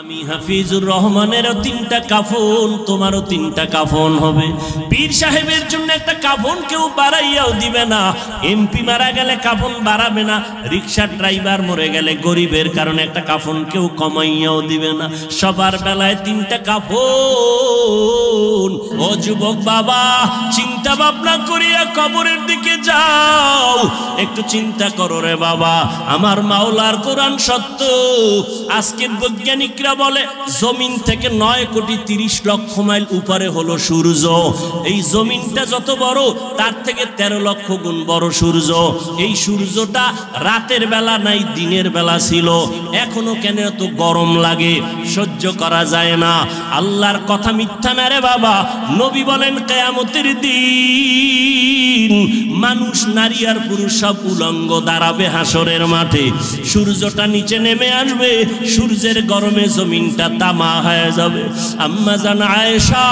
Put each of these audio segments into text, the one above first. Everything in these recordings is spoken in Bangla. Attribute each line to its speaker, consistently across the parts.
Speaker 1: আমি হাফিজুর রহমানের তিনটা কাফন তোমারও তিনটা কাফন হবে পীর সাহেবের জন্য একটা কাফন কেউ বাড়াইয়াও দিবে না এমপি মারা গেলে কাফন বাড়াবে না রিক্সা ড্রাইভার মরে গেলে গরিবের কারণে একটা কাফন কেউ কমাইয়াও দিবে না সবার বেলায় তিনটা কাফন ও যুবক বাবা চিন্তা ভাবনা করিয়া কবরের দিকে যাও একটু চিন্তা করো রে বাবা আমার মাওলার কোরআন সত্য আজকের বৈজ্ঞানিকরা বিজ্ঞানীরা বলে জমিন থেকে নয় কোটি তিরিশ লক্ষ মাইল উপরে হলো সূর্য এই জমিনটা যত বড় তার থেকে ১৩ লক্ষ গুণ বড় সূর্য এই সূর্যটা রাতের বেলা নাই দিনের বেলা ছিল এখনো কেন এত গরম লাগে সহ্য করা যায় না আল্লাহর কথা মিথ্যা না রে বাবা নবী বলেন কেয়ামতের দিন মানুষ নারী আর পুরুষ সব উলঙ্গ দাঁড়াবে হাসরের মাঠে সূর্যটা নিচে নেমে আসবে সূর্যের গরমে জমিনটা তামা হয়ে যাবে আম্মা জান আয়েশা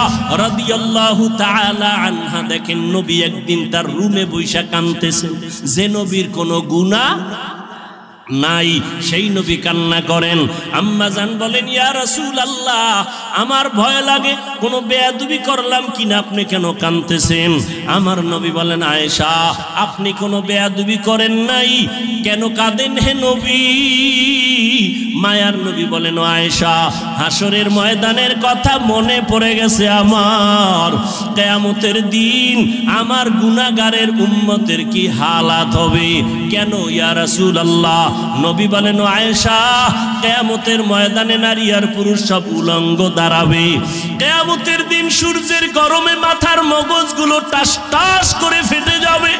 Speaker 1: রাদিয়াল্লাহু তাআলা আনহা দেখেন নবী একদিন তার রুমে বইসা কানতেছে যে নবীর কোনো গুনাহ নাই সেই নবী কান্না করেন আম্মা জান বলেন ইয়া রসুল আল্লাহ আমার ভয় লাগে কোনো বেয়াদবি করলাম কিনা আপনি কেন কাঁদতেছেন আমার নবী বলেন আয়েশা আপনি কোনো বেয়াদবি করেন নাই কেন কাঁদেন হে নবী মায়ার নবী বলেন আয়েশা হাসরের ময়দানের কথা মনে পড়ে গেছে আমার কেয়ামতের দিন আমার গুণাগারের উম্মতের কি হালাত হবে কেন ইয়া রাসুল আল্লাহ নবী বলেন আয়েশা কেয়ামতের ময়দানে নারী আর পুরুষ সব উলঙ্গ দাঁড়াবে কেয়ামতের দিন সূর্যের গরমে মাথার মগজগুলো টাস টাস করে ফেটে যাবে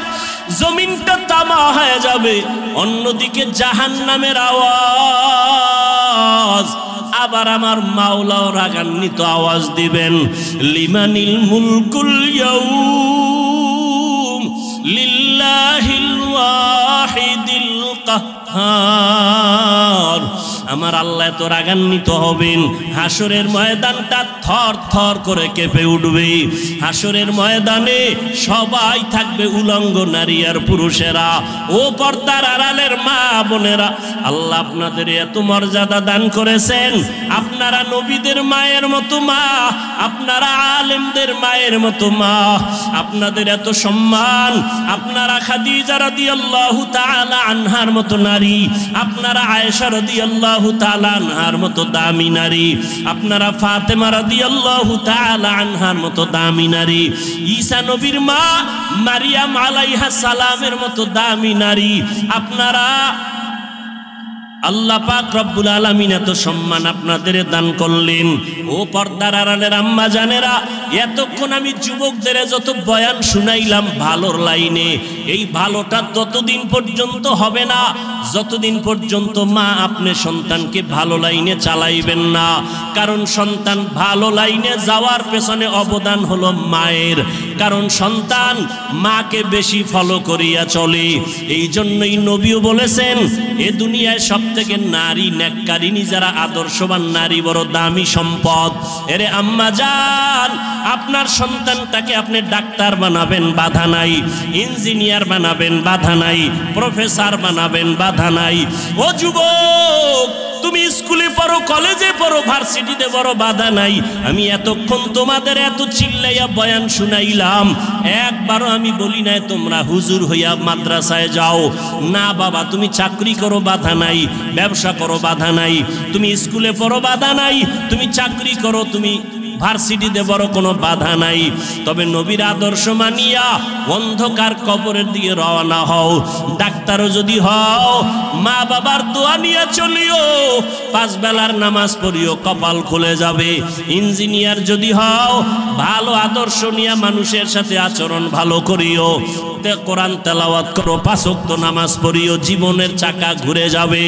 Speaker 1: জমিনটা তামা হয়ে যাবে অন্যদিকে জাহান নামের আওয়াজ আবার আমার মাওলাও রাগান্বিত আওয়াজ দিবেন লিমানিল মুলকুল লিল্লাহিল কাহার আমার আল্লাহ তো রাগান্বিত হবেন হাসরের ময়দানটা থর থর করে কেঁপে উঠবে হাসরের ময়দানে সবাই থাকবে উলঙ্গ নারী আর পুরুষেরা ও পর্দার আড়ালের মা বোনেরা আল্লাহ আপনাদের এত মর্যাদা দান করেছেন আপনারা নবীদের মায়ের মতো মা আপনারা আলেমদের মায়ের মতো মা আপনাদের এত সম্মান আপনারা খাদিজা রাদিয়াল্লাহু তাআলা আনহার মতো নারী আপনারা আয়েশা রাদিয়াল্লাহু আল্লাহ আনহার মতো দামি নারী আপনারা ফাতেমা রাদি আল্লাহ আনহার মতো দামি নারী ঈসা নবীর মা মারিয়াম আলাইহা সালামের মতো দামি নারী আপনারা আল্লাহ পাক রব্বুল আলমিন এত সম্মান আপনাদের দান করলেন ও পর্দার আড়ালের আম্মা জানেরা এতক্ষণ আমি যুবকদের যত বয়ান শুনাইলাম ভালোর লাইনে এই ভালোটা ততদিন পর্যন্ত হবে না যতদিন পর্যন্ত মা আপনি সন্তানকে ভালো লাইনে চালাইবেন না কারণ সন্তান ভালো লাইনে যাওয়ার পেছনে অবদান হলো মায়ের কারণ সন্তান মাকে বেশি ফলো করিয়া চলে এই জন্যই নবীও বলেছেন এ দুনিয়ায় সব থেকে নারী ন্যাক্কারিনী যারা আদর্শবান নারী বড় দামি সম্পদ এরে আম্মা যান আপনার সন্তানটাকে আপনি ডাক্তার বানাবেন বাধা নাই ইঞ্জিনিয়ার বানাবেন বাধা নাই প্রফেসর বানাবেন বাধা নাই ও যুবক তুমি স্কুলে পড়ো কলেজে পড়ো ভার্সিটিতে পড়ো বাধা নাই আমি এতক্ষণ তোমাদের এত চিল্লাইয়া বয়ান শুনাইলাম একবারও আমি বলি নাই তোমরা হুজুর হইয়া মাদ্রাসায় যাও না বাবা তুমি চাকরি করো বাধা নাই ব্যবসা করো বাধা নাই তুমি স্কুলে পড়ো বাধা নাই তুমি চাকরি করো তুমি ভার্সিটিতে বড় কোনো বাধা নাই তবে নবীর আদর্শ মানিয়া অন্ধকার কবরের দিকে রওনা হও ডাক্তারও যদি হও মা বাবার দোয়া নিয়ে চলিও পাঁচ বেলার নামাজ পড়িও কপাল খুলে যাবে ইঞ্জিনিয়ার যদি হও ভালো আদর্শ নিয়ে মানুষের সাথে আচরণ ভালো করিও কোরআন তেলাওয়াত করো পাঁচক্ত নামাজ পড়িও জীবনের চাকা ঘুরে যাবে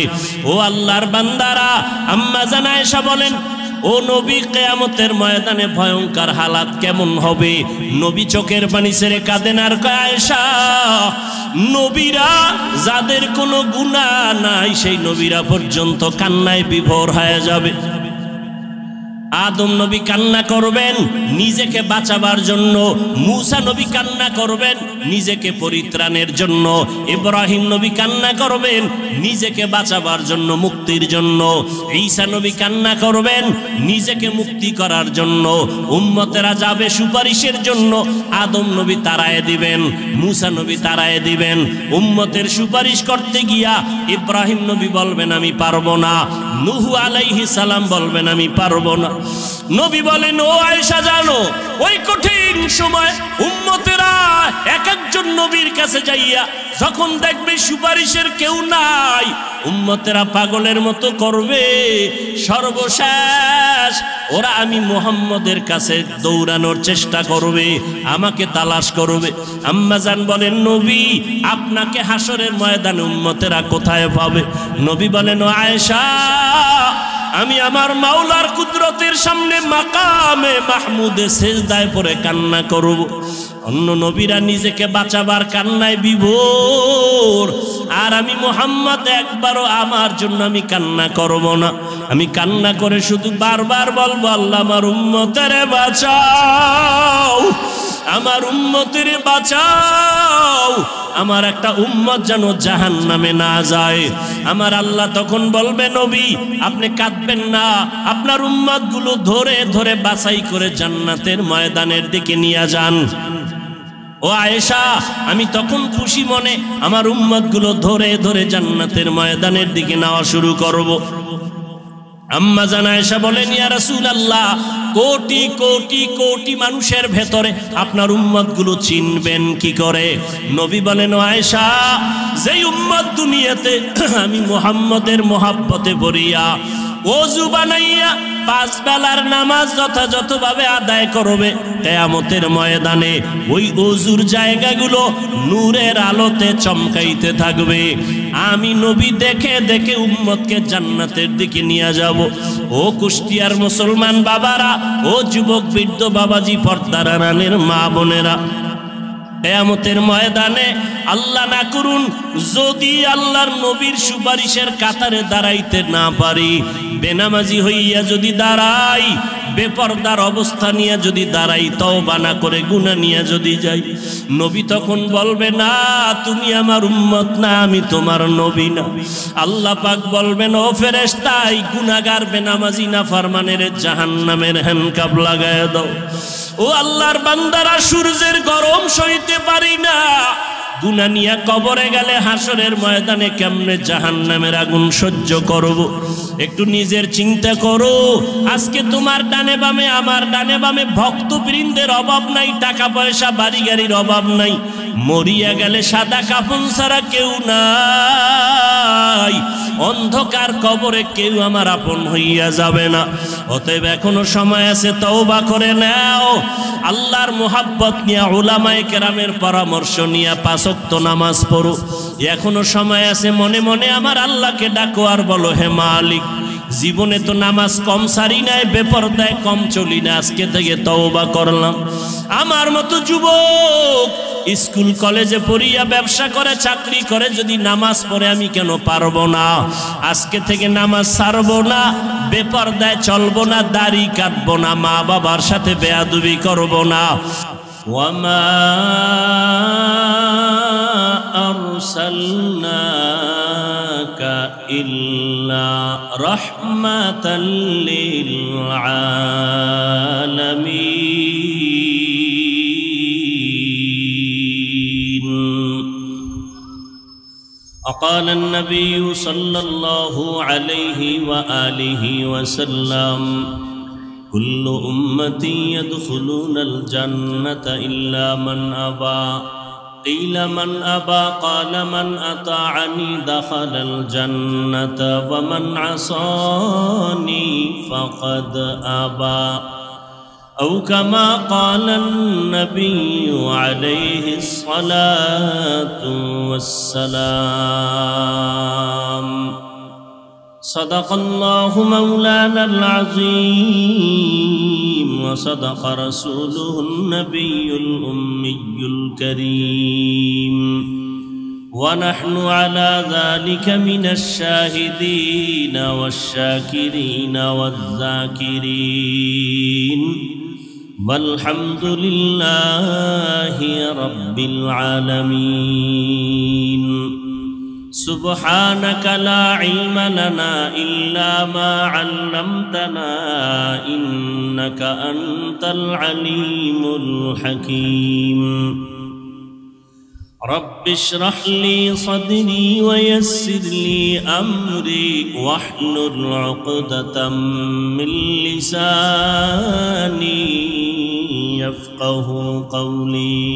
Speaker 1: ও আল্লাহর বান্দারা আম্মা জানায় বলেন ও নবী কেয়ামতের ময়দানে ভয়ঙ্কর হালাত কেমন হবে নবী চোখের পানি সেরে কাঁদেন আর কায়সা নবীরা যাদের কোনো গুণা নাই সেই নবীরা পর্যন্ত কান্নায় বিভোর হয়ে যাবে আদম নবী কান্না করবেন নিজেকে বাঁচাবার জন্য মুসা নবী কান্না করবেন নিজেকে পরিত্রাণের জন্য ইব্রাহিম নবী কান্না করবেন নিজেকে বাঁচাবার জন্য মুক্তির জন্য ঈসা নবী কান্না করবেন নিজেকে মুক্তি করার জন্য উম্মতেরা যাবে সুপারিশের জন্য আদম নবী তারায় দিবেন মুসা নবী তারায় দিবেন উম্মতের সুপারিশ করতে গিয়া ইব্রাহিম নবী বলবেন আমি পারবো না নুহু আলাইহি সালাম বলবেন আমি পারবো না নবী বলেন ও আয়েশা জানো ওই কঠিন সময় উম্মতেরা এক একজন নবীর কাছে যাইয়া যখন দেখবে সুপারিশের কেউ নাই উম্মতেরা পাগলের মতো করবে সর্বশেষ ওরা আমি মোহাম্মদের কাছে দৌড়ানোর চেষ্টা করবে আমাকে তালাশ করবে আম্মাজান বলেন নবী আপনাকে হাসরের ময়দান উম্মতেরা কোথায় পাবে নবী বলেন আয়েশা আমি আমার মাওলার কুদরতের সামনে মাকামে মাহমুদে শেষ দায় পরে কান্না করবো অন্য নবীরা নিজেকে বাঁচাবার কান্নায় বিভোর আর আমি মোহাম্মদ একবারও আমার জন্য আমি কান্না করব না আমি কান্না করে শুধু বারবার বলবো আল্লাহ আমার উম্মতেরে বাঁচাও আমার উম্মতের বাঁচাও আমার একটা উম্মত যেন জাহান নামে না যায় আমার আল্লাহ তখন বলবে নবী আপনি কাঁদবেন না আপনার উম্মতগুলো ধরে ধরে বাছাই করে জান্নাতের ময়দানের দিকে নিয়ে যান ও আয়েশা আমি তখন খুশি মনে আমার উম্মতগুলো ধরে ধরে জান্নাতের ময়দানের দিকে নেওয়া শুরু করব। আম্মা জান আয়েশা বলেন ইয়া রাসূল আল্লাহ কোটি কোটি কোটি মানুষের ভেতরে আপনার উম্মতগুলো চিনবেন কি করে নবী বলেন আয়েশা যেই উম্মত দুনিয়াতে আমি মুহাম্মদের মহাব্বতে ভরিয়া অজু বানাইয়া পাঁচ বেলার নামাজ যথাযথভাবে আদায় করবে কেয়ামতের ময়দানে ওই অজুর জায়গাগুলো নূরের আলোতে চমকাইতে থাকবে আমি নবী দেখে দেখে উম্মতকে জান্নাতের দিকে নিয়ে যাব ও কুষ্টিয়ার মুসলমান বাবারা ও যুবক বৃদ্ধ বাবাজি পর্দারানের মা বোনেরা কেয়ামতের ময়দানে আল্লাহ না করুন যদি আল্লাহর নবীর সুপারিশের কাতারে দাঁড়াইতে না পারি বেনামাজি হইয়া যদি দাঁড়াই বেপর্দার অবস্থা নিয়ে যদি দাঁড়াই তও বানা করে গুণা নিয়ে যদি যাই নবী তখন বলবে না তুমি আমার উম্মত না আমি তোমার নবী না আল্লাহ পাক বলবেন ও ফেরেস তাই গুণাগার বেনামাজি না ফারমানের জাহান্নামের কাপ লাগায় দাও ও আল্লাহর বান্দারা সূর্যের গরম সইতে পারি না গুনা নিয়া কবরে গেলে হাসরের ময়দানে কেমনে জাহান নামের আগুন সহ্য করব একটু নিজের চিন্তা করো আজকে তোমার ডানে বামে আমার ডানে বামে ভক্তবৃন্দের অভাব নাই টাকা পয়সা বাড়ি গাড়ির অভাব নাই মরিয়া গেলে সাদা কাপন ছাড়া কেউ নাই অন্ধকার কবরে কেউ আমার আপন হইয়া যাবে না অতএব এখনো সময় আছে তওবা করে নাও আল্লাহর মোহাব্বত নিয়ে ওলামায় কেরামের পরামর্শ নিয়ে পাশক্ত নামাজ পড়ো এখনো সময় আছে মনে মনে আমার আল্লাহকে ডাকো আর বলো হে মালিক জীবনে তো নামাজ কম সারি নাই বেপরদায় কম চলি না আজকে থেকে তওবা করলাম আমার মতো যুবক স্কুল কলেজে পড়িয়া ব্যবসা করে চাকরি করে যদি নামাজ পড়ে আমি কেন পারবো না আজকে থেকে নামাজ সারবো না বেপার দেয় চলবো না দাড়ি কাটবো না মা বাবার সাথে বেয়াদুবি করবো না ওয়ামা আলমী فقال النبي صلى الله عليه وآله وسلم كل أمتي يدخلون الجنة إلا من أبى قيل من أبى قال من أطاعني دخل الجنة ومن عصاني فقد أبى أو كما قال النبي عليه الصلاة والسلام صدق الله مولانا العظيم وصدق رسوله النبي الأمي الكريم ونحن على ذلك من الشاهدين والشاكرين والذاكرين والحمد لله رب العالمين سبحانك لا علم لنا إلا ما علمتنا إنك أنت العليم الحكيم رب اشرح لي صدري ويسر لي أمري واحلل عقدة من لساني يفقه قولي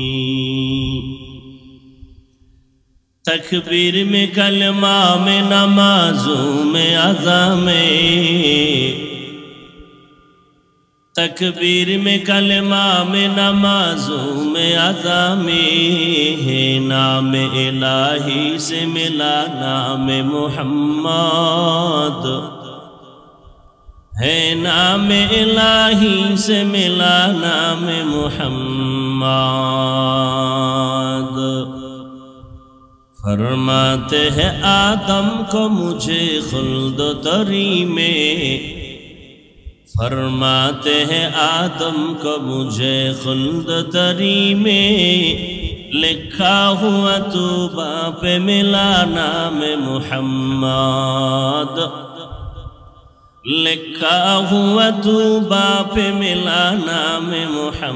Speaker 1: تکبیر میں کلمہ میں نمازوں میں تکبیر میں کلمہ میں نمازوں میں عظامی ہے الہی سے ملا نام محمد ہے نام الہی سے ملا نام محمد فرماتے ہیں آدم کو مجھے خلد و تری میں فرماتے ہیں آدم کو مجھے خلد تری میں لکھا ہوا تو باپ ملا نام محمد لکھا ہوا تو باپ ملا نام محمد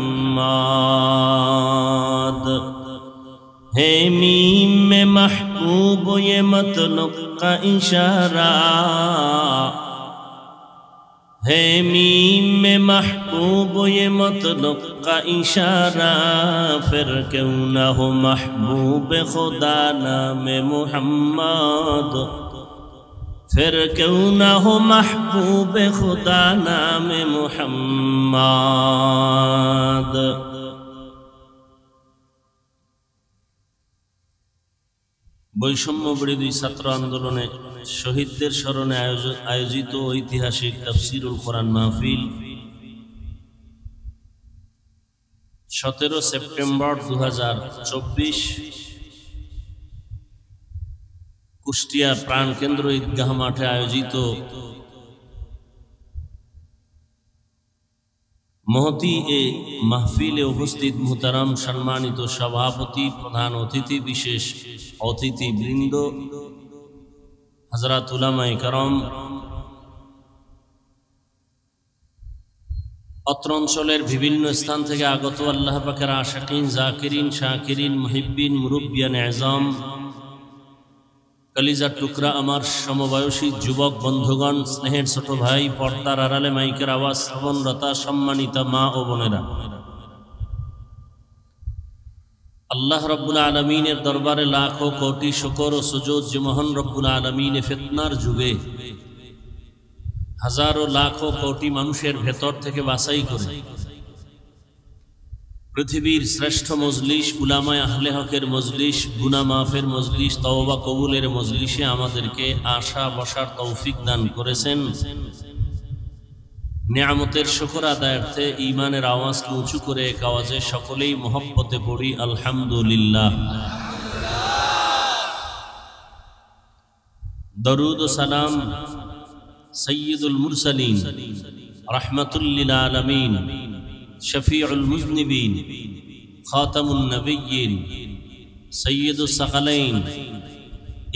Speaker 1: ہے میم میں محبوب یہ یے کا اشارہ হেমিম মাহবুব মত লোকা ইশারা ফের কেউ না হো মাহবুব খোদানামে মোহাম্মদ ফের কেউ না হো মাহবুব খোদানামে মোহাম্মদ বৈষম্য বিরোধী ছাত্র আন্দোলনে শহীদদের স্মরণে আয়োজিত ঐতিহাসিক তফসিরুল কোরআন মাহফিল সতেরো সেপ্টেম্বর দু কুষ্টিয়া প্রাণকেন্দ্র ঈদগাহ মাঠে আয়োজিত মহতি এ মাহফিলে উপস্থিত মোহতারাম সম্মানিত সভাপতি প্রধান অতিথি বিশেষ অতিথি বৃন্দ হজরাতুলামাই করম অত্র অঞ্চলের বিভিন্ন স্থান থেকে আগত আল্লাহ পাকের আশাকিন জাকিরিন শাকিরিন মহিব্বিন মুরুব্বিয়ান এজম কলিজার টুকরা আমার সমবয়সী যুবক বন্ধুগণ স্নেহের ছোট ভাই পর্দার আড়ালে মাইকের আওয়াজ শ্রবণরতা সম্মানিত মা ও বোনেরা আল্লাহ রব্বুল আলমিনের দরবারে লাখো কোটি শকর ও সুযোগ জিমোহন রব্বুল আলমিনে ফেতনার যুগে হাজারো লাখো কোটি মানুষের ভেতর থেকে বাসাই করে পৃথিবীর শ্রেষ্ঠ মজলিস উলামায় আহলে হকের মজলিস গুনা মাফের মজলিস তওবা কবুলের মজলিসে আমাদেরকে আশা বসার তৌফিক দান করেছেন নিয়ামতের শখর আদায়ার্থে ইমানের আওয়াজকে উঁচু করে এক আওয়াজে সকলেই মহব্বতে পড়ি আলহামদুলিল্লাহ দরুদ ও সালাম সৈয়দুল মুরসালিন রহমতুল্লিল আলমিন شفيع المذنبين خاتم النبيين سيد الثقلين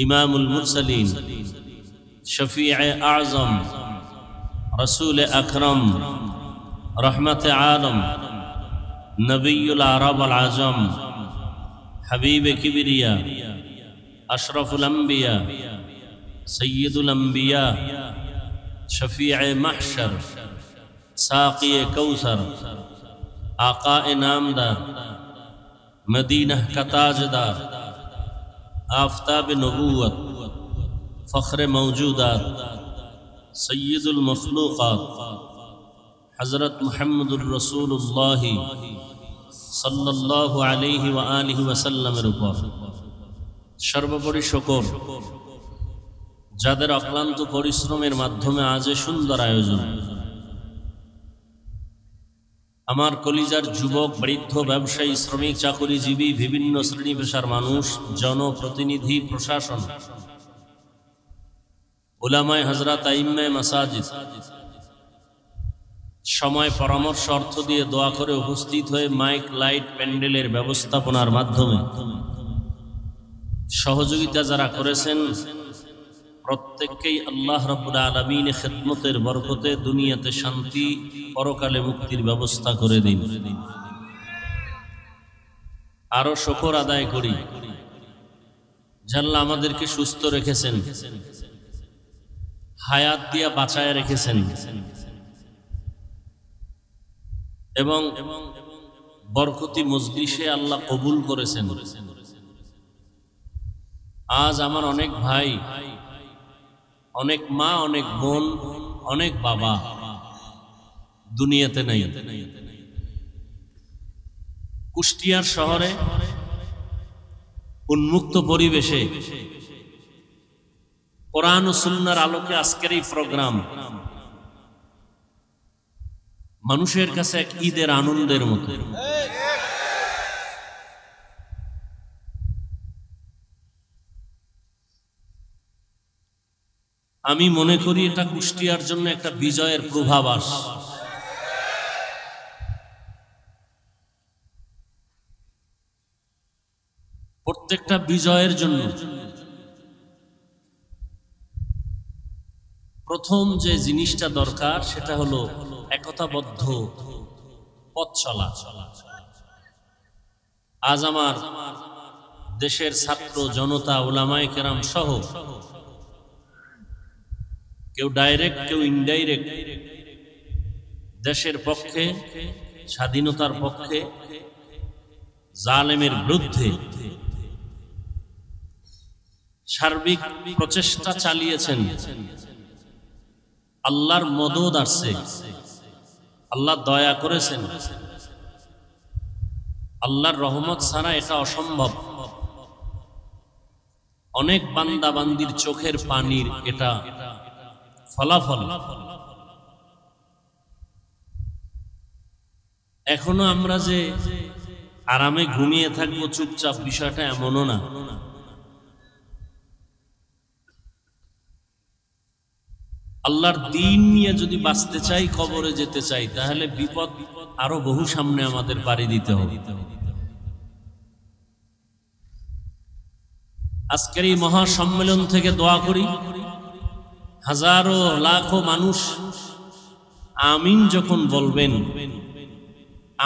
Speaker 1: إمام المرسلين شفيع أعظم رسول أكرم رحمة عالم نبي العرب العظم حبيب كبرياء أشرف الأنبياء سيد الأنبياء شفيع محشر ساقي كوثر آقا انام دا مدینہ کا تاج دا آفتاب نبوت فخر موجودات سید المخلوقات حضرت محمد الرسول اللہ صلی اللہ علیہ وآلہ وسلم رپا شرب بڑی شکر جادر اقلان تو پوری سرمیر مدھوں میں آجے شندر آئے جنہوں আমার কলিজার যুবক বৃদ্ধ ব্যবসায়ী শ্রমিক চাকরিজীবী বিভিন্ন শ্রেণী পেশার মানুষ জনপ্রতিনিধি প্রশাসন ওলামায় হজরত আইম্মায় মাসাজিদ সময় পরামর্শ অর্থ দিয়ে দোয়া করে উপস্থিত হয়ে মাইক লাইট প্যান্ডেলের ব্যবস্থাপনার মাধ্যমে সহযোগিতা যারা করেছেন প্রত্যেককেই আল্লাহ রবুল আলমিন খেদমতের বরকতে দুনিয়াতে শান্তি পরকালে মুক্তির ব্যবস্থা করে দিন আরো শকর আদায় করি জানলা আমাদেরকে সুস্থ রেখেছেন হায়াত দিয়া বাঁচায় রেখেছেন এবং বরকতি মজলিসে আল্লাহ কবুল করেছেন আজ আমার অনেক ভাই অনেক মা অনেক বোন অনেক বাবা দুনিয়াতে নাই কুষ্টিয়ার শহরে উন্মুক্ত পরিবেশে কোরআন ও সুন্নার আলোকে আজকের এই প্রোগ্রাম মানুষের কাছে এক ঈদের আনন্দের মতো আমি মনে করি এটা কুষ্টিয়ার জন্য একটা বিজয়ের প্রভাবাস প্রত্যেকটা বিজয়ের জন্য প্রথম যে জিনিসটা দরকার সেটা হলো একতাবদ্ধ পথ চলা আজ আমার দেশের ছাত্র জনতা ওলামায় কেরাম সহ কেউ ডাইরেক্ট কেউ ইনডাইরেক্ট দেশের পক্ষে স্বাধীনতার পক্ষে জালেমের বিরুদ্ধে সার্বিক প্রচেষ্টা চালিয়েছেন আল্লাহর মদত আসছে আল্লাহ দয়া করেছেন আল্লাহর রহমত ছাড়া এটা অসম্ভব অনেক বান্দাবান্দির চোখের পানির এটা ফলাফল এখনো আমরা যে আরামে ঘুমিয়ে থাকবো চুপচাপ বিষয়টা এমনও না আল্লাহর দিন নিয়ে যদি বাঁচতে চাই কবরে যেতে চাই তাহলে বিপদ আরো বহু সামনে আমাদের পাড়ি দিতে হবে আজকের এই মহাসম্মেলন থেকে দোয়া করি হাজারো লাখো মানুষ আমিন যখন বলবেন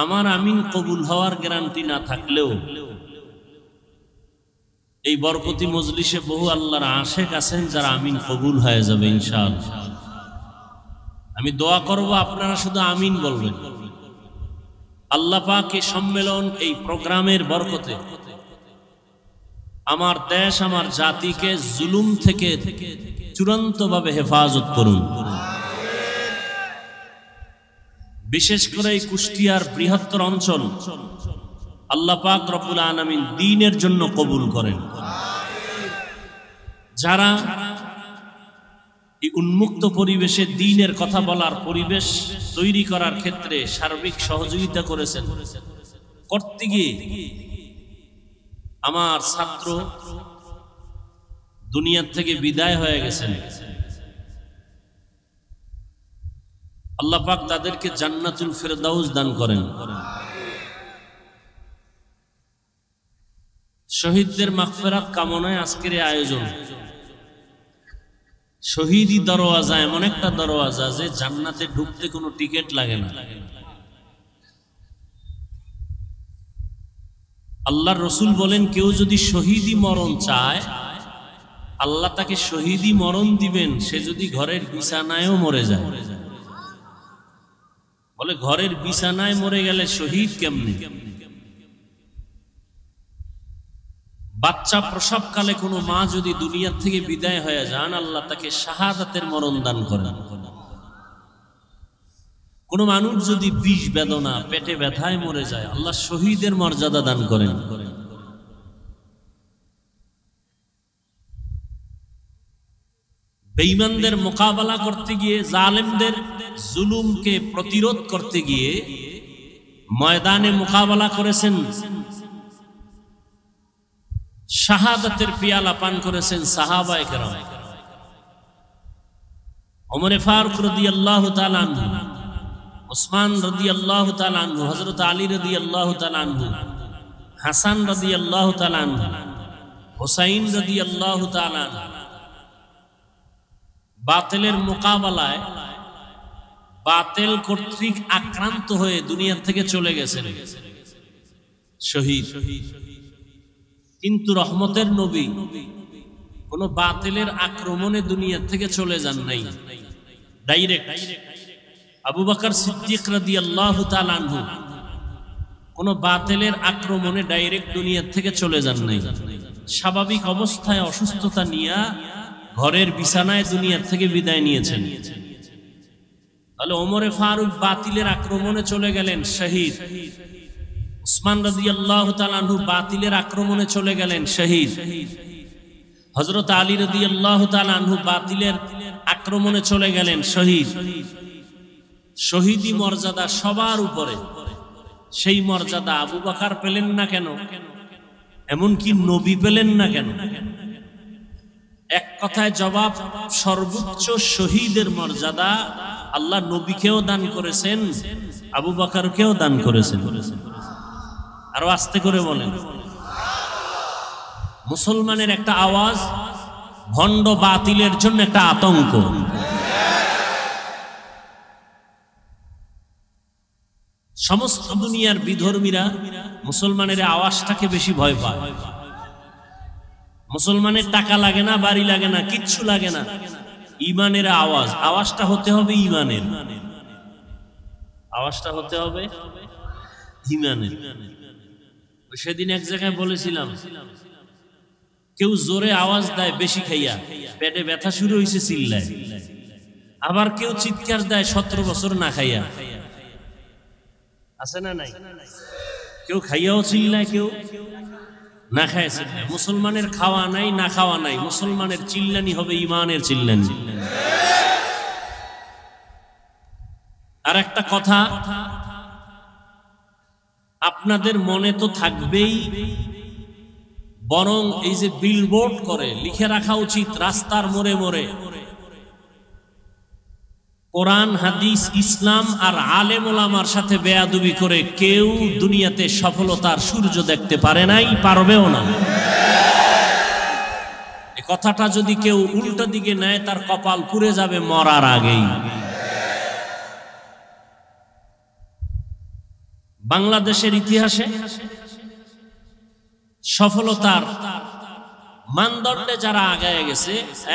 Speaker 1: আমার আমিন কবুল হওয়ার গ্যারান্টি না থাকলেও এই বরকতি মজলিসে বহু আল্লাহর আশেক আছেন যারা আমিন কবুল হয়ে যাবে ইনশাল আমি দোয়া করব আপনারা শুধু আমিন বলবেন আল্লাহ পাক এই সম্মেলন এই প্রোগ্রামের বরকতে আমার দেশ আমার জাতিকে জুলুম থেকে চূড়ান্তভাবে হেফাজত করুন বিশেষ করে এই কুষ্টিয়ার বৃহত্তর অঞ্চল আল্লাহ পাক রবুল আনামিন দিনের জন্য কবুল করেন যারা এই উন্মুক্ত পরিবেশে দিনের কথা বলার পরিবেশ তৈরি করার ক্ষেত্রে সার্বিক সহযোগিতা করেছেন করতে গিয়ে আমার ছাত্র দুনিয়ার থেকে বিদায় হয়ে গেছেন আল্লাপাক তাদেরকে জান্নাতুল ফেরদাউজ দান করেন শহীদদের মাগফেরাত কামনায় আজকের আয়োজন শহীদই দরওয়াজা এমন একটা দরওয়াজা যে জান্নাতে ঢুকতে কোনো টিকিট লাগে না আল্লাহ রসুল বলেন কেউ যদি শহীদই মরণ চায় আল্লাহ তাকে শহীদি মরণ দিবেন সে যদি ঘরের বিছানায়ও মরে যায় বলে ঘরের বিছানায় মরে গেলে শহীদ কেমনি বাচ্চা প্রসবকালে কোনো মা যদি দুনিয়ার থেকে বিদায় হয়ে যান আল্লাহ তাকে শাহাদাতের মরণ দান করেন কোন মানুষ যদি বিষ বেদনা পেটে ব্যথায় মরে যায় আল্লাহ শহীদের মর্যাদা দান করেন বেঈমানদের মোকাবেলা করতে গিয়ে জালেমদের জুলুমকে প্রতিরোধ করতে গিয়ে ময়দানে মোকাবেলা করেছেন শাহাদাতের পিয়ালা পান করেছেন সাহাবায় কেরাম অমরে ফারুক রদি আল্লাহ তালানহু ওসমান রদি আল্লাহ তালানহু হজরত আলী রদি আল্লাহ তালানহু হাসান রদি আল্লাহ তালানহু হোসাইন রদি আল্লাহ তালানহু বাতেলের মোকাবেলায় বাতেল কর্তৃক আক্রান্ত হয়ে দুনিয়ার থেকে চলে গেছে শহীদ কিন্তু রহমতের নবী কোন বাতিলের আক্রমণে দুনিয়ার থেকে চলে যান নাই ডাইরেক্ট আবু বাকর সিদ্দিক রাদি আল্লাহ কোন বাতিলের আক্রমণে ডাইরেক্ট দুনিয়ার থেকে চলে যান নাই স্বাভাবিক অবস্থায় অসুস্থতা নিয়ে ঘরের বিছানায় দুনিয়ার থেকে বিদায় নিয়েছেন তাহলে ওমরে ফারুক বাতিলের আক্রমণে চলে গেলেন শহীদ উসমান রাজি আল্লাহ তালু বাতিলের আক্রমণে চলে গেলেন শহীদ হজরত আলী রদি আল্লাহ তালু বাতিলের আক্রমণে চলে গেলেন শহীদ শহীদি মর্যাদা সবার উপরে সেই মর্যাদা আবু বাকার পেলেন না কেন এমনকি নবী পেলেন না কেন এক কথায় জবাব সর্বোচ্চ শহীদের মর্যাদা আল্লাহ নবীকেও দান করেছেন আবু বাকারকেও দান করেছেন আরো আস্তে করে বলেন মুসলমানের একটা আওয়াজ ভণ্ড বাতিলের জন্য একটা আতঙ্ক সমস্ত দুনিয়ার বিধর্মীরা মুসলমানের আওয়াজটাকে বেশি ভয় পায় মুসলমানের টাকা লাগে না বাড়ি লাগে না কিচ্ছু লাগে না ইমানের আওয়াজ আওয়াজটা হতে হবে ইমানের আওয়াজটা হতে হবে ইমানের সেদিন এক জায়গায় বলেছিলাম কেউ জোরে আওয়াজ দেয় বেশি খাইয়া পেটে ব্যথা শুরু হয়েছে চিল্লায় আবার কেউ চিৎকার দেয় সতেরো বছর না খাইয়া আছে না নাই কেউ খাইয়াও চিল্লায় কেউ না খাইছে মুসলমানের খাওয়া নাই না খাওয়া নাই মুসলমানের চিল্লানি হবে ইমানের চিল্লানি আর একটা কথা আপনাদের মনে তো থাকবেই বরং এই যে বিলবোর্ড করে লিখে রাখা উচিত রাস্তার মোড়ে মোড়ে কোরআন হাদিস ইসলাম আর আলেম ওলামার সাথে বেয়াদুবি করে কেউ দুনিয়াতে সফলতার সূর্য দেখতে পারে নাই পারবেও না কথাটা যদি কেউ উল্টা দিকে নেয় তার কপাল পুড়ে যাবে মরার আগেই বাংলাদেশের ইতিহাসে সফলতার মানদণ্ডে যারা আগায় গেছে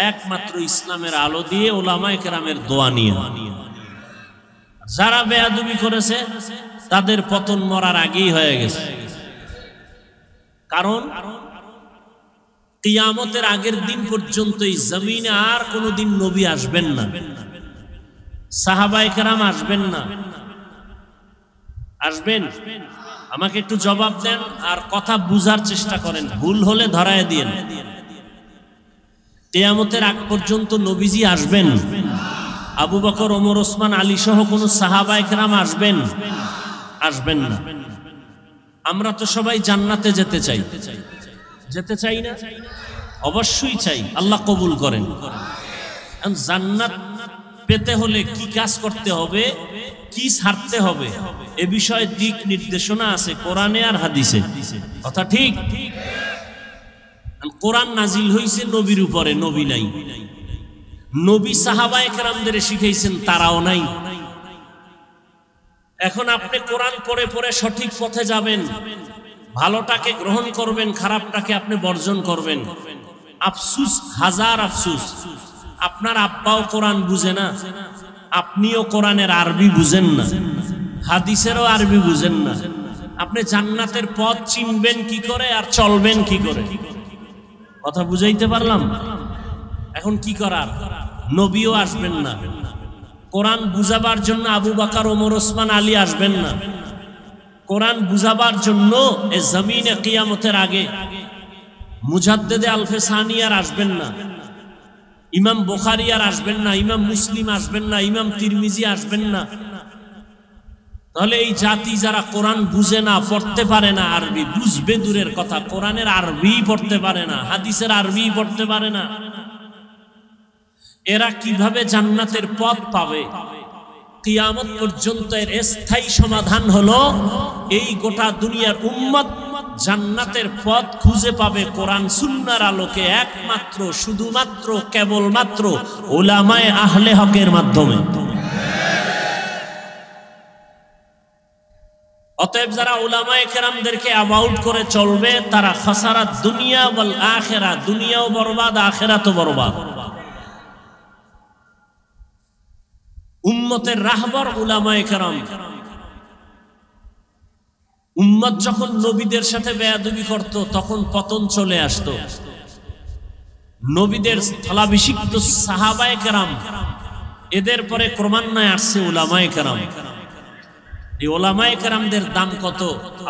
Speaker 1: একমাত্র ইসলামের আলো দিয়ে ওলামাই একরামের দোয়া নিয়ে যারা বেয়াদুবি করেছে তাদের পতন মরার আগেই হয়ে গেছে কারণ কিয়ামতের আগের দিন পর্যন্ত এই জমিনে আর কোনোদিন নবী আসবেন না সাহাবাই কেরাম আসবেন না আসবেন আমাকে একটু জবাব দেন আর কথা বুঝার চেষ্টা করেন ভুল হলে ধরায় দিয়ে তেয়ামতের আগ পর্যন্ত নবীজি আসবেন আবু বকর ওমর ওসমান আলী সহ কোনো সাহাবা একরাম আসবেন আসবেন না আমরা তো সবাই জান্নাতে যেতে চাই যেতে চাই না অবশ্যই চাই আল্লাহ কবুল করেন জান্নাত পেতে হলে কি কাজ করতে হবে কি ছাড়তে হবে এ বিষয়ে দিক নির্দেশনা আছে কোরআনে আর হাদিসে কথা ঠিক কোরআন নাজিল হয়েছে নবীর উপরে নবী নাই নবী সাহাবা একরামদের শিখেছেন তারাও নাই এখন আপনি কোরআন পরে পরে সঠিক পথে যাবেন ভালোটাকে গ্রহণ করবেন খারাপটাকে আপনি বর্জন করবেন আফসুস হাজার আফসুস আপনার আব্বাও কোরআন বুঝে না আপনিও কোরআনের আরবি বুঝেন না হাদিসেরও আরবি বুঝেন না আপনি জান্নাতের পথ চিনবেন কি করে আর চলবেন কি করে কথা বুঝাইতে পারলাম এখন কি করার নবীও আসবেন না কোরআন বুঝাবার জন্য আবু বাকার ওমর ওসমান আলী আসবেন না কোরআন বুঝাবার জন্য এ জমিনে কিয়ামতের আগে মুজাদ্দেদে আলফে সানিয়ার আসবেন না ইমাম বোখারি আর আসবেন না ইমাম মুসলিম আসবেন না ইমাম তিরমিজি আসবেন না তাহলে এই জাতি যারা কোরআন বুঝে না পড়তে পারে না আরবি বুঝবে দূরের কথা কোরআনের আরবি পড়তে পারে না হাদিসের আরবি পড়তে পারে না এরা কিভাবে জান্নাতের পথ পাবে কিয়ামত পর্যন্ত এর স্থায়ী সমাধান হলো এই গোটা দুনিয়ার উম্মত জান্নাতের পথ খুঁজে পাবে কোরআন সুন্নার আলোকে একমাত্র শুধুমাত্র কেবলমাত্র ওলামায় আহলে হকের মাধ্যমে অতএব যারা ওলামায় কেরামদেরকে অ্যাবাউট করে চলবে তারা খাসারা দুনিয়া বল আখেরা দুনিয়াও বরবাদ আখেরা তো বরবাদ উম্মতের রাহবর ওলামায় কেরাম উম্মত যখন নবীদের সাথে বেয়াদুবি করত তখন পতন চলে আসত নবীদের স্থলাভিষিক্ত সাহাবায় কেরাম এদের পরে ক্রমান্বয়ে আসছে ওলামায় কেরাম এই ওলামায় কেরামদের দাম কত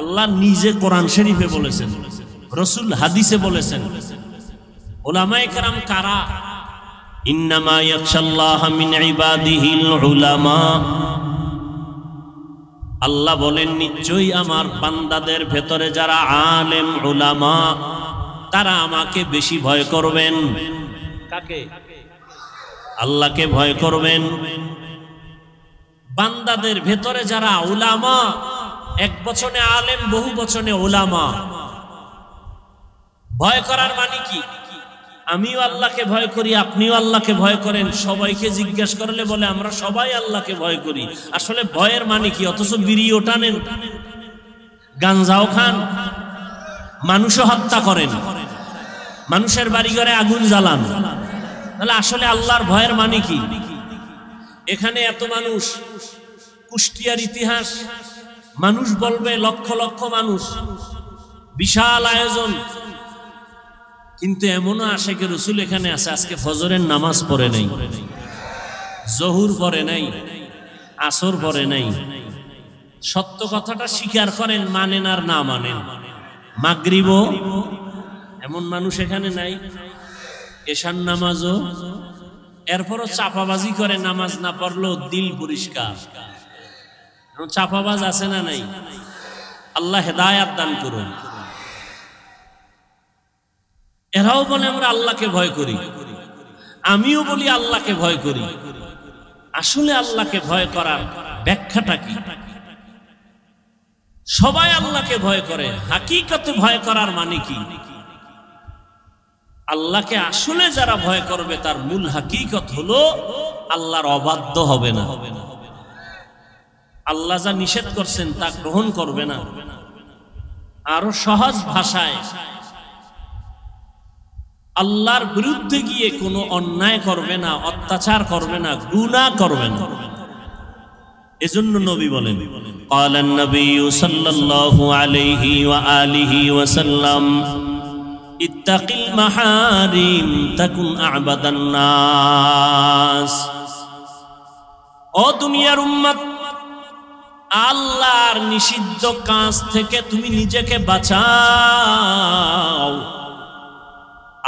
Speaker 1: আল্লাহ নিজে কোরআন শরীফে বলেছেন রসুল হাদিসে বলেছেন ওলামায় কেরাম কারা ইন্নামা ইয়াকশাল্লাহ মিন ইবাদিহিল উলামা আল্লাহ বলেন নিশ্চয়ই আমার বান্দাদের ভেতরে যারা আলেম ওলামা তারা আমাকে বেশি ভয় করবেন কাকে আল্লাহকে ভয় করবেন বান্দাদের ভেতরে যারা ওলামা এক বছনে আলেম বহু বছরে ওলামা ভয় করার মানে কি আমিও আল্লাহকে ভয় করি আপনিও আল্লাহকে ভয় করেন সবাইকে জিজ্ঞেস করলে বলে আমরা সবাই আল্লাহকে ভয় করি আসলে ভয়ের মানে কি অথচ বিড়ি টানেন গাঞ্জাও খান মানুষও হত্যা করেন মানুষের বাড়ি ঘরে আগুন জ্বালান তাহলে আসলে আল্লাহর ভয়ের মানে কি এখানে এত মানুষ কুষ্টিয়ার ইতিহাস মানুষ বলবে লক্ষ লক্ষ মানুষ বিশাল আয়োজন কিন্তু এমনও কি রসুল এখানে আছে আজকে ফজরের নামাজ পড়ে নাই জহুর পড়ে নাই আসর পড়ে নাই সত্য কথাটা স্বীকার করেন মানেন আর না মানেন মাগরিব এমন মানুষ এখানে নাই এশান নামাজও এরপরও চাপাবাজি করে নামাজ না পড়লেও দিল পরিষ্কার চাপাবাজ আছে না নাই আল্লাহ হেদায়াত দান করুন এরাও বলে আমরা আল্লাহকে ভয় করি আমিও বলি আল্লাহকে ভয় করি আসলে আল্লাহকে ভয় করার ব্যাখ্যাটা কি সবাই আল্লাহকে ভয় করে হাকিকতে ভয় করার মানে কি আল্লাহকে আসলে যারা ভয় করবে তার মূল হাকিকত হলো আল্লাহর অবাধ্য হবে না আল্লাহ যা নিষেধ করছেন তা গ্রহণ করবে না আরো সহজ ভাষায় আল্লাহর বিরুদ্ধে গিয়ে কোনো অন্যায় করবে না অত্যাচার করবে না গুণা করবে না এজন্য নবী বলেন قال النبي صلى الله عليه وآله وسلم اتق المحارم تكن أعبد الناس ও দুনিয়ার উম্মত আল্লাহর নিষিদ্ধ কাজ থেকে তুমি নিজেকে বাঁচাও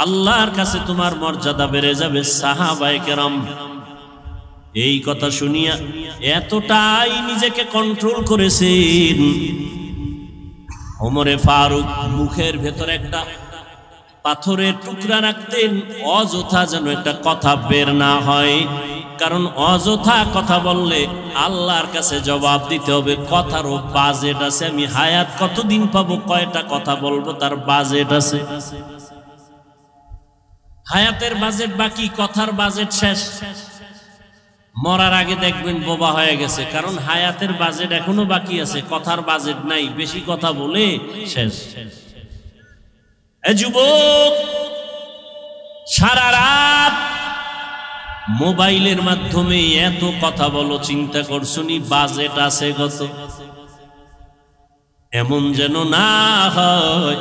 Speaker 1: আল্লাহর কাছে তোমার মর্যাদা বেড়ে যাবে সাহাবাই কেরাম এই কথা শুনিয়া এতটাই নিজেকে কন্ট্রোল করেছেন ওমরে ফারুক মুখের ভেতর একটা পাথরের টুকরা রাখতেন অযথা যেন একটা কথা বের না হয় কারণ অযথা কথা বললে আল্লাহর কাছে জবাব দিতে হবে কথারও বাজেট আছে আমি হায়াত কতদিন পাবো কয়টা কথা বলবো তার বাজেট আছে হায়াতের বাজেট বাকি কথার বাজেট শেষ মরার আগে দেখবেন বোবা হয়ে গেছে কারণ হায়াতের বাজেট এখনো বাকি আছে কথার বাজেট নাই বেশি কথা বলে শেষ যুবক সারা রাত মোবাইলের মাধ্যমে এত কথা বলো চিন্তা করছুনি বাজেট আছে গত এমন যেন না হয়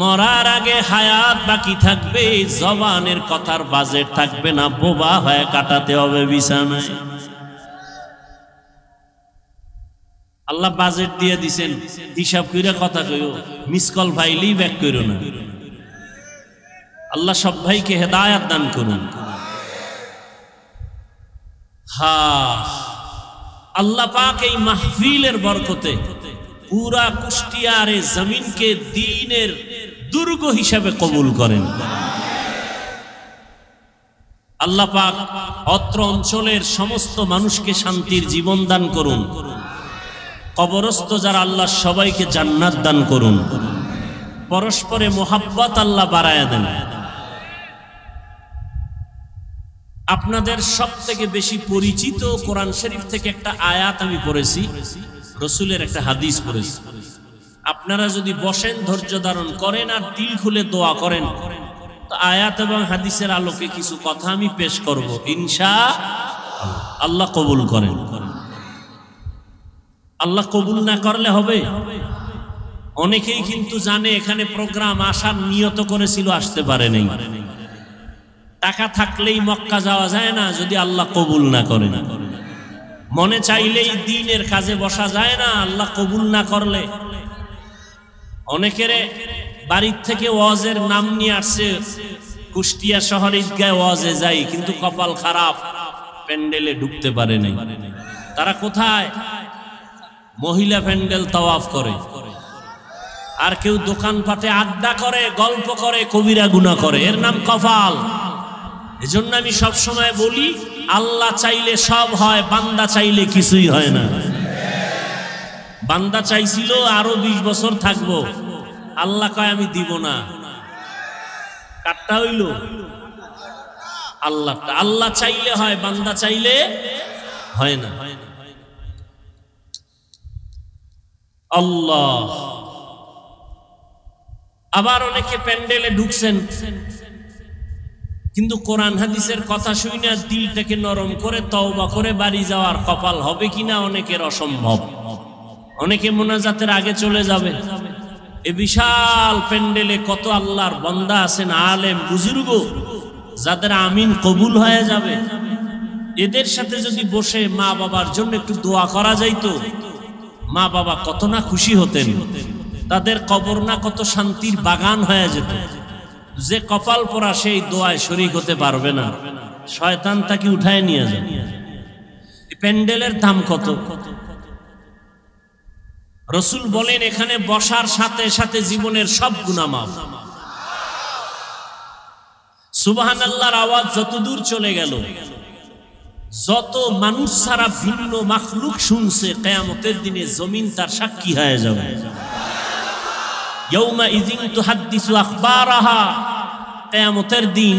Speaker 1: মরার আগে হায়াত বাকি থাকবে জবানের কথার বাজেট থাকবে না বোবা হয়ে কাটাতে হবে বিছানায় আল্লাহ বাজেট দিয়ে দিছেন হিসাব করে কথা কইও মিস কল ভাইলেই ব্যাক করো না আল্লাহ সব ভাইকে হেদায়াত দান করুন হা আল্লাহ পাক এই মাহফিলের বরকতে পুরা কুষ্টিয়ারে জমিনকে দিনের দুর্গ হিসাবে কবুল করেন আল্লাহ পাক অত্র অঞ্চলের সমস্ত মানুষকে শান্তির জীবন দান করুন কবরস্থ যারা আল্লাহ সবাইকে জান্নাত দান করুন পরস্পরে মোহাব্বত আল্লাহ বাড়ায় দেন আপনাদের সব থেকে বেশি পরিচিত কোরআন শরীফ থেকে একটা আয়াত আমি পড়েছি রসুলের একটা হাদিস পড়েছি আপনারা যদি বসেন ধৈর্য ধারণ করেন আর দিল খুলে দোয়া করেন তো আয়াত এবং হাদিসের আলোকে কিছু কথা আমি পেশ করব ইনশা আল্লাহ কবুল করেন আল্লাহ কবুল না করলে হবে অনেকেই কিন্তু জানে এখানে প্রোগ্রাম আসার নিয়ত করেছিল আসতে পারে নেই টাকা থাকলেই মক্কা যাওয়া যায় না যদি আল্লাহ কবুল না করে না মনে চাইলেই দিনের কাজে বসা যায় না আল্লাহ কবুল না করলে অনেকের বাড়ির থেকে ওয়াজের নাম নিয়ে আসছে কুষ্টিয়া শহর ঈদগায় ওয়াজে যাই কিন্তু কপাল খারাপ প্যান্ডেলে ঢুকতে পারে নাই তারা কোথায় মহিলা প্যান্ডেল তওয়াফ করে আর কেউ দোকানপাটে আড্ডা করে গল্প করে কবিরা গুণা করে এর নাম কপাল এজন্য আমি সবসময় বলি আল্লাহ চাইলে সব হয় বান্দা চাইলে কিছুই হয় না বান্দা চাইছিল আরো ২০ বছর থাকব আল্লাহ কয় আমি দিব না কাটটা হইল আল্লাহ আল্লাহ চাইলে হয় বান্দা চাইলে হয় না আল্লাহ আবার অনেকে প্যান্ডেলে ঢুকছেন কিন্তু কোরআন হাদিসের কথা শুই না দিলটাকে নরম করে তওবা করে বাড়ি যাওয়ার কপাল হবে কিনা অনেকের অসম্ভব অনেকে মোনাজাতের আগে চলে যাবে এ বিশাল প্যান্ডেলে কত আল্লাহর বন্দা আছেন আলেম বুজুর্গ যাদের আমিন কবুল হয়ে যাবে এদের সাথে যদি বসে মা বাবার জন্য একটু দোয়া করা যাইত মা বাবা কত না খুশি হতেন তাদের কবর না কত শান্তির বাগান হয়ে যেত যে কপাল পরা সেই দোয়ায় শরিক হতে পারবে না শয়তান তাকে উঠায় নিয়ে যায় প্যান্ডেলের দাম কত রসুল বলেন এখানে বসার সাথে সাথে জীবনের সব গুণামাফ সুবাহান আল্লাহর আওয়াজ যতদূর চলে গেল যত মানুষ সারা ভিন্ন মাখলুক শুনছে কেয়ামতের দিনে জমিন তার সাক্ষী হয়ে যাবে দিন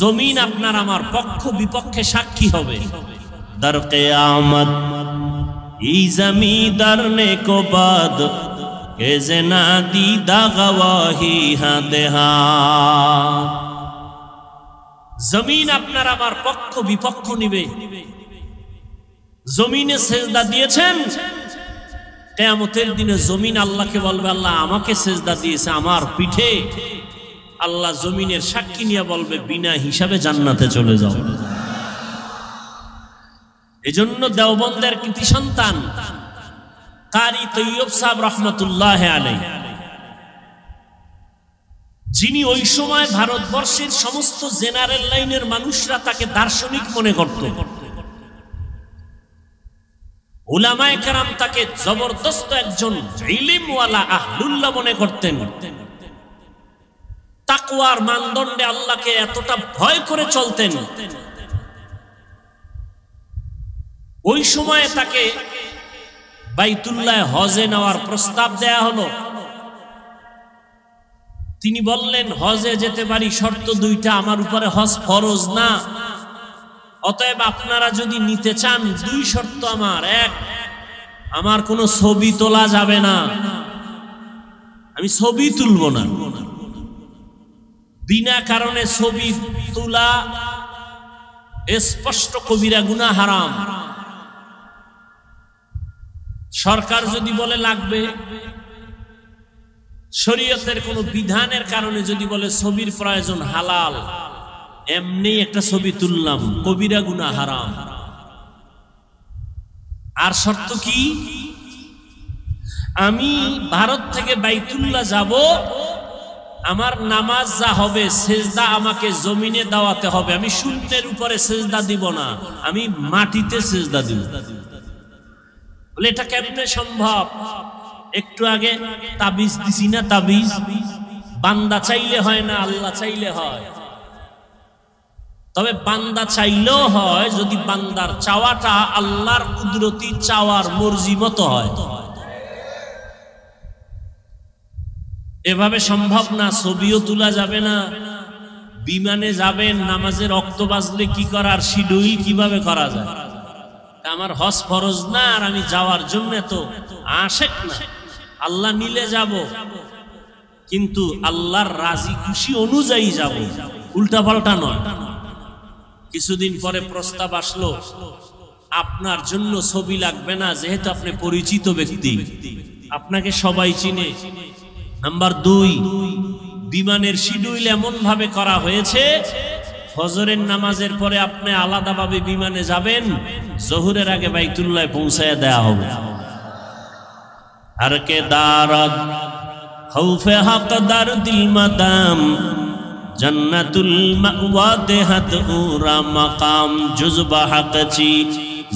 Speaker 1: জমিন আপনার আমার পক্ষ বিপক্ষে সাক্ষী হবে দর কেয়ামত ই জমিদার নে কো বাদ কে যে না দিদা হা দেহা জমিন আপনার আমার পক্ষ বিপক্ষ নিবে জমিনে সেজদা দিয়েছেন কেয়ামতের দিনে জমিন আল্লাহকে বলবে আল্লাহ আমাকে সেজদা দিয়েছে আমার পিঠে আল্লাহ জমিনের সাক্ষী নিয়ে বলবে বিনা হিসাবে জান্নাতে চলে যাও এজন্য দেওবন্দের কৃতি সন্তান কারি তৈয়ব সাহেব রহমতুল্লাহ আলাই যিনি ওই সময় ভারতবর্ষের সমস্ত জেনারেল লাইনের মানুষরা তাকে দার্শনিক মনে করত ওলামায় কারাম তাকে জবরদস্ত একজন মনে করতেন তাকুয়ার মানদণ্ডে আল্লাহকে এতটা ভয় করে চলতেন ওই সময়ে তাকে বাইতুল্লায় হজে নেওয়ার প্রস্তাব দেয়া হলো তিনি বললেন হজে যেতে পারি শর্ত দুইটা আমার উপরে হজ ফরজ না অতএব আপনারা যদি নিতে চান দুই শর্ত আমার এক আমার কোনো ছবি তোলা যাবে না আমি ছবি তুলব না বিনা কারণে ছবি তোলা স্পষ্ট কবিরা গুনা হারাম সরকার যদি বলে লাগবে শরীয়তের কোনো বিধানের কারণে যদি বলে ছবির প্রয়োজন হালাল এমনি একটা ছবি তুললাম কবিরা গুনা হারাম আর শর্ত কি আমি ভারত থেকে বাইতুল্লাহ যাব আমার নামাজ যা হবে সেজদা আমাকে জমিনে দাওয়াতে হবে আমি শূন্যের উপরে সেজদা দিব না আমি মাটিতে সেজদা দিব বলে এটা কেমনে সম্ভব একটু আগে তাবিজ দিছি না তাবিজ বান্দা চাইলে হয় না আল্লাহ চাইলে হয় তবে বান্দা চাইলেও হয় যদি বান্দার চাওয়াটা আল্লাহর কুদরতি চাওয়ার মর্জি মতো হয় এভাবে সম্ভব না ছবিও তোলা যাবে না বিমানে যাবেন নামাজের রক্ত বাজলে কি করার শিডিউল কিভাবে করা যায় আমার হজ ফরজ না আর আমি যাওয়ার জন্য তো আশেক না আল্লাহ নিলে যাব কিন্তু আল্লাহর রাজি খুশি অনুযায়ী যাব উল্টা পাল্টা নয় কিছুদিন পরে প্রস্তাব আসলো আপনার জন্য ছবি লাগবে না যেহেতু আপনি পরিচিত ব্যক্তি আপনাকে সবাই চিনে নাম্বার দুই বিমানের শিডিউল এমন ভাবে করা হয়েছে ফজরের নামাজের পরে আপনি আলাদাভাবে বিমানে যাবেন জহুরের আগে বাইতুল্লায় পৌঁছায় দেয়া হবে আর কে দারদ খৌফে হাকদার দিল মাদাম জান্নাতুল মাওয়া দেহাত উরা মাকাম জুজবা হাকচি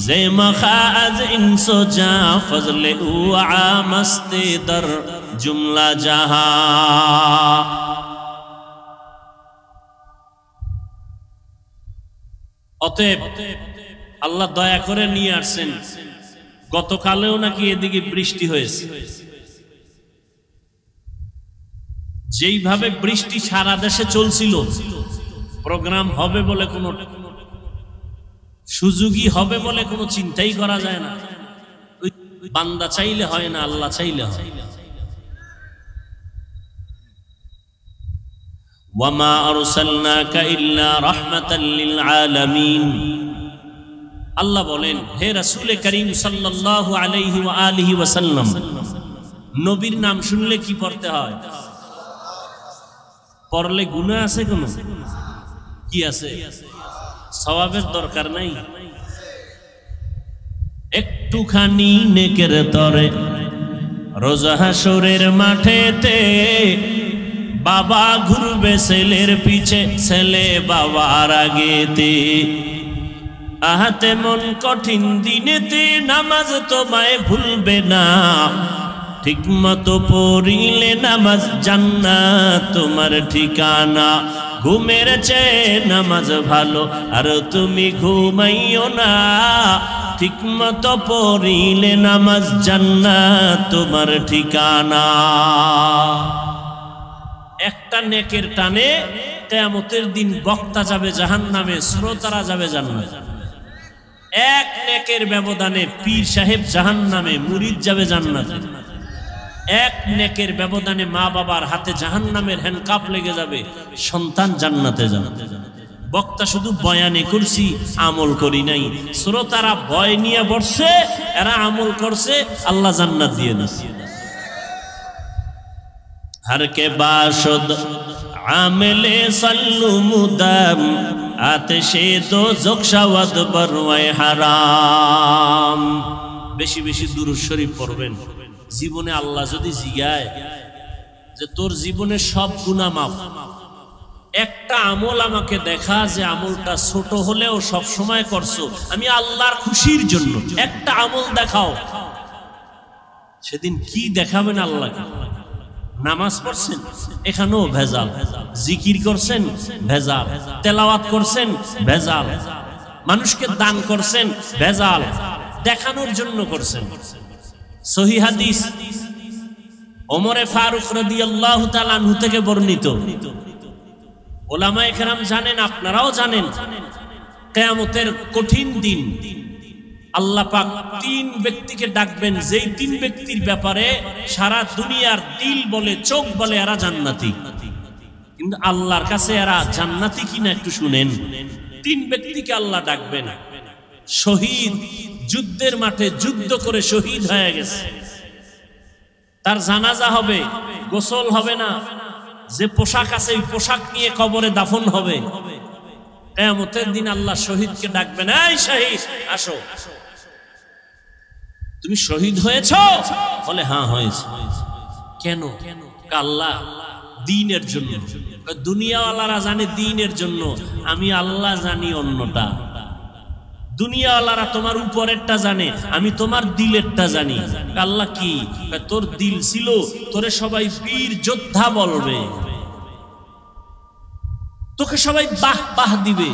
Speaker 1: زے مخاز ইনসো জা فضل او عامست দর জুমলা জাহা অতএব আল্লাহ দয়া করে নিয়ে আসছেন গতকালেও নাকি এদিকে বৃষ্টি হয়েছে যেইভাবে বৃষ্টি সারা দেশে চলছিল প্রোগ্রাম হবে বলে কোনো সুযোগই হবে বলে কোনো চিন্তাই করা যায় না বান্দা চাইলে হয় না আল্লাহ চাইলে হয় না ওয়ামা আরসালনাকা ইল্লা রাহমাতাল লিল আলামিন আল্লাহ বলেন হে রাসূল করিম সাল্লাল্লাহু আলাইহি ওয়া আলিহি ওয়াসাল্লাম নবীর নাম শুনলে কি পড়তে হয় পড়লে গুনাহ আছে কোনো কি আছে সওয়াবের দরকার নাই একটুখানি নেকের তরে রোজা হাসরের মাঠেতে বাবা ঘুরবে ছেলের পিছে ছেলে বাবার আগে আহাতে মন কঠিন দিনেতে নামাজ তোমায় ভুলবে না ঠিক মতো পড়িলে নামাজ জান্না তোমার ঠিকানা ঘুমের চেয়ে নামাজ ভালো আর তুমি ঘুমাইও না ঠিক মতো পড়িলে নামাজ জান্না তোমার ঠিকানা একটা নেকের টানে কেয়ামতের দিন বক্তা যাবে জাহান নামে শ্রোতারা যাবে জান্নাত এক নেকের ব্যবধানে পীর সাহেব জাহান নামে মুরিদ যাবে জান্নাত এক নেকের ব্যবধানে মা বাবার হাতে জাহান নামের হ্যান্ডকাপ লেগে যাবে সন্তান জান্নাতে জানাতে বক্তা শুধু বয়ানে করছি আমল করি নাই শ্রোতারা বয় নিয়ে বসছে এরা আমল করছে আল্লাহ জান্নাত দিয়ে দিচ্ছে ہر کے باشد عامل سلو مدم آتش دو زخشاوت بروئے হারাম বেশি বেশি দুরুদ শরীফ পড়বেন জীবনে আল্লাহ যদি জিগায় যে তোর জীবনে সব গুণা মাফ একটা আমল আমাকে দেখা যে আমলটা ছোট হলেও সব সময় করছো আমি আল্লাহর খুশির জন্য একটা আমল দেখাও সেদিন কি দেখাবেন আল্লাহকে নামাজ পড়ছেন এখানেও ভেজাল জিকির করছেন ভেজাল তেলাওয়াত করছেন ভেজাল মানুষকে দান করছেন ভেজাল দেখানোর জন্য করছেন সহি হাদিস ওমরে ফারুক রদি আল্লাহ তালানহু থেকে বর্ণিত ওলামা এখানে জানেন আপনারাও জানেন কেয়ামতের কঠিন দিন আল্লাপাক তিন ব্যক্তিকে ডাকবেন যেই তিন ব্যক্তির ব্যাপারে সারা দুনিয়ার দিল বলে চোখ বলে এরা জান্নাতি কিন্তু আল্লাহর কাছে এরা জান্নাতি কিনা একটু শুনেন তিন ব্যক্তিকে আল্লাহ ডাকবেন শহীদ যুদ্ধের মাঠে যুদ্ধ করে শহীদ হয়ে গেছে তার জানাজা হবে গোসল হবে না যে পোশাক আছে ওই পোশাক নিয়ে কবরে দাফন হবে কেমতের দিন আল্লাহ শহীদকে ডাকবেন এই শহীদ আসো তুমি শহীদ হয়েছ বলে হ্যাঁ হয়েছে কেন আল্লাহ দিনের জন্য দুনিয়াওয়ালারা জানে দিনের জন্য আমি আল্লাহ জানি অন্যটা দুনিয়াওয়ালারা তোমার উপরেরটা জানে আমি তোমার দিলেরটা জানি আল্লাহ কি তোর দিল ছিল তোরে সবাই বীর যোদ্ধা বলবে তোকে সবাই বাহ বাহ দিবে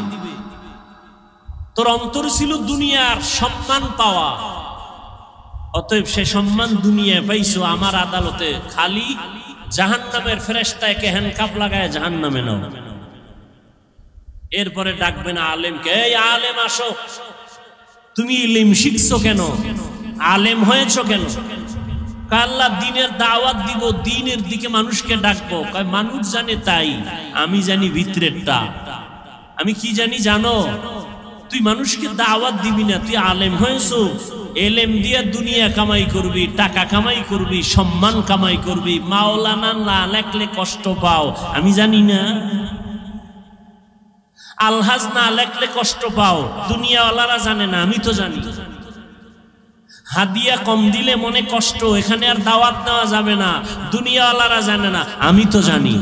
Speaker 1: তোর অন্তর ছিল দুনিয়ার সম্মান পাওয়া অতএব সে সম্মান দুনিয়ায় পাইছো আমার আদালতে খালি জাহান নামের ফেরেস্তায় কে হ্যান্ডকাপ লাগায় জাহান নামে নাও এরপরে ডাকবে না আলেমকে এই আলেম আসো তুমি ইলিম শিখছো কেন আলেম হয়েছ কেন কাল্লা দিনের দাওয়াত দিব দিনের দিকে মানুষকে ডাকবো মানুষ জানে তাই আমি জানি ভিতরেরটা আমি কি জানি জানো তুই মানুষকে দাওয়াত দিবি না তুই আলেম হয়েছ এলেম দিয়ে দুনিয়া কামাই করবি টাকা কামাই করবি সম্মান কামাই করবি মাওলানা না লেখলে কষ্ট পাও আমি জানি না আলহাজ না লেখলে কষ্ট পাও দুনিয়াওয়ালারা জানে না আমি তো জানি হাদিয়া কম দিলে মনে কষ্ট এখানে আর দাওয়াত দেওয়া যাবে না আলারা জানে না আমি তো জানি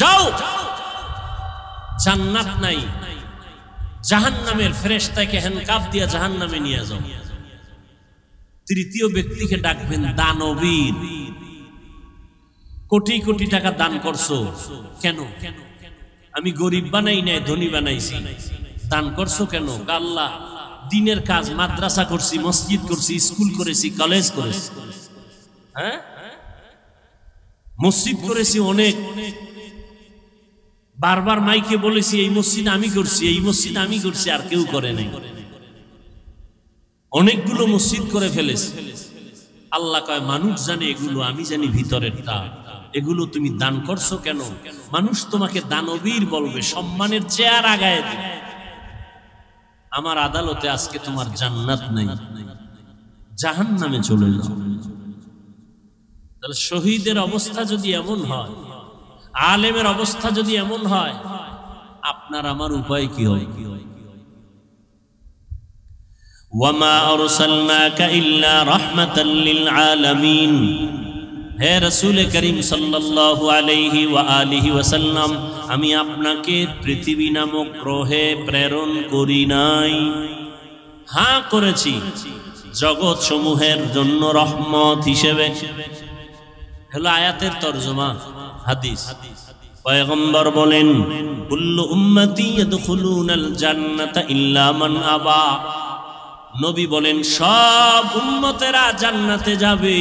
Speaker 1: যাও জান্নাত নাই জাহান নামের ফ্রেশটাকে হ্যান্ডকাপ দিয়া জাহান নামে নিয়ে যাও তৃতীয় ব্যক্তিকে ডাকবেন দানবীর কোটি কোটি টাকা দান করছো কেন আমি গরিব বানাই নাই ধনী বানাইছি দান করছো কেন গাল্লা দিনের কাজ মাদ্রাসা করছি মসজিদ করছি স্কুল করেছি কলেজ করেছি হ্যাঁ মসজিদ করেছি অনেক বারবার মাইকে বলেছি এই মসজিদ আমি করছি এই মসজিদ আমি করছি আর কেউ করে নাই অনেকগুলো মসজিদ করে ফেলেছি আল্লাহ কয় মানুষ জানে এগুলো আমি জানি ভিতরের তা এগুলো তুমি দান করছো কেন মানুষ তোমাকে দানবীর বলবে সম্মানের চেয়ার আগায় দেবে আমার আদালতে আজকে তোমার জান্নাত নেই জাহান নামে চলে যাও তাহলে শহীদের অবস্থা যদি এমন হয় আলেমের অবস্থা যদি এমন হয় আপনার আমার উপায় কি হয় কি হয় وما أرسلناك إلا رحمة للعالمين হে রসুল করিম সাল্লাহ আলহি ও আলহি ওয়াসাল্লাম আমি আপনাকে পৃথিবী নামক গ্রহে প্রেরণ করি নাই হ্যাঁ করেছি জগৎ সমূহের জন্য রহমত হিসেবে হলো আয়াতের তর্জমা হাদিস পয়গম্বর বলেন কুল্লু উম্মতি ইয়াদখুলুনাল জান্নাতা ইল্লা আবা নবী বলেন সব উম্মতেরা জান্নাতে যাবে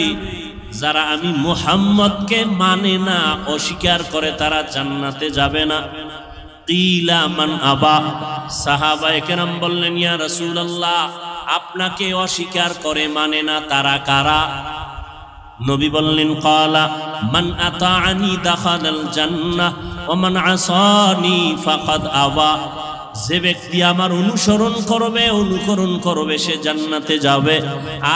Speaker 1: যারা আমি মোহাম্মদকে মানে না অস্বীকার করে তারা জান্নাতে যাবে না কিলা মান আবা সাহাবায়ে কেরাম বললেন ইয়া আপনাকে অস্বীকার করে মানে না তারা কারা নবী বললেন কালা মান আতাআনি দাখালাল জান্নাহ ওয়া মান আসানি ফাকাদ আবা যে ব্যক্তি আমার অনুসরণ করবে অনুকরণ করবে সে জান্নাতে যাবে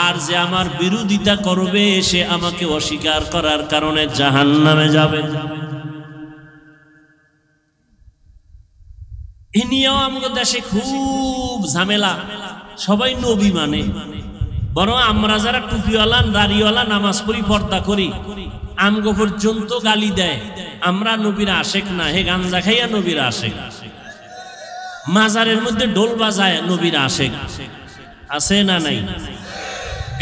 Speaker 1: আর যে আমার বিরোধিতা করবে সে আমাকে অস্বীকার করার কারণে জাহান নামে যাবে এ নিয়েও আমাদের দেশে খুব ঝামেলা সবাই নবী মানে বরং আমরা যারা টুপিওয়ালা দাড়িওয়ালা নামাজ পড়ি পর্দা করি আমগো পর্যন্ত গালি দেয় আমরা নবীরা আসেক না হে গাঞ্জা খাইয়া নবীরা আশেক মাজারের মধ্যে ডোল বাজায় নবীরা আসে আসে না নাই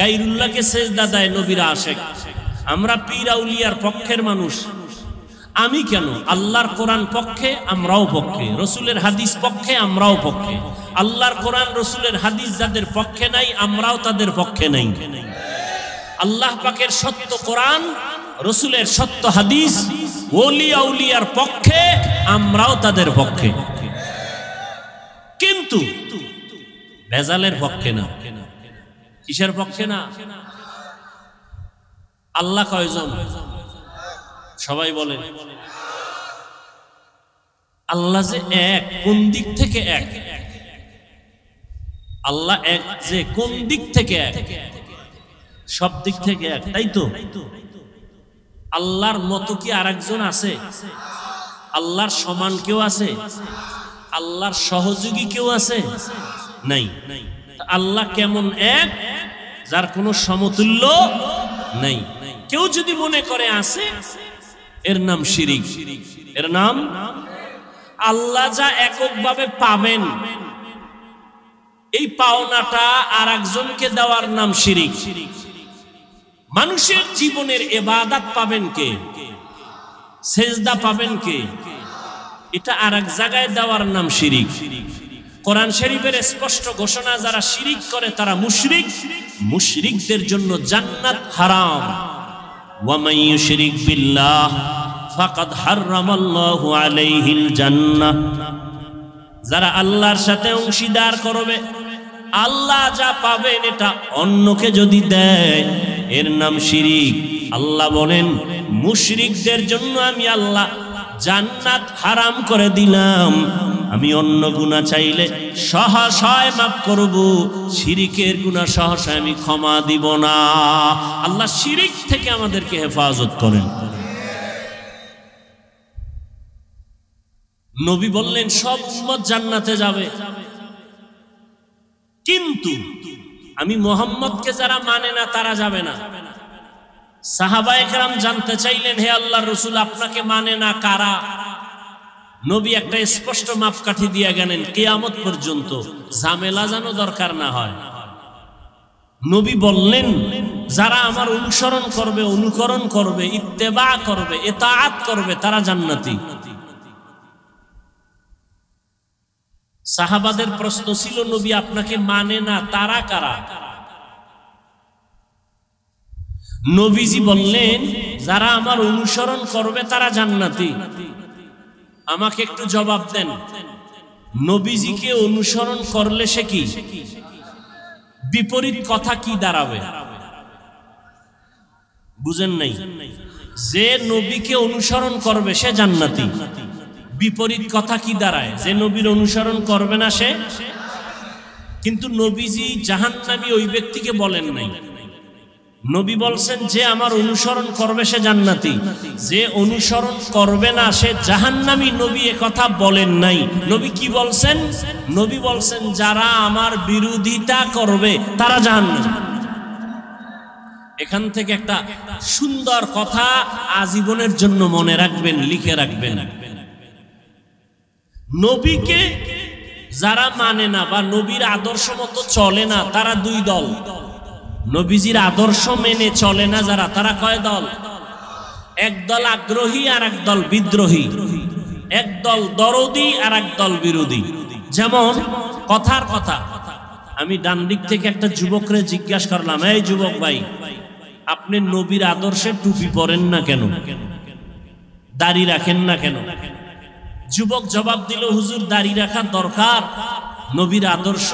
Speaker 1: গাইরুল্লাহকে সেজদা দেয় নবীরা আসে আমরা পীরাউলিয়ার পক্ষের মানুষ আমি কেন আল্লাহর কোরআন পক্ষে আমরাও পক্ষে রসুলের হাদিস পক্ষে আমরাও পক্ষে আল্লাহর কোরআন রসুলের হাদিস যাদের পক্ষে নাই আমরাও তাদের পক্ষে নাই আল্লাহ পাকের সত্য কোরআন রসুলের সত্য হাদিস ওলিয়া আউলিয়ার পক্ষে আমরাও তাদের পক্ষে ভেজালের পক্ষে না কিসের পক্ষে না আল্লাহ কয়জন সবাই বলে আল্লাহ যে এক কোন দিক থেকে এক আল্লাহ এক যে কোন দিক থেকে এক সব দিক থেকে এক তাই তো আল্লাহর মতো কি আর একজন আছে আল্লাহর সমান কেউ আছে আল্লাহর সহযোগী কেউ আছে নাই আল্লাহ কেমন এক যার কোনো সমতুল্য নাই কেউ যদি মনে করে আছে এর নাম শিরিক এর নাম আল্লাহ যা এককভাবে পাবেন এই পাওনাটা আর একজনকে দেওয়ার নাম শিরিক মানুষের জীবনের এবাদাত পাবেন কে সেজদা পাবেন কে এটা আর এক জায়গায় দেওয়ার নাম শিরিক কোরআন শরীফের স্পষ্ট ঘোষণা যারা শিরিক করে তারা মুশরিক মুশরিকদের জন্য জান্নাত হারাম ومن يشرك بالله فقد حرم الله عليه যারা আল্লাহর সাথে অংশীদার করবে আল্লাহ যা পাবেন এটা অন্যকে যদি দেয় এর নাম শিরিক আল্লাহ বলেন মুশরিকদের জন্য আমি আল্লাহ জান্নাত হারাম করে দিলাম আমি অন্য গুণা চাইলে সহসায় মাফ করব শিরিকের গুণা সহসায় আমি ক্ষমা দিব না আল্লাহ শিরিক থেকে আমাদেরকে হেফাজত করেন নবী বললেন সব উম্মত জান্নাতে যাবে কিন্তু আমি মোহাম্মদকে যারা মানে না তারা যাবে না সাহাবায়াম জানতে চাইলেন হে আল্লাহ রসুল আপনাকে মানে না কারা নবী একটা স্পষ্ট মাপকাঠি দিয়ে গেলেন কেয়ামত পর্যন্ত ঝামেলা যেন দরকার না হয় নবী বললেন যারা আমার অনুসরণ করবে অনুকরণ করবে ইত্তেবা করবে এতাআত করবে তারা জান্নাতি সাহাবাদের প্রশ্ন ছিল নবী আপনাকে মানে না তারা কারা নবীজি বললেন যারা আমার অনুসরণ করবে তারা জান্নাতি আমাকে একটু জবাব দেন নবীজিকে অনুসরণ করলে সে কি বিপরীত কথা কি দাঁড়াবে বুঝেন নাই যে নবীকে অনুসরণ করবে সে জান্নাতি বিপরীত কথা কি দাঁড়ায় যে নবীর অনুসরণ করবে না সে কিন্তু নবীজি জাহান্নামি ওই ব্যক্তিকে বলেন নাই নবী বলছেন যে আমার অনুসরণ করবে সে জান্নাতি যে অনুসরণ করবে না সে জাহান্নামি নবী কথা বলেন নাই নবী কি বলছেন নবী বলছেন যারা আমার বিরোধিতা করবে তারা জাহান্নামি এখান থেকে একটা সুন্দর কথা আজীবনের জন্য মনে রাখবেন লিখে রাখবেন নবীকে যারা মানে না বা নবীর আদর্শ মতো চলে না তারা দুই দল নবীজির আদর্শ মেনে চলে না যারা তারা কয় দল একদল আগ্রহী আর একদল বিদ্রোহী একদল দরদি আর একদল বিরোধী যেমন কথার কথা আমি ডান দিক থেকে একটা যুবকরে জিজ্ঞাসা করলাম এই যুবক ভাই আপনি নবীর আদর্শে টুপি পরেন না কেন দাড়ি রাখেন না কেন যুবক জবাব দিল হুজুর দাড়ি রাখা দরকার নবীর আদর্শ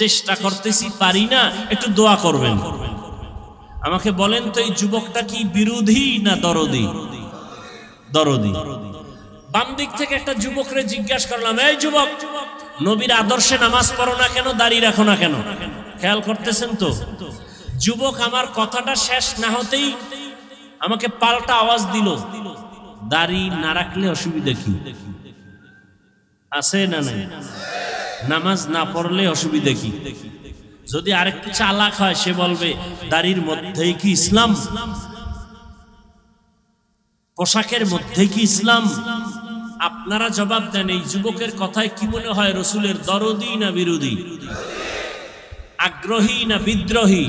Speaker 1: চেষ্টা করতেছি পারি না একটু দোয়া করবেন আমাকে বলেন তো এই যুবকটা কি বিরোধী না দরদি দরদি বাম দিক থেকে একটা যুবকরে জিজ্ঞাসা করলাম এই যুবক নবীর আদর্শে নামাজ পড়ো না কেন দাঁড়িয়ে রাখো না কেন খেয়াল করতেছেন তো যুবক আমার কথাটা শেষ না হতেই আমাকে পাল্টা আওয়াজ দিল দাড়ি না রাখলে অসুবিধা কি আছে না নাই নামাজ না পড়লে অসুবিধে কি যদি আরেকটু চালাক হয় সে বলবে দাড়ির মধ্যেই কি ইসলাম পোশাকের মধ্যে কি ইসলাম আপনারা জবাব দেন এই যুবকের কথায় কি মনে হয় রসুলের দরদি না বিরোধী আগ্রহী না বিদ্রোহী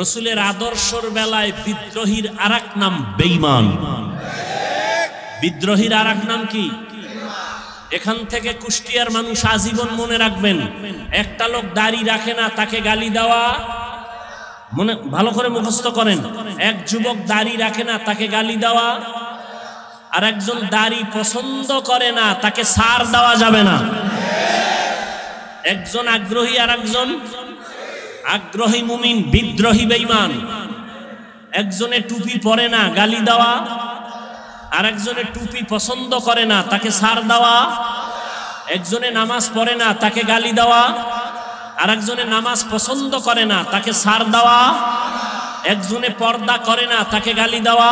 Speaker 1: রসুলের আদর্শর বেলায় বিদ্রোহীর আর নাম বেইমান বিদ্রোহীর আর নাম কি এখান থেকে কুষ্টিয়ার মানুষ আজীবন মনে রাখবেন একটা লোক দাড়ি রাখে না তাকে গালি দেওয়া মনে ভালো করে মুখস্থ করেন এক যুবক দাড়ি রাখে না তাকে গালি দেওয়া আর একজন দাড়ি পছন্দ করে না তাকে সার দেওয়া যাবে না একজন আগ্রহী আর একজন আগ্রহী মুমিন বিদ্রোহী বেইমান একজনে টুপি পরে না গালি দেওয়া আরেকজনের টুপি পছন্দ করে না তাকে সার দেওয়া একজনে নামাজ পড়ে না তাকে গালি দেওয়া আরেকজনে নামাজ পছন্দ করে না তাকে সার দেওয়া একজনে পর্দা করে না তাকে গালি দেওয়া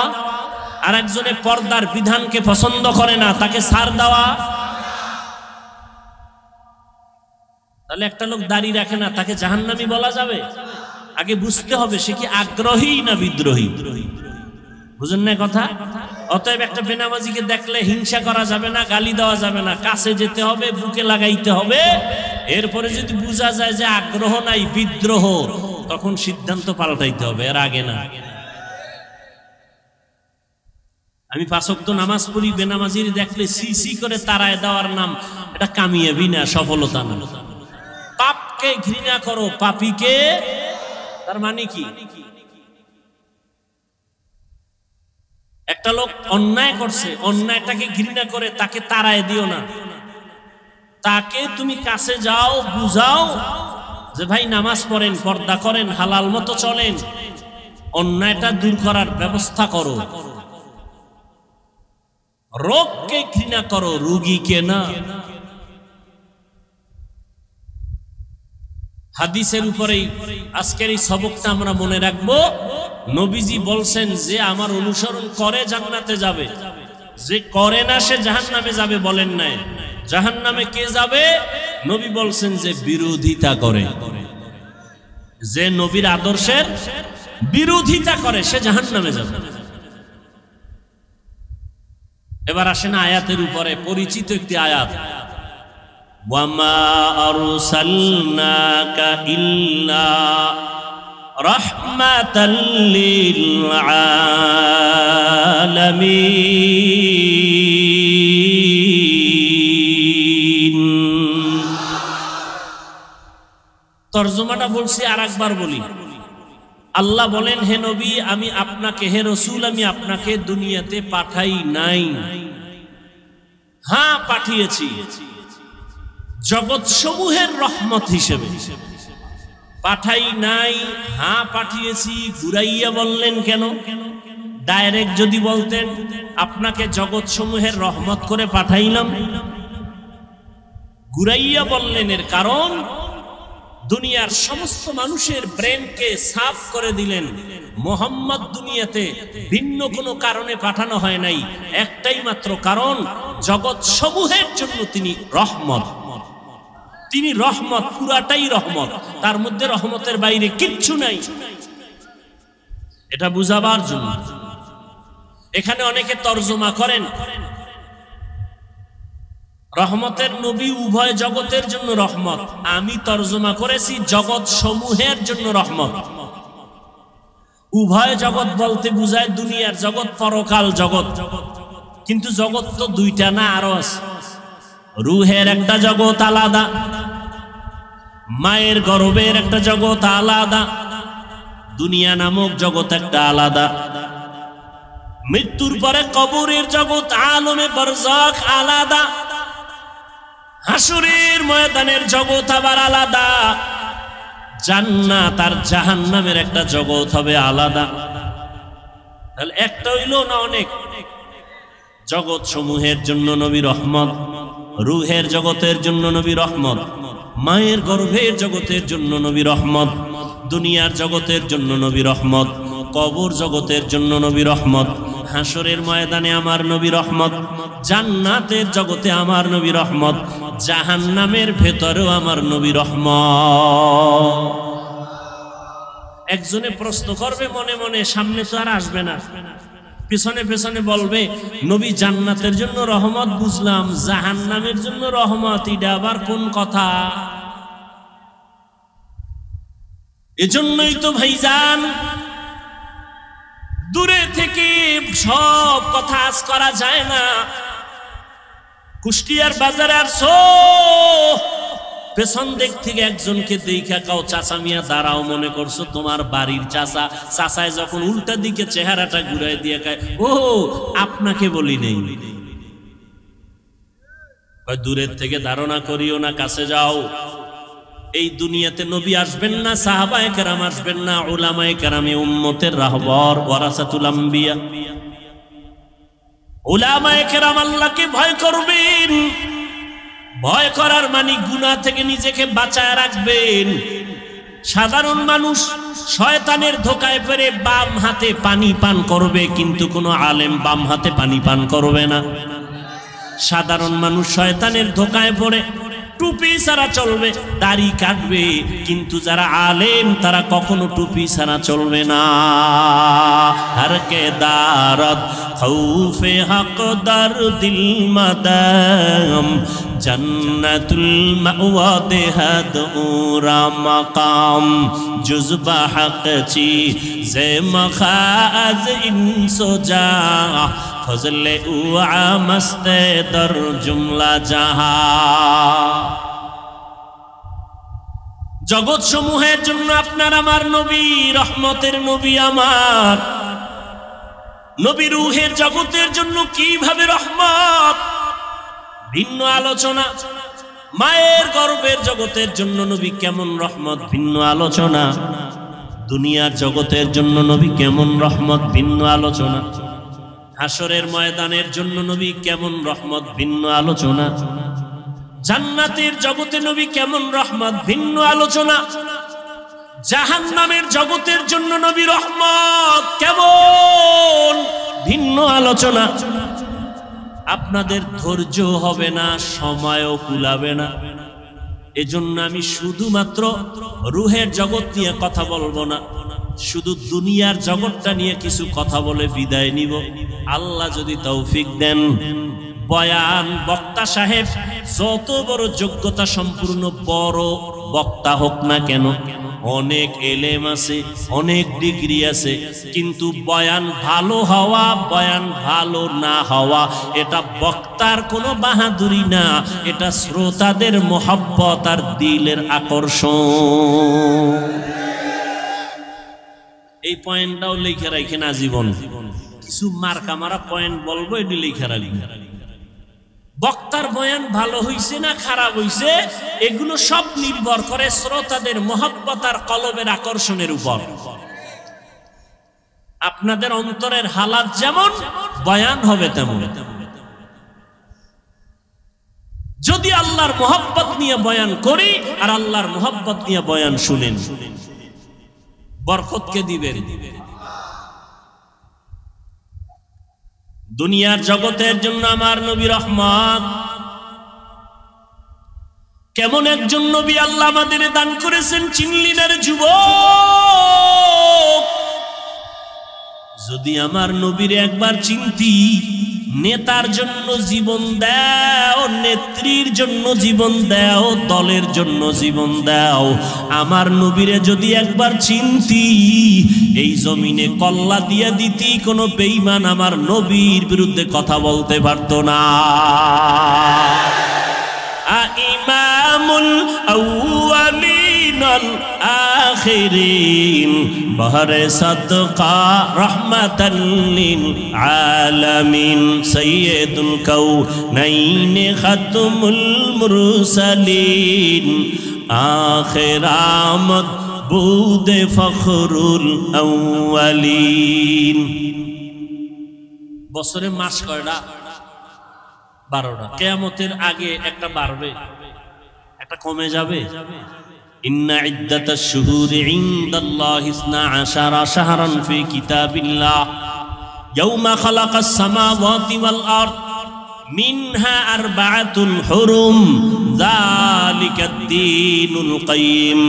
Speaker 1: আরেকজনে পর্দার বিধানকে পছন্দ করে না তাকে সার দেওয়া তাহলে একটা লোক দাড়ি রাখে না তাকে জাহান্নামি বলা যাবে আগে বুঝতে হবে সে কি আগ্রহী না বিদ্রোহী বুঝেন না কথা অতএব একটা বেনামাজিকে দেখলে হিংসা করা যাবে না গালি দেওয়া যাবে না কাছে যেতে হবে বুকে লাগাইতে হবে এরপরে যদি বোঝা যায় যে আগ্রহ নাই বিদ্রোহ তখন সিদ্ধান্ত পাল্টাইতে হবে এর আগে না আমি পাঁচক্ত নামাজ পড়ি বেনামাজির দেখলে সি সি করে তারায় দেওয়ার নাম এটা কামিয়াবি না সফলতা না পাপকে ঘৃণা করো পাপিকে তার মানে কি একটা লোক অন্যায় করছে অন্যায়টাকে ঘৃণা করে তাকে তাড়ায় দিও না তাকে তুমি কাছে যাও বুঝাও যে ভাই নামাজ পড়েন পর্দা করেন হালাল মতো চলেন অন্যায়টা দূর করার ব্যবস্থা করো রোগকে ঘৃণা করো রুগীকে না হাদিসের উপরেই আজকের এই সবকটা আমরা মনে রাখবো নবীজি বলছেন যে আমার অনুসরণ করে জান্নাতে যাবে যে করে না সে জাহান নামে যাবে বলেন নাই জাহান নামে কে যাবে নবী বলছেন যে বিরোধিতা করে যে নবীর আদর্শের বিরোধিতা করে সে জাহান নামে যাবে এবার আসেন আয়াতের উপরে পরিচিত একটি আয়াত ওয়ামা আরসালনাকা ইল্লা رحمة للعالمين তর্জমাটা বলছি আর একবার বলি আল্লাহ বলেন হে নবী আমি আপনাকে হে রসুল আমি আপনাকে দুনিয়াতে পাঠাই নাই হ্যাঁ পাঠিয়েছি জগৎ সমূহের রহমত হিসেবে হিসেবে পাঠাই নাই হ্যাঁ পাঠিয়েছি ঘুরাইয়া বললেন কেন ডাইরেক্ট যদি বলতেন আপনাকে জগৎ সমূহের রহমত করে পাঠাইলাম ঘুরাইয়া বললেন এর কারণ দুনিয়ার সমস্ত মানুষের ব্রেনকে সাফ করে দিলেন মোহাম্মদ দুনিয়াতে ভিন্ন কোনো কারণে পাঠানো হয় নাই একটাই মাত্র কারণ জগৎ সমূহের জন্য তিনি রহমত তিনি রহমত পুরাটাই রহমত তার মধ্যে রহমতের বাইরে কিচ্ছু নাই এটা বুঝাবার জন্য এখানে অনেকে তর্জমা করেন রহমতের নবী উভয় জগতের জন্য রহমত আমি তর্জমা করেছি জগৎ সমূহের জন্য রহমত উভয় জগৎ বলতে বুঝায় দুনিয়ার জগৎ পরকাল জগৎ কিন্তু জগৎ তো দুইটা না আরো আছে রুহের একটা জগৎ আলাদা মায়ের গর্বের একটা জগৎ আলাদা দুনিয়া নামক জগৎ একটা আলাদা মৃত্যুর পরে কবরের জগৎ আলমে বরজক আলাদা হাসুরের ময়দানের জগৎ আবার আলাদা জান্নাত আর জাহান নামের একটা জগৎ হবে আলাদা তাহলে একটা হইল না অনেক জগৎ সমূহের জন্য নবী রহমত রুহের জগতের জন্য নবী রহমত মায়ের গর্ভের জগতের জন্য নবী রহমত দুনিয়ার জগতের জন্য নবী রহমত কবর জগতের জন্য নবী রহমত হাসরের ময়দানে আমার নবী রহমত জান্নাতের জগতে আমার নবী রহমত জাহান নামের ভেতরেও আমার নবী রহমত একজনে প্রশ্ন করবে মনে মনে সামনে তো আর আসবে না পিছনে পেছনে বলবে নবী জান্নাতের জন্য রহমত বুঝলাম জাহান্নামের জন্য রহমত এটা আবার কোন কথা এজন্যই তো ভাইজান দূরে থেকে সব কথা আজ করা যায় না কুষ্টিয়ার বাজার আর সো পেছন দিক থেকে একজনকে দেখা কাও চাচা মিয়া দাঁড়াও মনে করছো তোমার বাড়ির চাচা চাচায় যখন উল্টা দিকে চেহারাটা ঘুরাই দিয়ে খায় ও আপনাকে বলি নেই দূরের থেকে ধারণা করিও না কাছে যাও এই দুনিয়াতে নবী আসবেন না সাহাবায় কেরাম আসবেন না ওলামায় কেরামে উম্মতের রাহবর ওয়ারাসাতুল আম্বিয়া ওলামায় কেরাম আল্লাহকে ভয় করবেন ভয় করার মানে গুণা থেকে নিজেকে বাঁচায় রাখবেন সাধারণ মানুষ শয়তানের ধোকায় পেরে বাম হাতে পানি পান করবে কিন্তু কোনো আলেম বাম হাতে পানি পান করবে না সাধারণ মানুষ শয়তানের ধোকায় পড়ে টুপি ছাড়া চলবে দাড়ি কাটবে কিন্তু যারা আলেম তারা কখনো টুপি ছাড়া চলবে না হার কে দারত খৌফে হক দার দিল মাদাম জান্নাতুল মাওয়া দেহাদ উরা মাকাম জুজবা হক চি জে মখা আজ ইনসো জা ফজলে উয়া মস্তে দর জুমলা জাহা জগৎ সমূহের জন্য আপনার আমার নবী রহমতের নবী আমার নবী রুহের জগতের জন্য কিভাবে রহমত ভিন্ন আলোচনা মায়ের গর্বের জগতের জন্য নবী কেমন রহমত ভিন্ন আলোচনা দুনিয়ার জগতের জন্য নবী কেমন রহমত ভিন্ন আলোচনা হাসরের ময়দানের জন্য নবী কেমন রহমত ভিন্ন আলোচনা জান্নাতের জগতে নবী কেমন রহমত ভিন্ন আলোচনা জাহান নামের জগতের জন্য নবী রহমত কেমন ভিন্ন আলোচনা আপনাদের ধৈর্য হবে না সময়ও কুলাবে না এজন্য আমি শুধুমাত্র রুহের জগৎ নিয়ে কথা বলবো না শুধু দুনিয়ার জগৎটা নিয়ে কিছু কথা বলে বিদায় নিব আল্লাহ যদি তৌফিক দেন বয়ান বক্তা সাহেব যত বড় যোগ্যতা সম্পূর্ণ বড় বক্তা হোক না কেন অনেক এলেম আছে অনেক ডিগ্রি আছে কিন্তু বয়ান ভালো হওয়া বয়ান ভালো না হওয়া এটা বক্তার কোনো বাহাদুরি না এটা শ্রোতাদের মহাব্বত আর দিলের আকর্ষণ এই পয়েন্টটাও লিখে না জীবন কিছু মার্কা মারা পয়েন্ট বলবো এটি লিখে রাখি বক্তার বয়ান ভালো হইছে না খারাপ হইছে এগুলো সব নির্ভর করে শ্রোতাদের মহব্বত আর কলবের আকর্ষণের উপর আপনাদের অন্তরের হালাত যেমন বয়ান হবে তেমন যদি আল্লাহর মহব্বত নিয়ে বয়ান করি আর আল্লাহর মহব্বত নিয়ে বয়ান শুনেন শুনেন বরকতকে দিবেন দুনিয়ার জগতের জন্য আমার নবী রহমান কেমন একজন নবী আল্লাহ আমাদের দান করেছেন চিনলিনের যুবক যদি আমার নবীর একবার চিন্তি নেতার জন্য জীবন দাও নেত্রীর জন্য জীবন দাও দলের জন্য জীবন দাও আমার নবীরে যদি একবার চিনতি এই জমিনে কল্লা দিয়ে দিতি কোনো বেইমান আমার নবীর বিরুদ্ধে কথা বলতে পারত না ইমামুল আউয়ালি আখিরিন বহরে সদকা রহমতন আলামিন সৈয়দুল কাউ নাইন খতমুল মুরসালিন আখিরামত বুদ ফখরুল আউয়ালিন বছরে মাস কয়টা বারোটা কেয়ামতের আগে একটা বাড়বে একটা কমে যাবে إن عدة الشهور عند الله اثنا عشر شهرا في كتاب الله يوم خلق السماوات والأرض منها أربعة حرم ذلك الدين القيم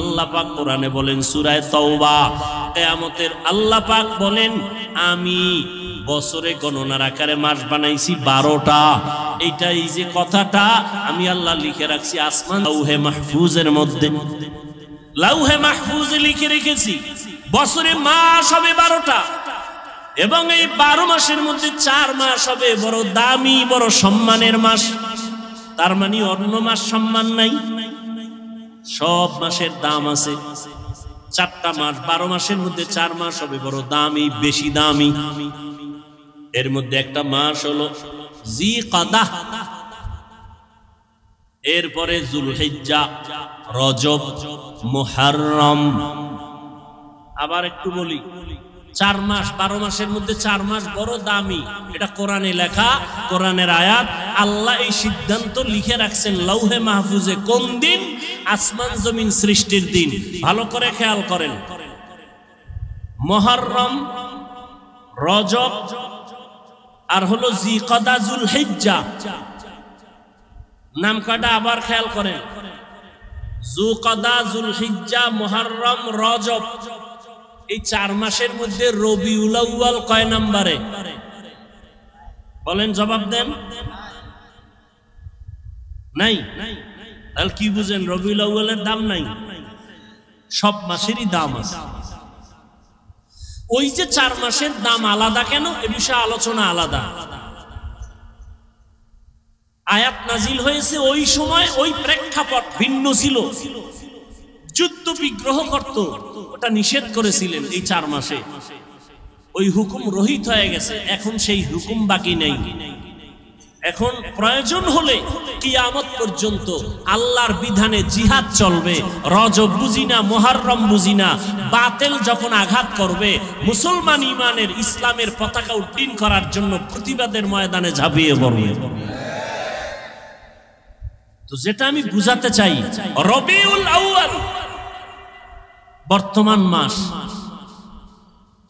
Speaker 1: আল্লাহ পাক কোরআনে বলেন সূরা তাওবা কিয়ামতের আল্লাহ পাক বলেন আমি বছরে গণনার আকারে মাস বানাইছি বারোটা এইটাই যে কথাটা আমি আল্লাহ লিখে রাখছি আসমান লাউহে মাহফুজের মধ্যে লাউহে মাহফুজ লিখে রেখেছি বছরে মাস হবে বারোটা এবং এই বারো মাসের মধ্যে চার মাস হবে বড় দামি বড় সম্মানের মাস তার মানে অন্য মাস সম্মান নাই সব মাসের দাম আছে চারটা মাস বারো মাসের মধ্যে চার মাস হবে বড় দামি বেশি দামি এর মধ্যে একটা মাস হলো এরপরে রজব মোহারম আবার একটু বলি চার মাস বারো মাসের মধ্যে চার মাস বড় দামি এটা কোরআনে লেখা কোরআনের আয়াত আল্লাহ এই সিদ্ধান্ত লিখে রাখছেন লৌহে মাহফুজে কোন দিন আসমান জমিন সৃষ্টির দিন ভালো করে খেয়াল করেন মহরম রজব আর হলো জি কদাজুল হিজ্জা নাম কাটা আবার খেয়াল করেন জু কদা জুল হিজ্জা মোহারম রজব এই চার মাসের মধ্যে রবি উলাউল কয় নাম্বারে বলেন জবাব দেন নাই তাহলে কি বুঝেন রবি উলাউলের দাম নাই সব মাসেরই দাম আছে ওই যে চার মাসের দাম আলাদা কেন এ বিষয়ে আলোচনা আলাদা আয়াত নাজিল হয়েছে ওই সময় ওই প্রেক্ষাপট ভিন্ন ছিল যুদ্ধ বিগ্রহ করত ওটা নিষেধ করেছিলেন এই চার মাসে ওই হুকুম রহিত হয়ে গেছে এখন সেই হুকুম বাকি নেই এখন প্রয়োজন হলে কিয়ামত পর্যন্ত আল্লাহর বিধানে জিহাদ চলবে রজব বুঝিনা মোহারম বুঝিনা বাতেল যখন আঘাত করবে মুসলমান ইমানের ইসলামের পতাকা উড্ডীন করার জন্য প্রতিবাদের ময়দানে ঝাঁপিয়ে পড়বে তো যেটা আমি বুঝাতে চাই রবিউল আউয়াল বর্তমান মাস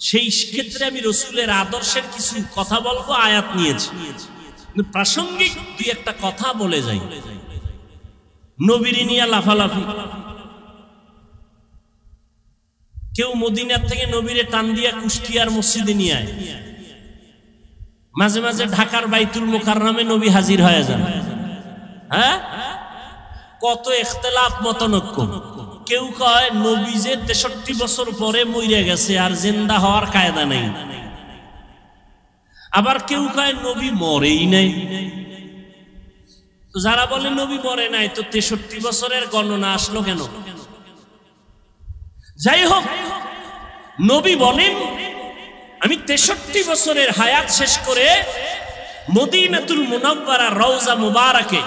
Speaker 1: সেই ক্ষেত্রে আমি রসুলের আদর্শের কিছু কথা বলবো আয়াত নিয়েছি প্রাসঙ্গিক দুই একটা কথা বলে যাই নবীর লাফালাফি কেউ মদিনার থেকে নবীরে টান দিয়া কুষ্টিয়ার মসজিদে নিয়ে মাঝে মাঝে ঢাকার বাইতুল নামে নবী হাজির হয়ে যান হ্যাঁ কত এখতলাফ মতনক্য কেউ কয় নবী যে তেষট্টি বছর পরে মইরে গেছে আর জিন্দা হওয়ার কায়দা নেই আবার কেউ কয় নবী মরেই নাই যারা বলে নবী মরে নাই তো তেষট্টি বছরের গণনা আসলো কেন যাই হোক নবী বলেন আমি তেষট্টি বছরের হায়াত শেষ করে মদিনাতুল মুনাব্বারা রওজা মুবারাকে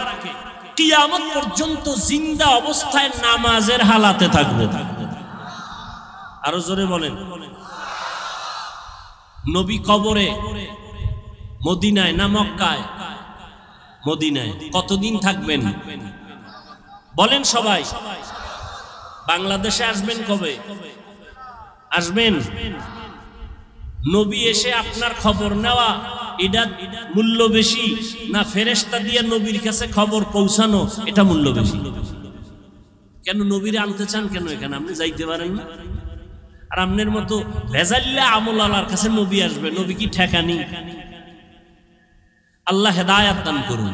Speaker 1: কিয়ামত পর্যন্ত জিন্দা অবস্থায় নামাজের হালাতে থাকবে আরো জোরে বলেন নবী কবরে মদিনায় না মক্কায় মদিনায় কতদিন থাকবেন বলেন সবাই বাংলাদেশে আসবেন কবে আসবেন নবী এসে আপনার খবর নেওয়া এটা মূল্য বেশি না ফেরেস্তা দিয়ে নবীর কাছে খবর পৌঁছানো এটা মূল্য বেশি কেন নবীর আনতে চান কেন এখানে আপনি যাইতে পারেন না আর আপনার মতো ভেজাল্লা আমল আলার কাছে নবী আসবে নবী কি ঠেকানি আল্লাহ হেদায়াত দান করুন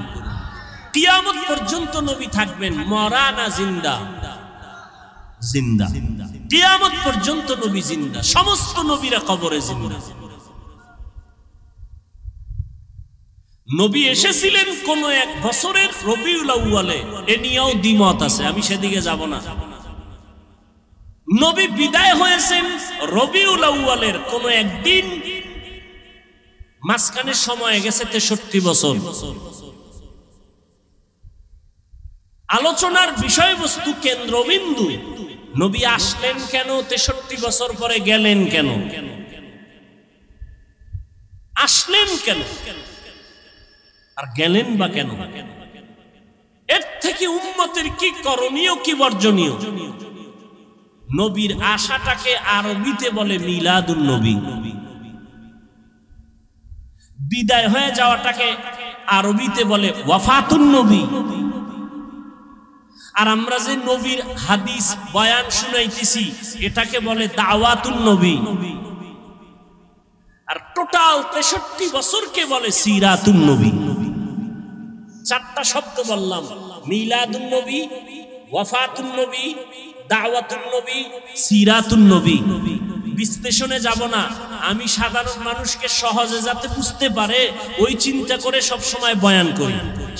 Speaker 1: কিয়ামত পর্যন্ত নবী থাকবেন মরা না জিন্দা জিন্দা কিয়ামত পর্যন্ত নবী জিন্দা সমস্ত নবীরা কবরে জিন্দা নবী এসেছিলেন কোন এক বছরের রবিউল আউয়ালে এ নিয়েও দ্বিমত আছে আমি সেদিকে যাব না নবী বিদায় হয়েছেন রবিউল আউয়ালের কোন একদিন মাঝখানে সময় গেছে তেষট্টি বছর আলোচনার বিষয়বস্তু কেন্দ্রবিন্দু নবী আসলেন কেন তেষট্টি বছর পরে গেলেন কেন আসলেন কেন আর গেলেন বা কেন এর থেকে উন্মতের কি করণীয় কি বর্জনীয় নবীর আশাটাকে আরবিতে বলে মিলাদুল নবী বিদায় হয়ে যাওয়াটাকে আরবিতে বলে ওয়াফাতুন নবী আর আমরা যে নবীর হাদিস বয়ান শুনাইতেছি এটাকে বলে দাওয়াতুন নবী আর টোটাল তেষট্টি বছরকে বলে সিরাতুন নবী চারটা শব্দ বললাম মিলাদুন নবী ওয়াফাতুন নবী দাওয়াতুন নবী সিরাতুন নবী বিশ্লেষণে যাব না আমি সাধারণ মানুষকে সহজে যাতে বুঝতে পারে ওই চিন্তা করে সব সময় বয়ান করি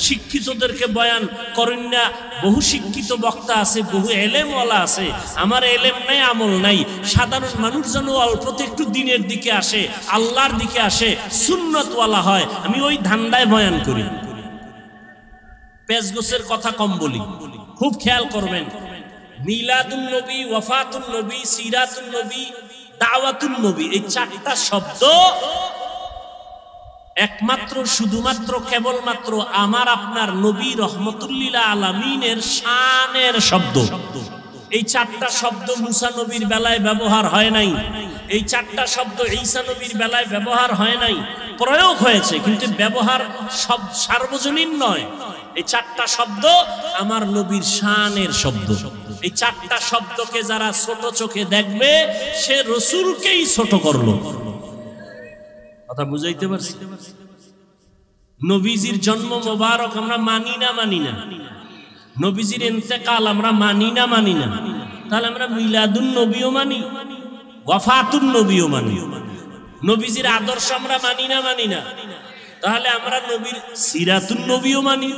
Speaker 1: শিক্ষিতদেরকে বয়ান করেন না বহু শিক্ষিত বক্তা আছে বহু এলেমওয়ালা আছে আমার এলেম নাই আমল নাই সাধারণ মানুষ যেন অল্পতে একটু দিনের দিকে আসে আল্লাহর দিকে আসে সুন্নতওয়ালা হয় আমি ওই ধান্দায় বয়ান করি পেজগোসের কথা কম বলি খুব খেয়াল করবেন মিলাদুল নবী ওয়াফাতুল নবী সিরাতুল নবী দাওয়াতুল নবী এই চারটা শব্দ একমাত্র শুধুমাত্র কেবলমাত্র আমার আপনার নবী রহমতুল্লিলা আলমিনের শানের শব্দ এই চারটা শব্দ মুসা নবীর বেলায় ব্যবহার হয় নাই এই চারটা শব্দ ঈসা নবীর বেলায় ব্যবহার হয় নাই প্রয়োগ হয়েছে কিন্তু ব্যবহার সব সার্বজনীন নয় এই চারটা শব্দ আমার নবীর শানের শব্দ শব্দ এই চারটা শব্দকে যারা ছোট চোখে দেখবে সে রসুলকেই ছোট করলো কথা বুঝাইতে পারছি নবীজির জন্ম মোবারক আমরা মানি না মানি না নবীজির এতেকাল আমরা মানি না মানি না তাহলে আমরা মিলাদুন নবীও মানি গফাতুন নবীও মানি নবীজির আদর্শ আমরা মানি না মানি না তাহলে আমরা নবীর সিরাতুন নবীও মানি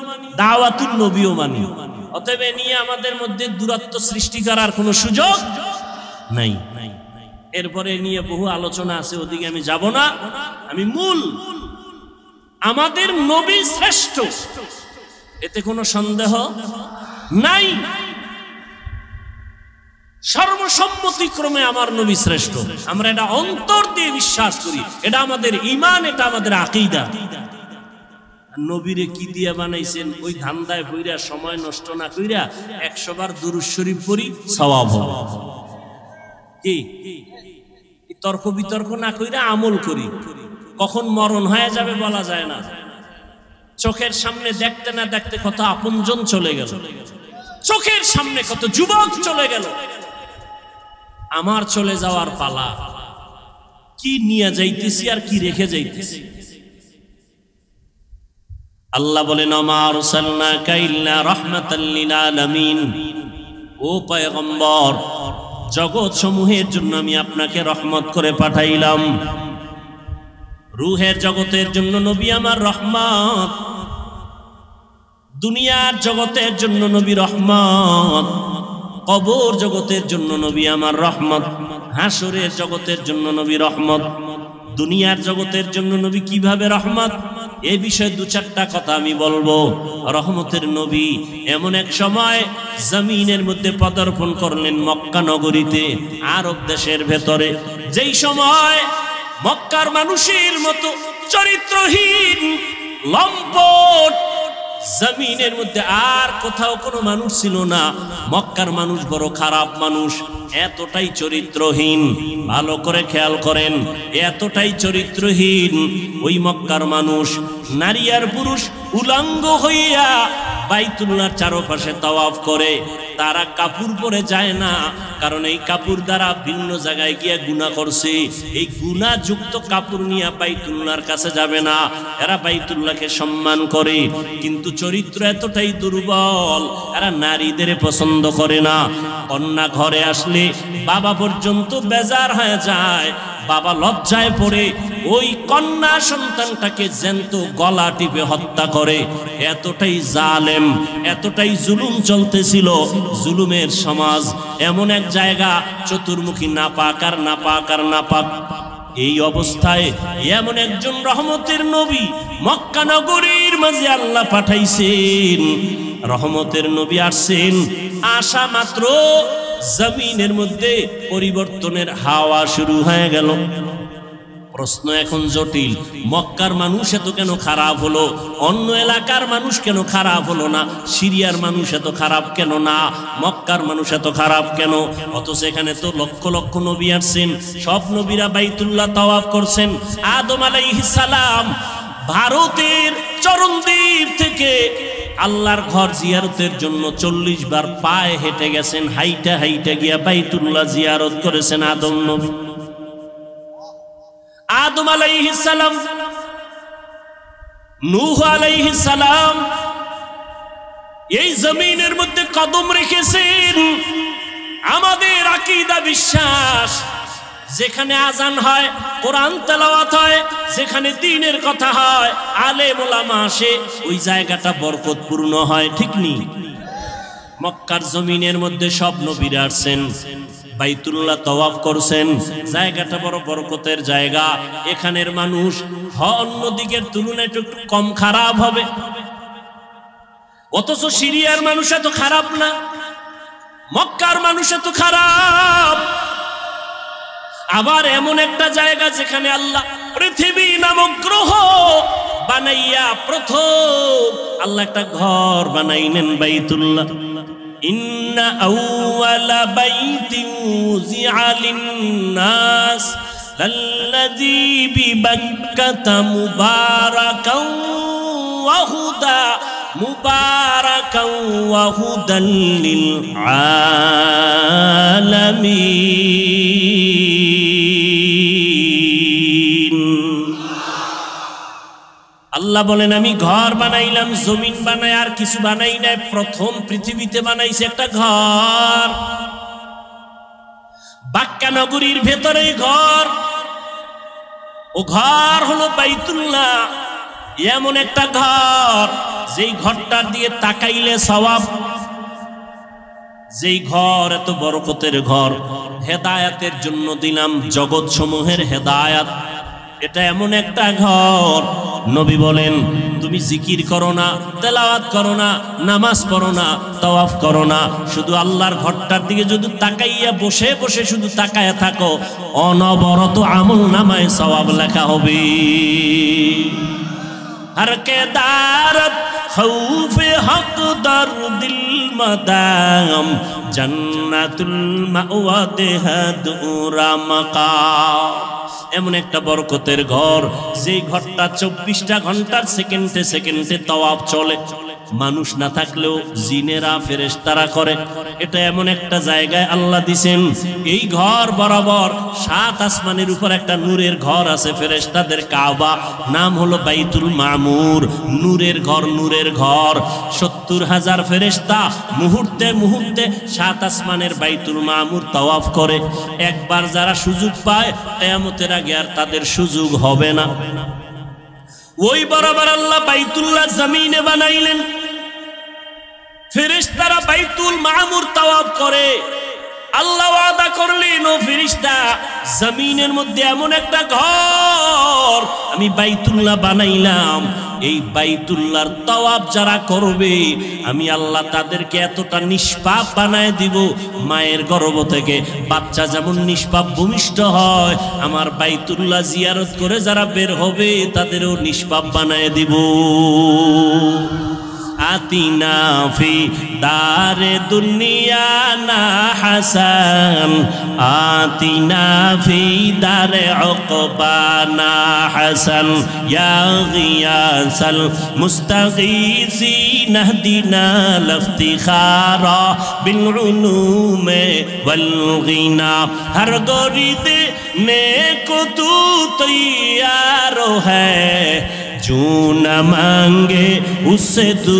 Speaker 1: দাওয়াতুন নবীও মানি অতএব নিয়ে আমাদের মধ্যে দূরত্ব সৃষ্টি করার কোনো সুযোগ নাই এরপরে নিয়ে বহু আলোচনা আছে ওদিকে আমি যাব না আমি মূল আমাদের নবী শ্রেষ্ঠ এতে কোনো সন্দেহ নাই সর্বসম্মতিক্রমে আমার নবী শ্রেষ্ঠ আমরা এটা অন্তর দিয়ে বিশ্বাস করি এটা আমাদের ইমান এটা আমাদের আকিদা নবীরে কি দিয়া বানাইছেন ওই ধান্দায় ভইরা সময় নষ্ট না কইরা একশো বার শরীফ পড়ি সবাব কি তর্ক বিতর্ক না কইরা আমল করি কখন মরণ হয়ে যাবে বলা যায় না চোখের সামনে দেখতে না দেখতে কত আপনজন চলে গেল চোখের সামনে কত যুবক চলে গেল আমার চলে যাওয়ার পালা কি নিয়ে যাইতেছি আর কি রেখে যাইতেছি আল্লাহ বলেন ও পয়গম্বর জগৎ সমূহের জন্য আমি আপনাকে রহমত করে পাঠাইলাম রুহের জগতের জন্য নবী আমার রহমত দুনিয়ার জগতের জন্য নবী রহমত কবর জগতের জন্য নবী আমার রহমত হাসরের জগতের জন্য নবী রহমত দুনিয়ার জগতের জন্য নবী কিভাবে রহমত এ বিষয়ে দু চারটা কথা আমি বলবো রহমতের নবী এমন এক সময় জমিনের মধ্যে পদার্পণ করলেন মক্কা নগরীতে আরব দেশের ভেতরে যেই সময় মক্কার মানুষের মতো চরিত্রহীন লম্পট জমিনের মধ্যে আর কোথাও কোনো মানুষ ছিল না মক্কার মানুষ বড় খারাপ মানুষ এতটাই চরিত্রহীন ভালো করে খেয়াল করেন এতটাই চরিত্রহীন ওই মক্কার মানুষ নারী আর পুরুষ উলঙ্গ হইয়া বাইতুল্লার চারপাশে তওয়াফ করে তারা কাপড় পরে যায় না কারণ এই কাপড় দ্বারা ভিন্ন জায়গায় গিয়ে গুণা করছে এই যুক্ত কাপড় নিয়ে বাইতুল্লার কাছে যাবে না এরা বাইতুল্লাহকে সম্মান করে কিন্তু চরিত্র এতটাই দুর্বল এরা নারীদের পছন্দ করে না কন্যা ঘরে আসলে বাবা পর্যন্ত বেজার হয়ে যায় বাবা লজ্জায় পড়ে ওই কন্যা সন্তানটাকে জ্যান্ত গলা টিপে হত্যা করে এতটাই জালেম এতটাই জুলুম চলতেছিল জুলুমের সমাজ এমন এক জায়গা চতুর্মুখী নাপাক আর নাপাক আর নাপাক এই অবস্থায় এমন একজন রহমতের নবী মক্কা নগরীর মাঝে আল্লাহ পাঠাইছেন রহমতের নবী আসছেন আসা মাত্র জমিনের মধ্যে পরিবর্তনের হাওয়া শুরু হয়ে গেল প্রশ্ন এখন জটিল মক্কার মানুষ এত কেন খারাপ হলো অন্য এলাকার মানুষ কেন খারাপ হলো না সিরিয়ার মানুষ এত খারাপ কেন না মক্কার মানুষ এত খারাপ কেন অথচ এখানে তো লক্ষ লক্ষ নবী আসছেন সব নবীরা বাইতুল্লাহ তাওয়াব করছেন আদম সালাম ভারতের চরণদ্বীপ থেকে আল্লাহর ঘর জিয়ারতের জন্য চল্লিশ বার পায়ে হেঁটে গেছেন হাইটা হাইটা গিয়া বাইতুল্লাহ জিয়ারত করেছেন আদম নবী আদম আলাইহিসালাম নূহ আলাইহিসালাম এই জমিনের মধ্যে কদম রেখেছেন আমাদের আকিদা বিশ্বাস যেখানে আজান হয় কোরআন তেলাওয়াত হয় যেখানে দিনের কথা হয় আলে মোলামা আসে ওই জায়গাটা বরকতপূর্ণ হয় ঠিক নি মক্কার জমিনের মধ্যে সব নবীরা আসছেন বাইতুল্লাহ তওয়াফ করছেন জায়গাটা বড় বরকতের জায়গা এখানের মানুষ হ অন্য দিকের তুলনায় একটু কম খারাপ হবে অথচ সিরিয়ার মানুষ এত খারাপ না মক্কার মানুষ এত খারাপ আবার এমন একটা জায়গা যেখানে আল্লাহ পৃথিবী নামক গ্রহ বানাইয়া প্রথম আল্লাহ একটা ঘর বানাইলেন বাইতুল্লাহ إن أول بيت وزع للناس للذي ببكة مباركا وهدى مباركا وهدى للعالمين আল্লাহ বলেন আমি ঘর বানাইলাম জমিন বানাই আর কিছু বানাই নাই প্রথম পৃথিবীতে বানাইছে একটা ঘর বাক্কা নগরীর ভেতরে ঘর ও ঘর হলো বাইতুল্লাহ এমন একটা ঘর যেই ঘরটা দিয়ে তাকাইলে সবাব যেই ঘর এত বরকতের ঘর হেদায়াতের জন্য দিলাম জগৎ সমূহের হেদায়াত এটা এমন একটা ঘর নবী বলেন তুমি জিকির করো না তেলাওয়াত করো না নামাজ পড়ো না তওয়াফ করো না শুধু আল্লাহর ঘরটার দিকে যদি তাকাইয়া বসে বসে শুধু তাকায় থাকো অনবরত আমল নামায় সওয়াব লেখা হবে আর কেদার খৌফ হক দর দিল মদাম জন্নাতুল মাওয়া দেহা দুরা মাকাম এমন একটা বরকতের ঘর যে ঘরটা চব্বিশটা ঘন্টার সেকেন্ডে সেকেন্ডে তওয়াব চলে মানুষ না থাকলেও জিনেরা ফেরেস্তারা করে এটা এমন একটা জায়গায় আল্লাহ দিছেন এই ঘর বরাবর সাত আসমানের উপর একটা নূরের ঘর আছে ফেরেস্তাদের কাবা নাম হলো বাইতুল মামুর নূরের ঘর নূরের ঘর সত্তর হাজার ফেরেস্তা মুহূর্তে মুহূর্তে সাত আসমানের বাইতুল মামুর তওয়াফ করে একবার যারা সুযোগ পায় তেমতের আগে আর তাদের সুযোগ হবে না ওই বরাবর আল্লাহ বাইতুল্লাহ জমিনে বানাইলেন ফেরেশতারা বাইতুল মাহমুর তাওয়াব করে আল্লাহ আদা করলেন ও ফিরিস্তা জমিনের মধ্যে এমন একটা ঘর আমি বাইতুল্লাহ বানাইলাম এই বাইতুল্লাহর তওয়াব যারা করবে আমি আল্লাহ তাদেরকে এতটা নিষ্পাপ বানায় দিব মায়ের গর্ভ থেকে বাচ্চা যেমন নিষ্পাপ ভূমিষ্ঠ হয় আমার বাইতুল্লাহ জিয়ারত করে যারা বের হবে তাদেরও নিষ্পাপ বানায় দিব آتینا فی دار دنیا نا حسن آتینا فی دار اوقبانہ حسن یا غیاس المستغیثی نہدینا لفتخارا بالعلوم لفتی ہر گورد میں کو تو ہے जो न मांगे उससे तू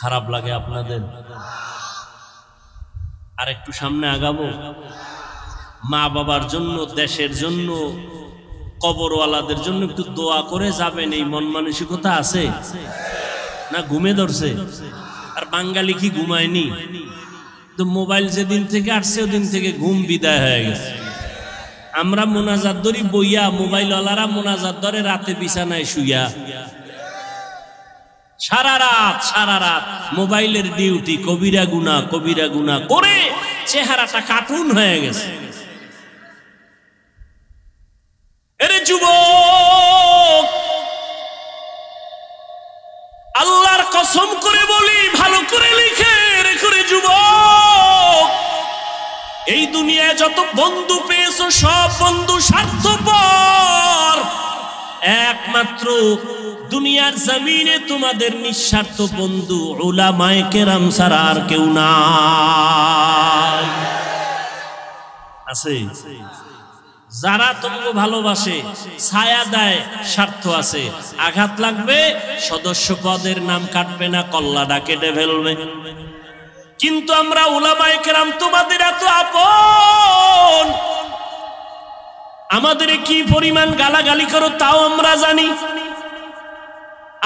Speaker 1: খারাপ লাগে আপনাদের আর একটু সামনে আগাবো মা বাবার জন্য দেশের জন্য কবরওয়ালাদের জন্য একটু দোয়া করে যাবেন এই মন মানসিকতা আছে না ঘুমে ধরছে আর বাঙালি কি ঘুমায়নি তো মোবাইল যেদিন থেকে আসছে ওদিন থেকে ঘুম বিদায় হয়ে গেছে আমরা মোনাজাত ধরি বইয়া মোবাইল মোবাইলওয়ালারা মোনাজাত ধরে রাতে বিছানায় শুইয়া সারা রাত সারা রাত মোবাইলের ডিউটি কবিরা গুনা কবিরা গুনা করে চেহারাটা কার্টুন হয়ে গেছে এরে যুব আল্লাহর কসম করে বলি ভালো করে লিখে রে করে যুবক এই দুনিয়ায় যত বন্ধু পেয়েছো সব বন্ধু স্বার্থপর একমাত্র দুনিয়ার জমিনে তোমাদের নিঃস্বার্থ বন্ধু ওলা কেরাম সারা আর কেউ না আছে যারা তোমাকে ভালোবাসে ছায়া দেয় স্বার্থ আছে আঘাত লাগবে সদস্য পদের নাম কাটবে না কল্লাটা কেটে ফেলবে কিন্তু আমরা উলামায় কেরাম তোমাদের এত আপন আমাদের কি পরিমাণ গালাগালি করো তাও আমরা জানি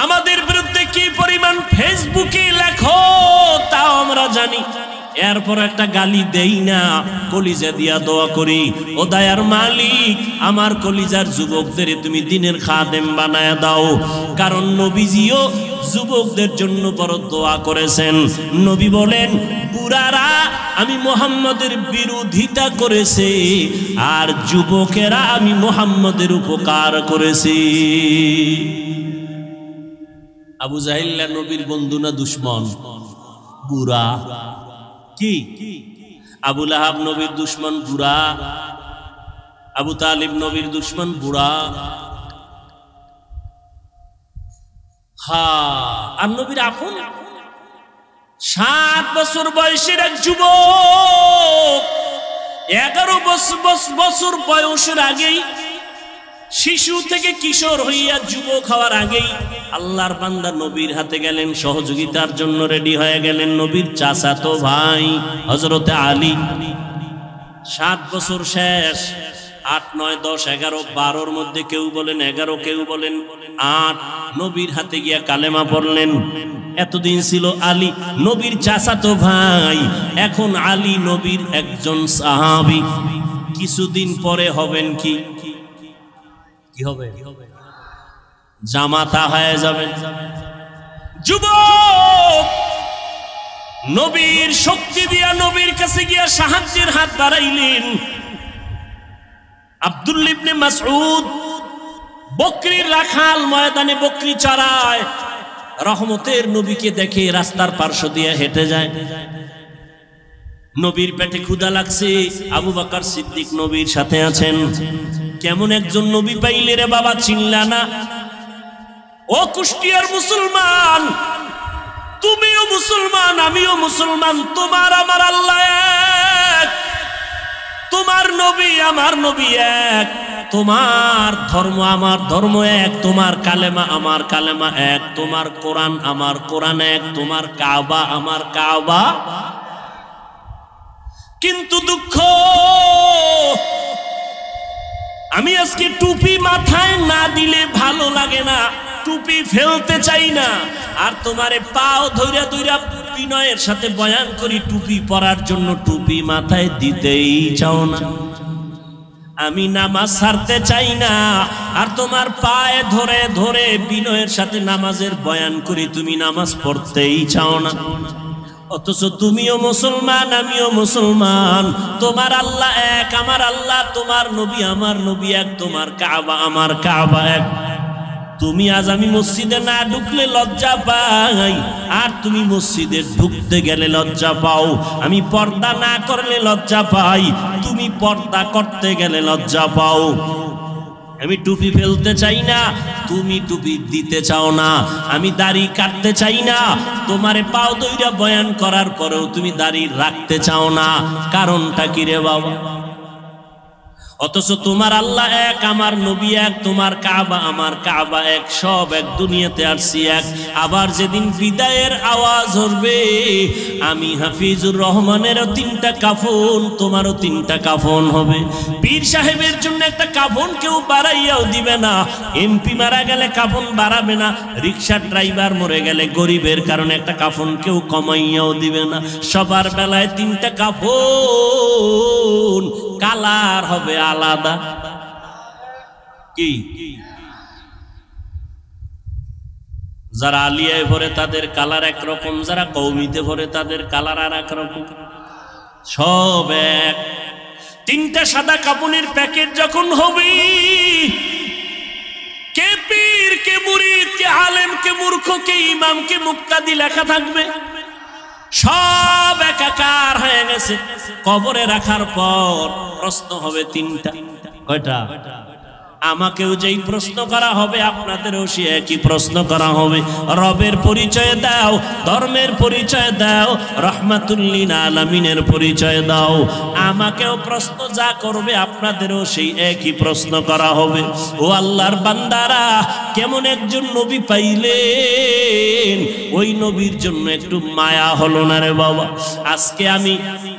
Speaker 1: আমাদের বিরুদ্ধে কি পরিমাণ ফেসবুকে লেখো তাও আমরা জানি এরপর একটা গালি দেই না কলিজা দিয়া দোয়া করি ও দায়ার মালিক আমার কলিজার যুবকদের তুমি দিনের খাদেম বানায় দাও কারণ নবীজিও যুবকদের জন্য বড় দোয়া করেছেন নবী বলেন বুড়ারা আমি মোহাম্মদের বিরোধিতা করেছে আর যুবকেরা আমি মোহাম্মদের উপকার করেছি আবু জাহিল্লা নবীর বন্ধু না দুশ্মন বুড়া কি আবুল আহাব নবীর দুশ্মন বুড়া আবু তালিব নবীর দুশ্মন বুড়া হা আর নবীর আপন সাত বছর বয়সের এক যুবক এগারো বছর বয়সের আগেই শিশু থেকে কিশোর হইয়া যুবক হওয়ার আগেই আল্লাহর বান্দা নবীর হাতে গেলেন সহযোগিতার জন্য রেডি হয়ে গেলেন নবীর চাচা তো ভাই হজরতে আলী সাত বছর শেষ আট নয় দশ এগারো বারোর মধ্যে কেউ বলেন এগারো কেউ বলেন আট নবীর হাতে গিয়া কালেমা পড়লেন এতদিন ছিল আলী নবীর তো ভাই এখন আলী নবীর একজন সাহাবি কিছুদিন পরে হবেন কি কি হবে জামাতা হয়ে যাবেন যুবক নবীর শক্তি দিয়া নবীর কাছে গিয়া সাহায্যের হাত বাড়াইলেন আব্দুল ইবনে মাসউদ বকরির রাখাল ময়দানে বকরি চড়ায় রহমতের নবীকে দেখে রাস্তার পার্শ্ব দিয়ে হেঁটে যায় নবীর পেটে ক্ষুদা লাগছে আবু বাকার সিদ্দিক নবীর সাথে আছেন কেমন একজন নবী পাইলে রে বাবা চিনলা না ও কুষ্টিয়ার মুসলমান তুমিও মুসলমান আমিও মুসলমান তোমার আমার আল্লাহ এক তোমার নবী আমার নবী এক তোমার ধর্ম আমার ধর্ম এক তোমার কালেমা আমার কালেমা এক তোমার কোরআন আমার কোরআন এক তোমার কাবা আমার কাবা কিন্তু দুঃখ আমি আজকে টুপি মাথায় না দিলে ভালো লাগে না টুপি ফেলতে চাই না আর তোমারে পাও ধৈরা ধৈরা বিনয়ের সাথে বয়ান করি টুপি পরার জন্য টুপি মাথায় দিতেই চাও না আমি নামাজ সারতে চাই না আর তোমার পায়ে ধরে ধরে বিনয়ের সাথে নামাজের বয়ান করি তুমি নামাজ পড়তেই চাও না অথচ তুমিও মুসলমান আমিও মুসলমান তোমার আল্লাহ এক আমার আল্লাহ তোমার নবী আমার নবী এক তোমার কাবা আমার কাবা এক তুমি আজ আমি মসজিদে না ঢুকলে লজ্জা পাই আর তুমি মসজিদে ঢুকতে গেলে লজ্জা পাও আমি পর্দা না করলে লজ্জা পাই তুমি পর্দা করতে গেলে লজ্জা পাও আমি টুপি ফেলতে চাই না তুমি টুপি দিতে চাও না আমি দাড়ি কাটতে চাই না তোমারে পাও দইরা বয়ান করার পরেও তুমি দাড়ি রাখতে চাও না কারণটা কি রে বাবা অথচ তোমার আল্লাহ এক আমার নবী এক তোমার কাবা আমার কাবা এক সব এক দুনিয়াতে আসছি এক আবার যেদিন বিদায়ের আওয়াজ হরবে আমি হাফিজুর রহমানেরও তিনটা কাফন তোমারও তিনটা কাফন হবে পীর সাহেবের জন্য একটা কাফন কেউ বাড়াইয়াও দিবে না এমপি মারা গেলে কাফন বাড়াবে না রিক্সা ড্রাইভার মরে গেলে গরিবের কারণে একটা কাফন কেউ কমাইয়াও দিবে না সবার বেলায় তিনটা কাফন কালার হবে আলাদা কি যারা আলিয়ায় ভরে তাদের কালার একরকম যারা কৌমিতে ভরে তাদের কালার আর একরকম সব এক তিনটা সাদা কাপড়ের প্যাকেট যখন হবে কে পীর কে মুরিদ কে আলেম কে মূর্খ কে ইমাম কে মুক্তাদি লেখা থাকবে সব একাকার হয়ে গেছে কবরে রাখার পর প্রশ্ন হবে তিনটা কয়টা আমাকেও যেই প্রশ্ন করা হবে আপনাদেরও সে একই প্রশ্ন করা হবে রবের পরিচয় দাও ধর্মের পরিচয় দাও রহমাতুল্লিন আলমিনের পরিচয় দাও আমাকেও প্রশ্ন যা করবে আপনাদেরও সেই একই প্রশ্ন করা হবে ও আল্লাহর বান্দারা কেমন একজন নবী পাইলেন ওই নবীর জন্য একটু মায়া হলো না রে বাবা আজকে আমি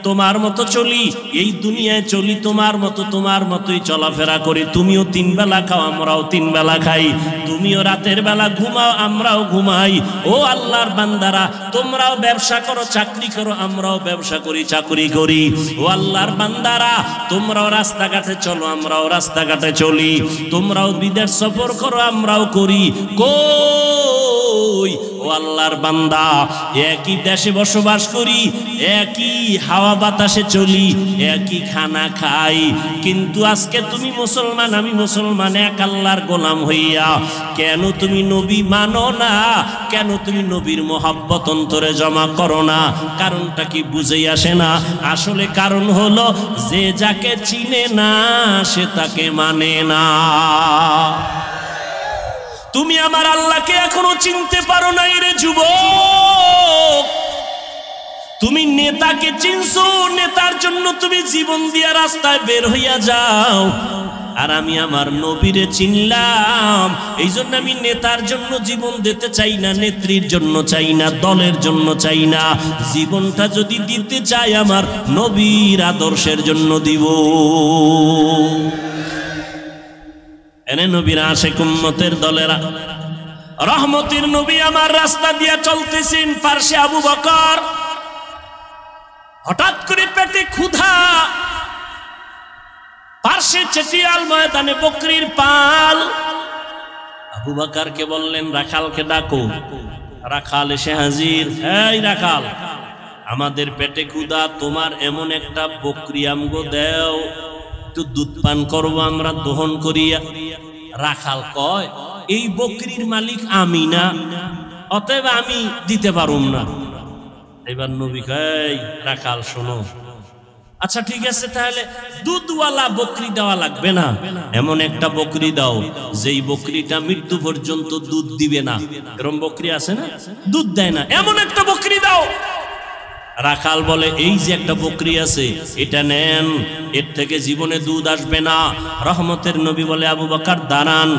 Speaker 1: তোমার মতো চলি এই দুনিয়ায় চলি তোমার মতো তোমার মতোই চলাফেরা করি তুমিও তিন তিন বেলা খাও আমরাও তিন বেলা খাই তুমিও রাতের বেলা ঘুমাও আমরাও ঘুমাই ও আল্লাহর বান্দারা তোমরাও ব্যবসা করো চাকরি করো আমরাও ব্যবসা করি চাকরি করি ও আল্লাহর বান্দারা তোমরাও রাস্তাঘাটে চলো আমরাও রাস্তাঘাটে চলি তোমরাও বিদেশ সফর করো আমরাও করি কই আল্লাহর বান্দা একই দেশে বসবাস করি একই হাওয়া বাতাসে চলি একই খানা খাই কিন্তু আজকে তুমি মুসলমান আমি মুসলমান মুসলমান এক আল্লাহর গোলাম হইয়া কেন তুমি নবী মানো না কেন তুমি নবীর মোহাব্বত অন্তরে জমা করো না কারণটা কি বুঝেই আসে না আসলে কারণ হলো যে যাকে চিনে না সে তাকে মানে না তুমি আমার আল্লাহকে এখনো চিনতে পারো না রে যুব তুমি নেতাকে চিনছো নেতার জন্য তুমি জীবন দিয়া রাস্তায় বের হইয়া যাও আর আমি আমার নবীরে চিনলাম এই জন্য আমি নেতার জন্য জীবন দিতে চাই না নেত্রীর জন্য চাই না দলের জন্য চাই না জীবনটা যদি দিতে চাই আমার নবীর আদর্শের জন্য দিব এনে নবীরা আসে কুম্মতের দলেরা রহমতির নবী আমার রাস্তা দিয়ে চলতেছেন পার্শ্বে আবু বকর হঠাৎ করে পেটে ক্ষুধা হাসে চেটিয়াল ময়দানে বকরির পাল আবু বাকারকে বললেন রাখালকে ডাকো রাখাল এসে হাজির এই রাখাল আমাদের পেটে ক্ষুদা তোমার এমন একটা বকরি আমগো দেও একটু দুধ পান করবো আমরা দহন করিয়া রাখাল কয় এই বকরির মালিক আমি না অতএব আমি দিতে পারুম না এবার নবী কয় রাখাল শোনো আচ্ছা ঠিক আছে তাহলে দুধওয়ালা বকরি দেওয়া লাগবে না এমন একটা বকরি দাও যেই বকরিটা মৃত্যু পর্যন্ত দুধ দিবে না এরম বকরি আছে না দুধ দেয় না এমন একটা বকরি দাও রাখাল বলে এই যে একটা বকরি আছে এটা নেন এর থেকে জীবনে দুধ আসবে না রহমতের নবী বলে আবু বাকার দাঁড়ান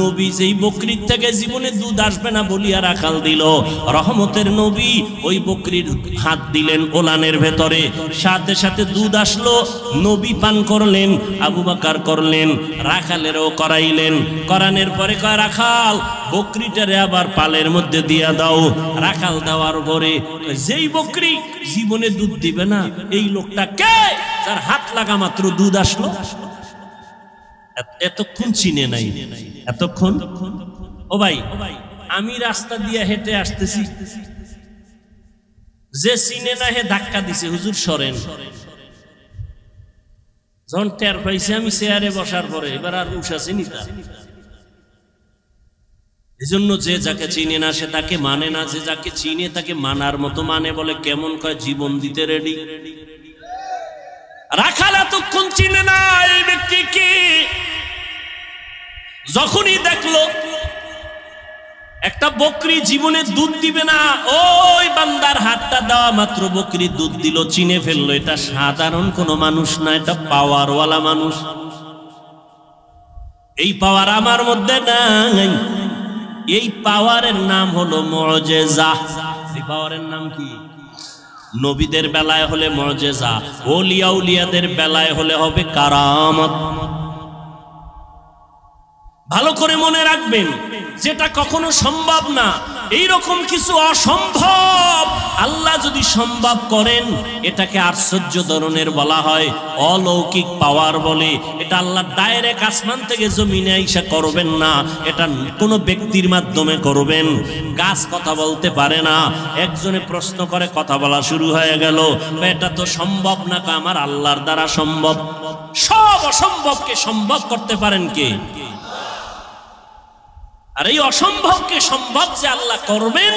Speaker 1: নবী যেই বকরির থেকে জীবনে দুধ আসবে না বলিয়া রাখাল দিল রহমতের নবী ওই বকরির হাত দিলেন ওলানের ভেতরে সাথে সাথে দুধ আসলো নবী পান করলেন আবু বাকার করলেন রাখালেরও করাইলেন করানের পরে কয় রাখাল বকরিটারে আবার পালের মধ্যে দিয়া দাও রাখাল দেওয়ার পরে যেই বকরি জীবনে দুধ দিবে না এই লোকটা কে তার হাত লাগা মাত্র দুধ আসলো এতক্ষণ চিনে নাই এতক্ষণ ও ভাই আমি রাস্তা দিয়ে হেঁটে আসতেছি যে চিনে না হে ধাক্কা দিছে হুজুর সরেন যখন টের পাইছে আমি চেয়ারে বসার পরে এবার আর উষা চিনি এজন্য যে যাকে চিনে না সে তাকে মানে না যে যাকে চিনে তাকে মানার মতো মানে বলে কেমন কয় জীবন দিতে রেডি রাখাল এতক্ষণ চিনে না এই কি যখনই দেখলো একটা বকরি জীবনে দুধ দিবে না ওই বান্দার হাতটা দেওয়া মাত্র বকরি দুধ দিল চিনে ফেললো এটা সাধারণ কোনো মানুষ না এটা পাওয়ারওয়ালা মানুষ এই পাওয়ার আমার মধ্যে নাই এই পাওয়ারের নাম হলো মজেজা এই পাওয়ারের নাম কি নবীদের বেলায় হলে মজেজা ওলিয়া বেলায় হলে হবে কারামত ভালো করে মনে রাখবেন যেটা কখনো সম্ভব না এই রকম কিছু অসম্ভব আল্লাহ যদি সম্ভব করেন এটাকে আশ্চর্য ধরনের বলা হয় অলৌকিক পাওয়ার বলে এটা আল্লাহ ডাইরেক্ট আসমান থেকে জমিনে আইসা করবেন না এটা কোনো ব্যক্তির মাধ্যমে করবেন গাছ কথা বলতে পারে না একজনে প্রশ্ন করে কথা বলা শুরু হয়ে গেল এটা তো সম্ভব না আমার আল্লাহর দ্বারা সম্ভব সব অসম্ভবকে সম্ভব করতে পারেন কে আর এই অসম্ভবকে সম্ভব যে আল্লাহ করবেন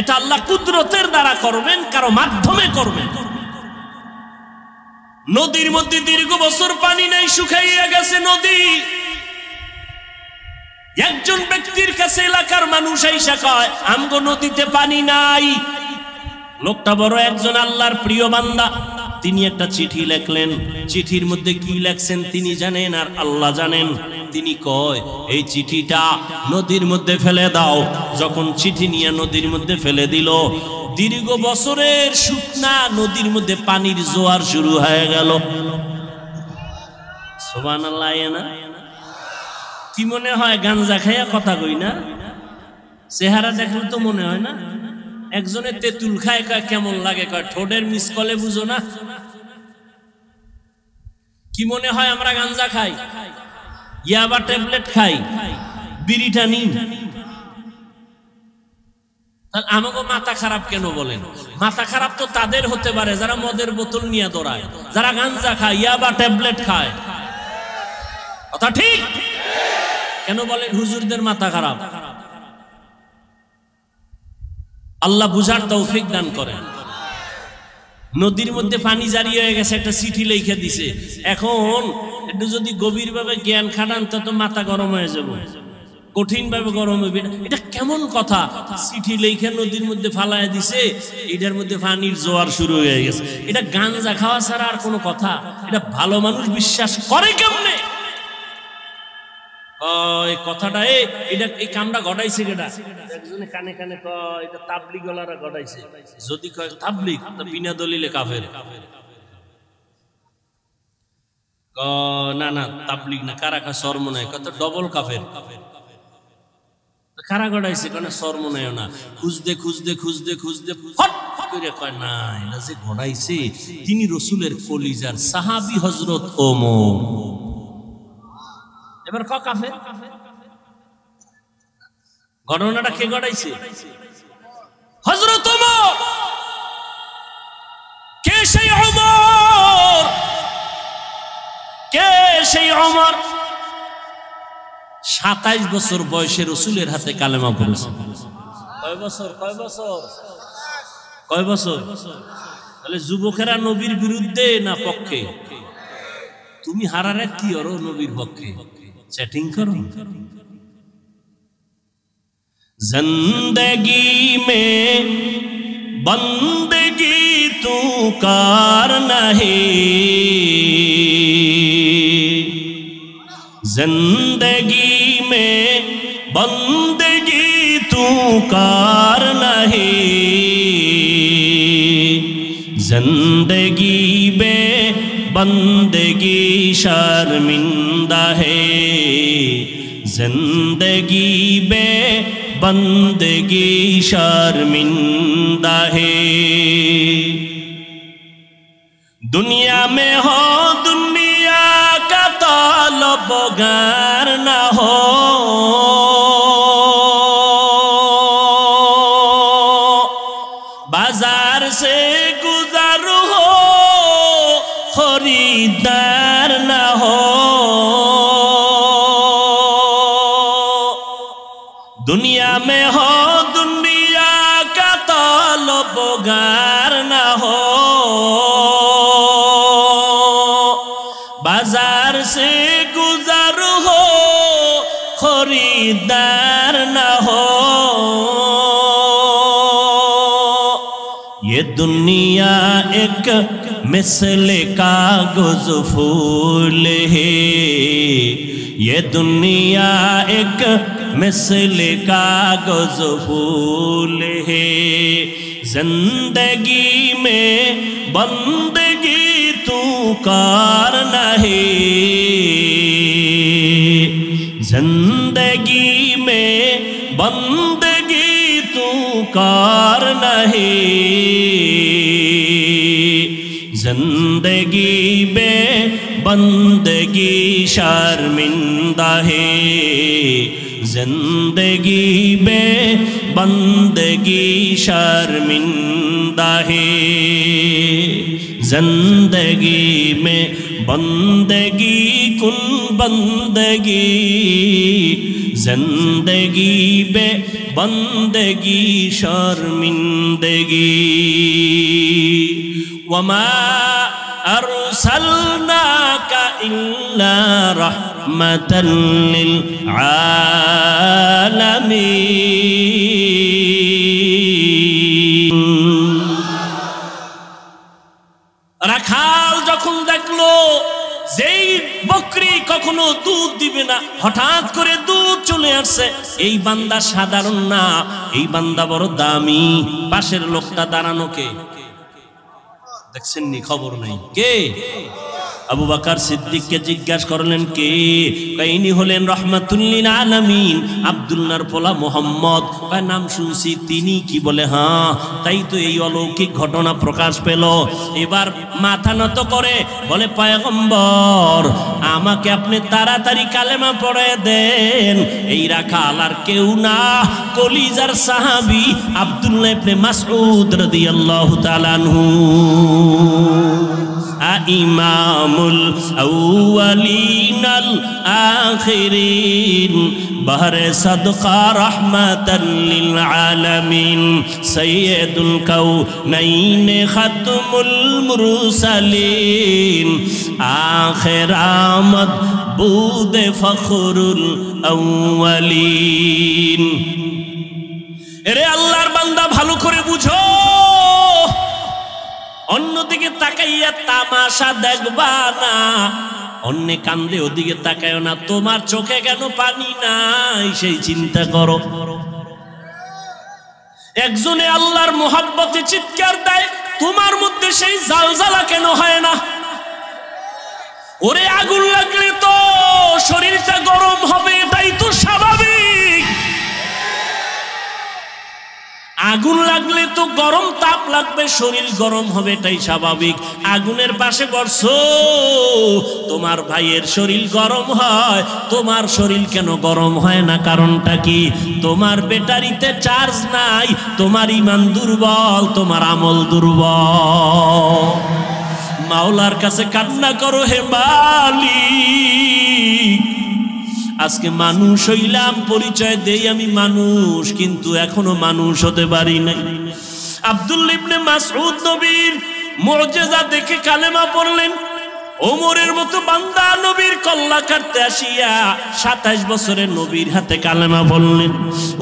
Speaker 1: এটা আল্লাহ কুদরতের দ্বারা করবেন কারো মাধ্যমে করবেন নদীর মধ্যে দীর্ঘ বছর পানি নাই শুকাইয়া গেছে নদী একজন ব্যক্তির কাছে এলাকার মানুষ আইসা কয় আমগো নদীতে পানি নাই লোকটা বড় একজন আল্লাহর প্রিয় বান্দা তিনি একটা চিঠি লেখলেন চিঠির মধ্যে কি লেখছেন তিনি জানেন আর আল্লাহ জানেন তিনি কয় এই চিঠিটা নদীর মধ্যে ফেলে দাও যখন চিঠি নিয়ে নদীর মধ্যে ফেলে দিল দীর্ঘ বছরের শুকনা নদীর মধ্যে পানির জোয়ার শুরু হয়ে গেল কি মনে হয় গাঞ্জা খাইয়া কথা কই না চেহারা দেখলে তো মনে হয় না একজনে তেঁতুল খায় কয় কেমন লাগে কয় ঠোঁটের মিস কলে বুঝো না কি মনে হয় আমরা গাঞ্জা খাই ইয়াবা ট্যাবলেট খাই বিড়িটা নি আমাকে মাথা খারাপ কেন বলেন মাথা খারাপ তো তাদের হতে পারে যারা মদের বোতল নিয়ে দৌড়ায় যারা গাঞ্জা খায় ইয়াবা ট্যাবলেট খায় কথা ঠিক কেন বলেন হুজুরদের মাথা খারাপ আল্লাহ বুঝার তৌফিক দান করেন নদীর মধ্যে পানি জারি হয়ে গেছে একটা চিঠি লিখে দিছে এখন একটু যদি গভীরভাবে জ্ঞান খাটান তত মাথা গরম হয়ে যাবে কঠিনভাবে গরম হবে এটা কেমন কথা চিঠি লিখে নদীর মধ্যে ফালায় দিছে এটার মধ্যে পানির জোয়ার শুরু হয়ে গেছে এটা গাঞ্জা খাওয়া ছাড়া আর কোনো কথা এটা ভালো মানুষ বিশ্বাস করে কেমনে ওই কথাটা এটা এই কামটা ঘটাইছে কেটা একজনে কানে কানে কয় এটা তাবলিগলারা ঘটাইছে যদি কয় তাবলিগ বিনা দলিলে কাফের না না তাবলিগ না কারা কা শর্ম নাই কত ডবল কাফের কারা গড়াইছে কেন শর্ম নাই না খুঁজতে খুঁজতে খুঁজতে খুঁজতে ফট করে কয় না এটা যে গড়াইছে তিনি রসুলের কলিজার সাহাবি হজরত ওমর এবার ক কাফে ঘটনাটা কে ঘটাইছে হজরত কে সেই অমর কে সেই অমর সাতাইশ বছর বয়সে রসুলের হাতে কালেমা পড়েছে কয় বছর কয় বছর কয় বছর তাহলে যুবকেরা নবীর বিরুদ্ধে না পক্ষে তুমি হারারে কি অর নবীর পক্ষে سیٹنگ کرو زندگی میں بندگی تو کار نہیں زندگی میں بندگی تو کار نہیں زندگی میں بندگی شرمندہ ہے زندگی بے بندگی شرمندہ ہے دنیا میں ہو ایک مثل کا گزفول ہے یہ دنیا ایک مثل کا گزفول ہے زندگی میں بندگی تو کار نہیں زندگی میں بندگی تو کار نہیں زندگی بے بندگی شرمندہ ہے زندگی بے بندگی شرمندہ ہے زندگی میں بندگی کن بندگی زندگی بے بندگی شرمندگی أرسلناك إلا رحمة للعالمين রাখাল যখন দেখলো যেই বকরি কখনো দুধ দিবে না হঠাৎ করে দুধ চলে আসছে এই বান্দা সাধারণ না এই বান্দা বড় দামি পাশের লোকটা দাঁড়ানোকে দেখছেন নি খবর নেই কে আবু বাকার সিদ্দিককে জিজ্ঞাসা করলেন কে কাইনি হলেন রহমাতুল্লিন আলামিন আব্দুল্লাহর পোলা মোহাম্মদ কয় নাম শুনছি তিনি কি বলে হ্যাঁ তাই তো এই অলৌকিক ঘটনা প্রকাশ পেল এবার মাথা নত করে বলে পায়গম্বর আমাকে আপনি তাড়াতাড়ি কালেমা পড়ে দেন এই রাখা আর কেউ না কলিজার সাহাবি আব্দুল্লাহ ইবনে মাসউদ রাদিয়াল্লাহু তাআলা আনহু ইমামুল আউয়ালিনাল আখিরিন বাহরে সদকা রহমাতাল লিল আলামিন সাইয়্যিদুল কাউনাইন খাতমুল মুরসালিন আখির আমদ বুদে ফখরুল আউয়ালিন এরে আল্লাহর বান্দা ভালো করে বুঝো অন্যদিকে তাকাইয়া তামাশা দেখবা না অন্য কান্দে ওদিকে তাকায় না তোমার চোখে কেন পানি নাই সেই চিন্তা করো একজনে আল্লাহর মোহাব্বতে চিৎকার দেয় তোমার মধ্যে সেই জালজালা কেন হয় না ওরে আগুন লাগলে তো শরীরটা গরম হবে এটাই তো স্বাভাবিক আগুন লাগলে তো গরম তাপ লাগবে শরীর গরম হবে এটাই স্বাভাবিক আগুনের পাশে বর্ষ তোমার ভাইয়ের শরীর গরম হয় তোমার শরীর কেন গরম হয় না কারণটা কি তোমার ব্যাটারিতে চার্জ নাই তোমার ইমান দুর্বল তোমার আমল দুর্বল মাওলার কাছে কান্না করো হে মালিক আজকে মানুষ হইলাম পরিচয় দেই আমি মানুষ কিন্তু এখনো মানুষ হতে পারি নাই আব্দুল ইবনে মাসউদ নবীর মুজিজা দেখে কালেমা পড়লেন ওমরের মতো বান্দা নবীর কল্লা কাটতে আসিয়া সাতাইশ বছরের নবীর হাতে কালেমা বললেন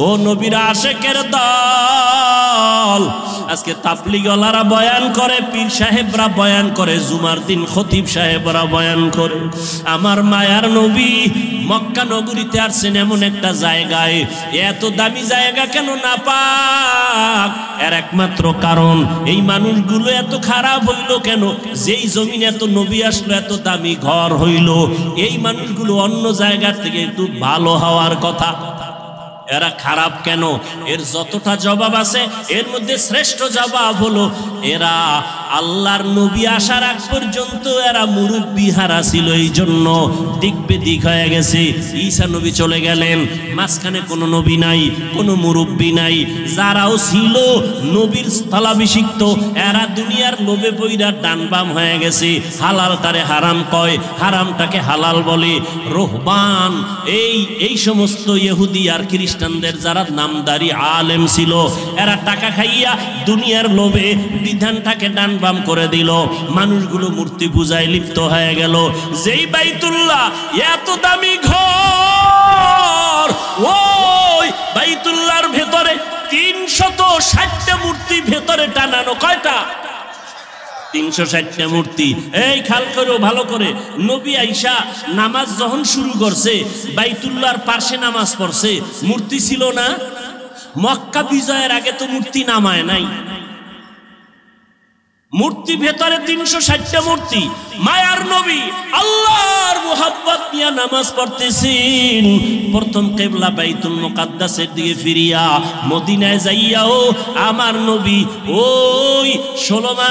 Speaker 1: ও নবীর আশেকের দল আজকে তাপলিগলারা বয়ান করে পীর সাহেবরা বয়ান করে জুমার দিন খতিব সাহেবরা বয়ান করে আমার মায়ার নবী মক্কা নগরীতে আসছেন এমন একটা জায়গায় এত দামি জায়গা কেন না পাক এর একমাত্র কারণ এই মানুষগুলো এত খারাপ হইল কেন যেই জমিন এত নবী আসলো এত দামি ঘর হইল এই মানুষগুলো অন্য জায়গার থেকে একটু ভালো হওয়ার কথা এরা খারাপ কেন এর যতটা জবাব আছে এর মধ্যে শ্রেষ্ঠ জবাব হলো এরা আল্লাহর নবী আসার আগ পর্যন্ত এরা মুরব্বী হারা ছিল এই জন্য দিক বেদিক হয়ে গেছে ঈশা নবী চলে গেলেন মাঝখানে কোনো নবী নাই কোনো মুরব্বী নাই যারাও ছিল নবীর স্থলাভিষিক্ত এরা দুনিয়ার লোভে ডান ডানবাম হয়ে গেছে হালাল তারে হারাম কয় হারামটাকে হালাল বলে রোহবান এই এই সমস্ত ইহুদি আর খ্রিস্টানদের যারা নামদারি আলেম ছিল এরা টাকা খাইয়া দুনিয়ার লোভে বিধানটাকে ডান বাম করে দিল মানুষগুলো মূর্তি পূজায় লিপ্ত হয়ে গেল যেই বাইতুল্লাহ এত দামি ঘর ওই বাইতুল্লাহর ভেতরে তিনশত ষাটটা মূর্তি ভেতরে টানানো কয়টা তিনশো ষাটটা মূর্তি এই খাল করেও ভালো করে নবী আইসা নামাজ যখন শুরু করছে বাইতুল্লার পাশে নামাজ পড়ছে মূর্তি ছিল না মক্কা বিজয়ের আগে তো মূর্তি নামায় নাই মূর্তি ভেতরে তিনশো ষাটটা মূর্তি মায়ার নবী আল্লাহর মোহাব্বত নিয়ে নামাজ পড়তেছেন প্রথম কেবলা বাইতুল মুকাদ্দাসের দিকে ফিরিয়া মদিনায় যাইয়াও আমার নবী ওই ষোলমা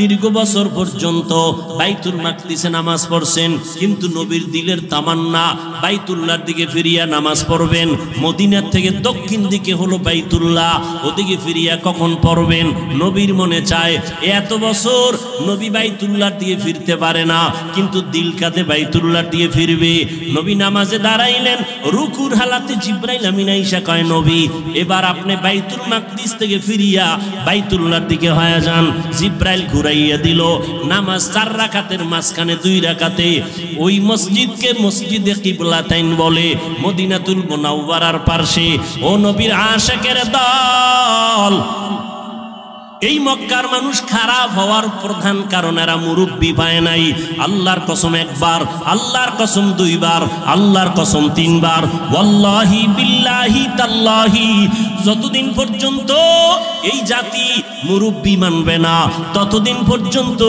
Speaker 1: দীর্ঘ বছর পর্যন্ত বাইতুল মাকদিসে নামাজ পড়ছেন কিন্তু নবীর দিলের তামান্না বাইতুল্লার দিকে ফিরিয়া নামাজ পড়বেন মদিনার থেকে দক্ষিণ দিকে হলো বাইতুল্লাহ ওদিকে ফিরিয়া কখন পড়বেন নবীর মনে চায় এত বছর নবী বাইতুল্লার দিয়ে ফিরতে পারে না কিন্তু দিল কাঁদে বাইতুল্লার দিয়ে ফিরবে নবী নামাজে দাঁড়াইলেন রুকুর হালাতে জিব্রাইল আমিনা ইসা কয় নবী এবার আপনি বাইতুল মাকদিস থেকে ফিরিয়া বাইতুল্লার দিকে হয়ে যান জিব্রাইল ঘুরাইয়া দিল নামাজ চার রাকাতের মাঝখানে দুই রাকাতে ওই মসজিদকে মসজিদে কিবলাতাইন বলে মদিনাতুল মোনাউবারার পার্শ্বে ও নবীর আশেকের দল এই মক্কার মানুষ খারাপ হওয়ার প্রধান কারণ এরা মুরব্বী পায় নাই আল্লাহর কসম একবার আল্লাহর কসম দুইবার আল্লাহর কসম তিনবার বল্লাহি বিল্লাহি তাল্লাহি যতদিন পর্যন্ত এই জাতি মুরব্বী মানবে না ততদিন পর্যন্ত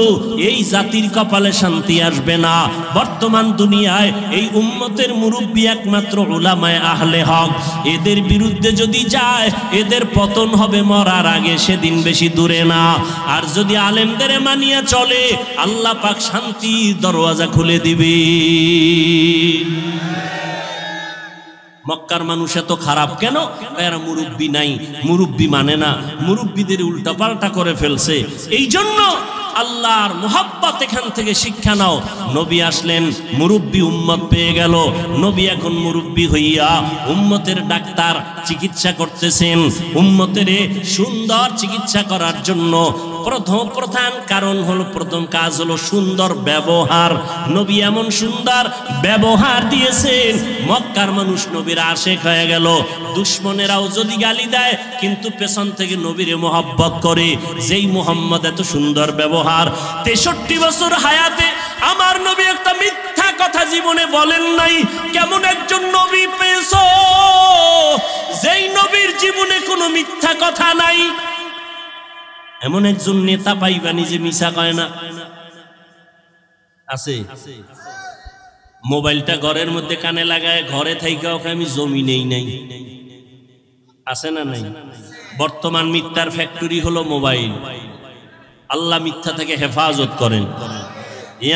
Speaker 1: এই জাতির কপালে শান্তি আসবে না বর্তমান দুনিয়ায় এই উম্মতের মুরব্বী একমাত্র ওলামায় আহলে হক এদের বিরুদ্ধে যদি যায় এদের পতন হবে মরার আগে সেদিন বেশি দূরে না আর যদি আলেমদের মানিয়া চলে আল্লাহ পাক শান্তি দরওয়াজা খুলে দিবে মক্কার মানুষ এত খারাপ কেন এরা মুরব্বী নাই মুরব্বী মানে না মুরব্বীদের পাল্টা করে ফেলছে এই জন্য আল্লাহর মোহাব্বত এখান থেকে শিক্ষা নাও নবী আসলেন মুরব্বী উম্মত পেয়ে গেল নবী এখন মুরব্বী হইয়া উম্মতের ডাক্তার চিকিৎসা করতেছেন উম্মতের সুন্দর চিকিৎসা করার জন্য প্রথম প্রধান কারণ হলো প্রথম কাজ হলো সুন্দর ব্যবহার নবী এমন সুন্দর ব্যবহার দিয়েছেন মক্কার মানুষ নবীর আশেক হয়ে গেল দুশ্মনেরাও যদি গালি দেয় কিন্তু পেছন থেকে নবীরে মোহাব্বত করে যেই মোহাম্মদ এত সুন্দর ব্যবহার তেষট্টি বছর হায়াতে আমার নবী একটা মিথ্যা কথা জীবনে বলেন নাই কেমন একজন নবী পেয়েছ যেই নবীর জীবনে কোনো মিথ্যা কথা নাই এমন একজন নেতা পাইবা নিজে মিশা কয় না আছে মোবাইলটা ঘরের মধ্যে কানে লাগায় ঘরে থাইকা ওকে আমি জমি নেই নাই আছে না নাই বর্তমান মিথ্যার ফ্যাক্টরি হলো মোবাইল আল্লাহ মিথ্যা থেকে হেফাজত করেন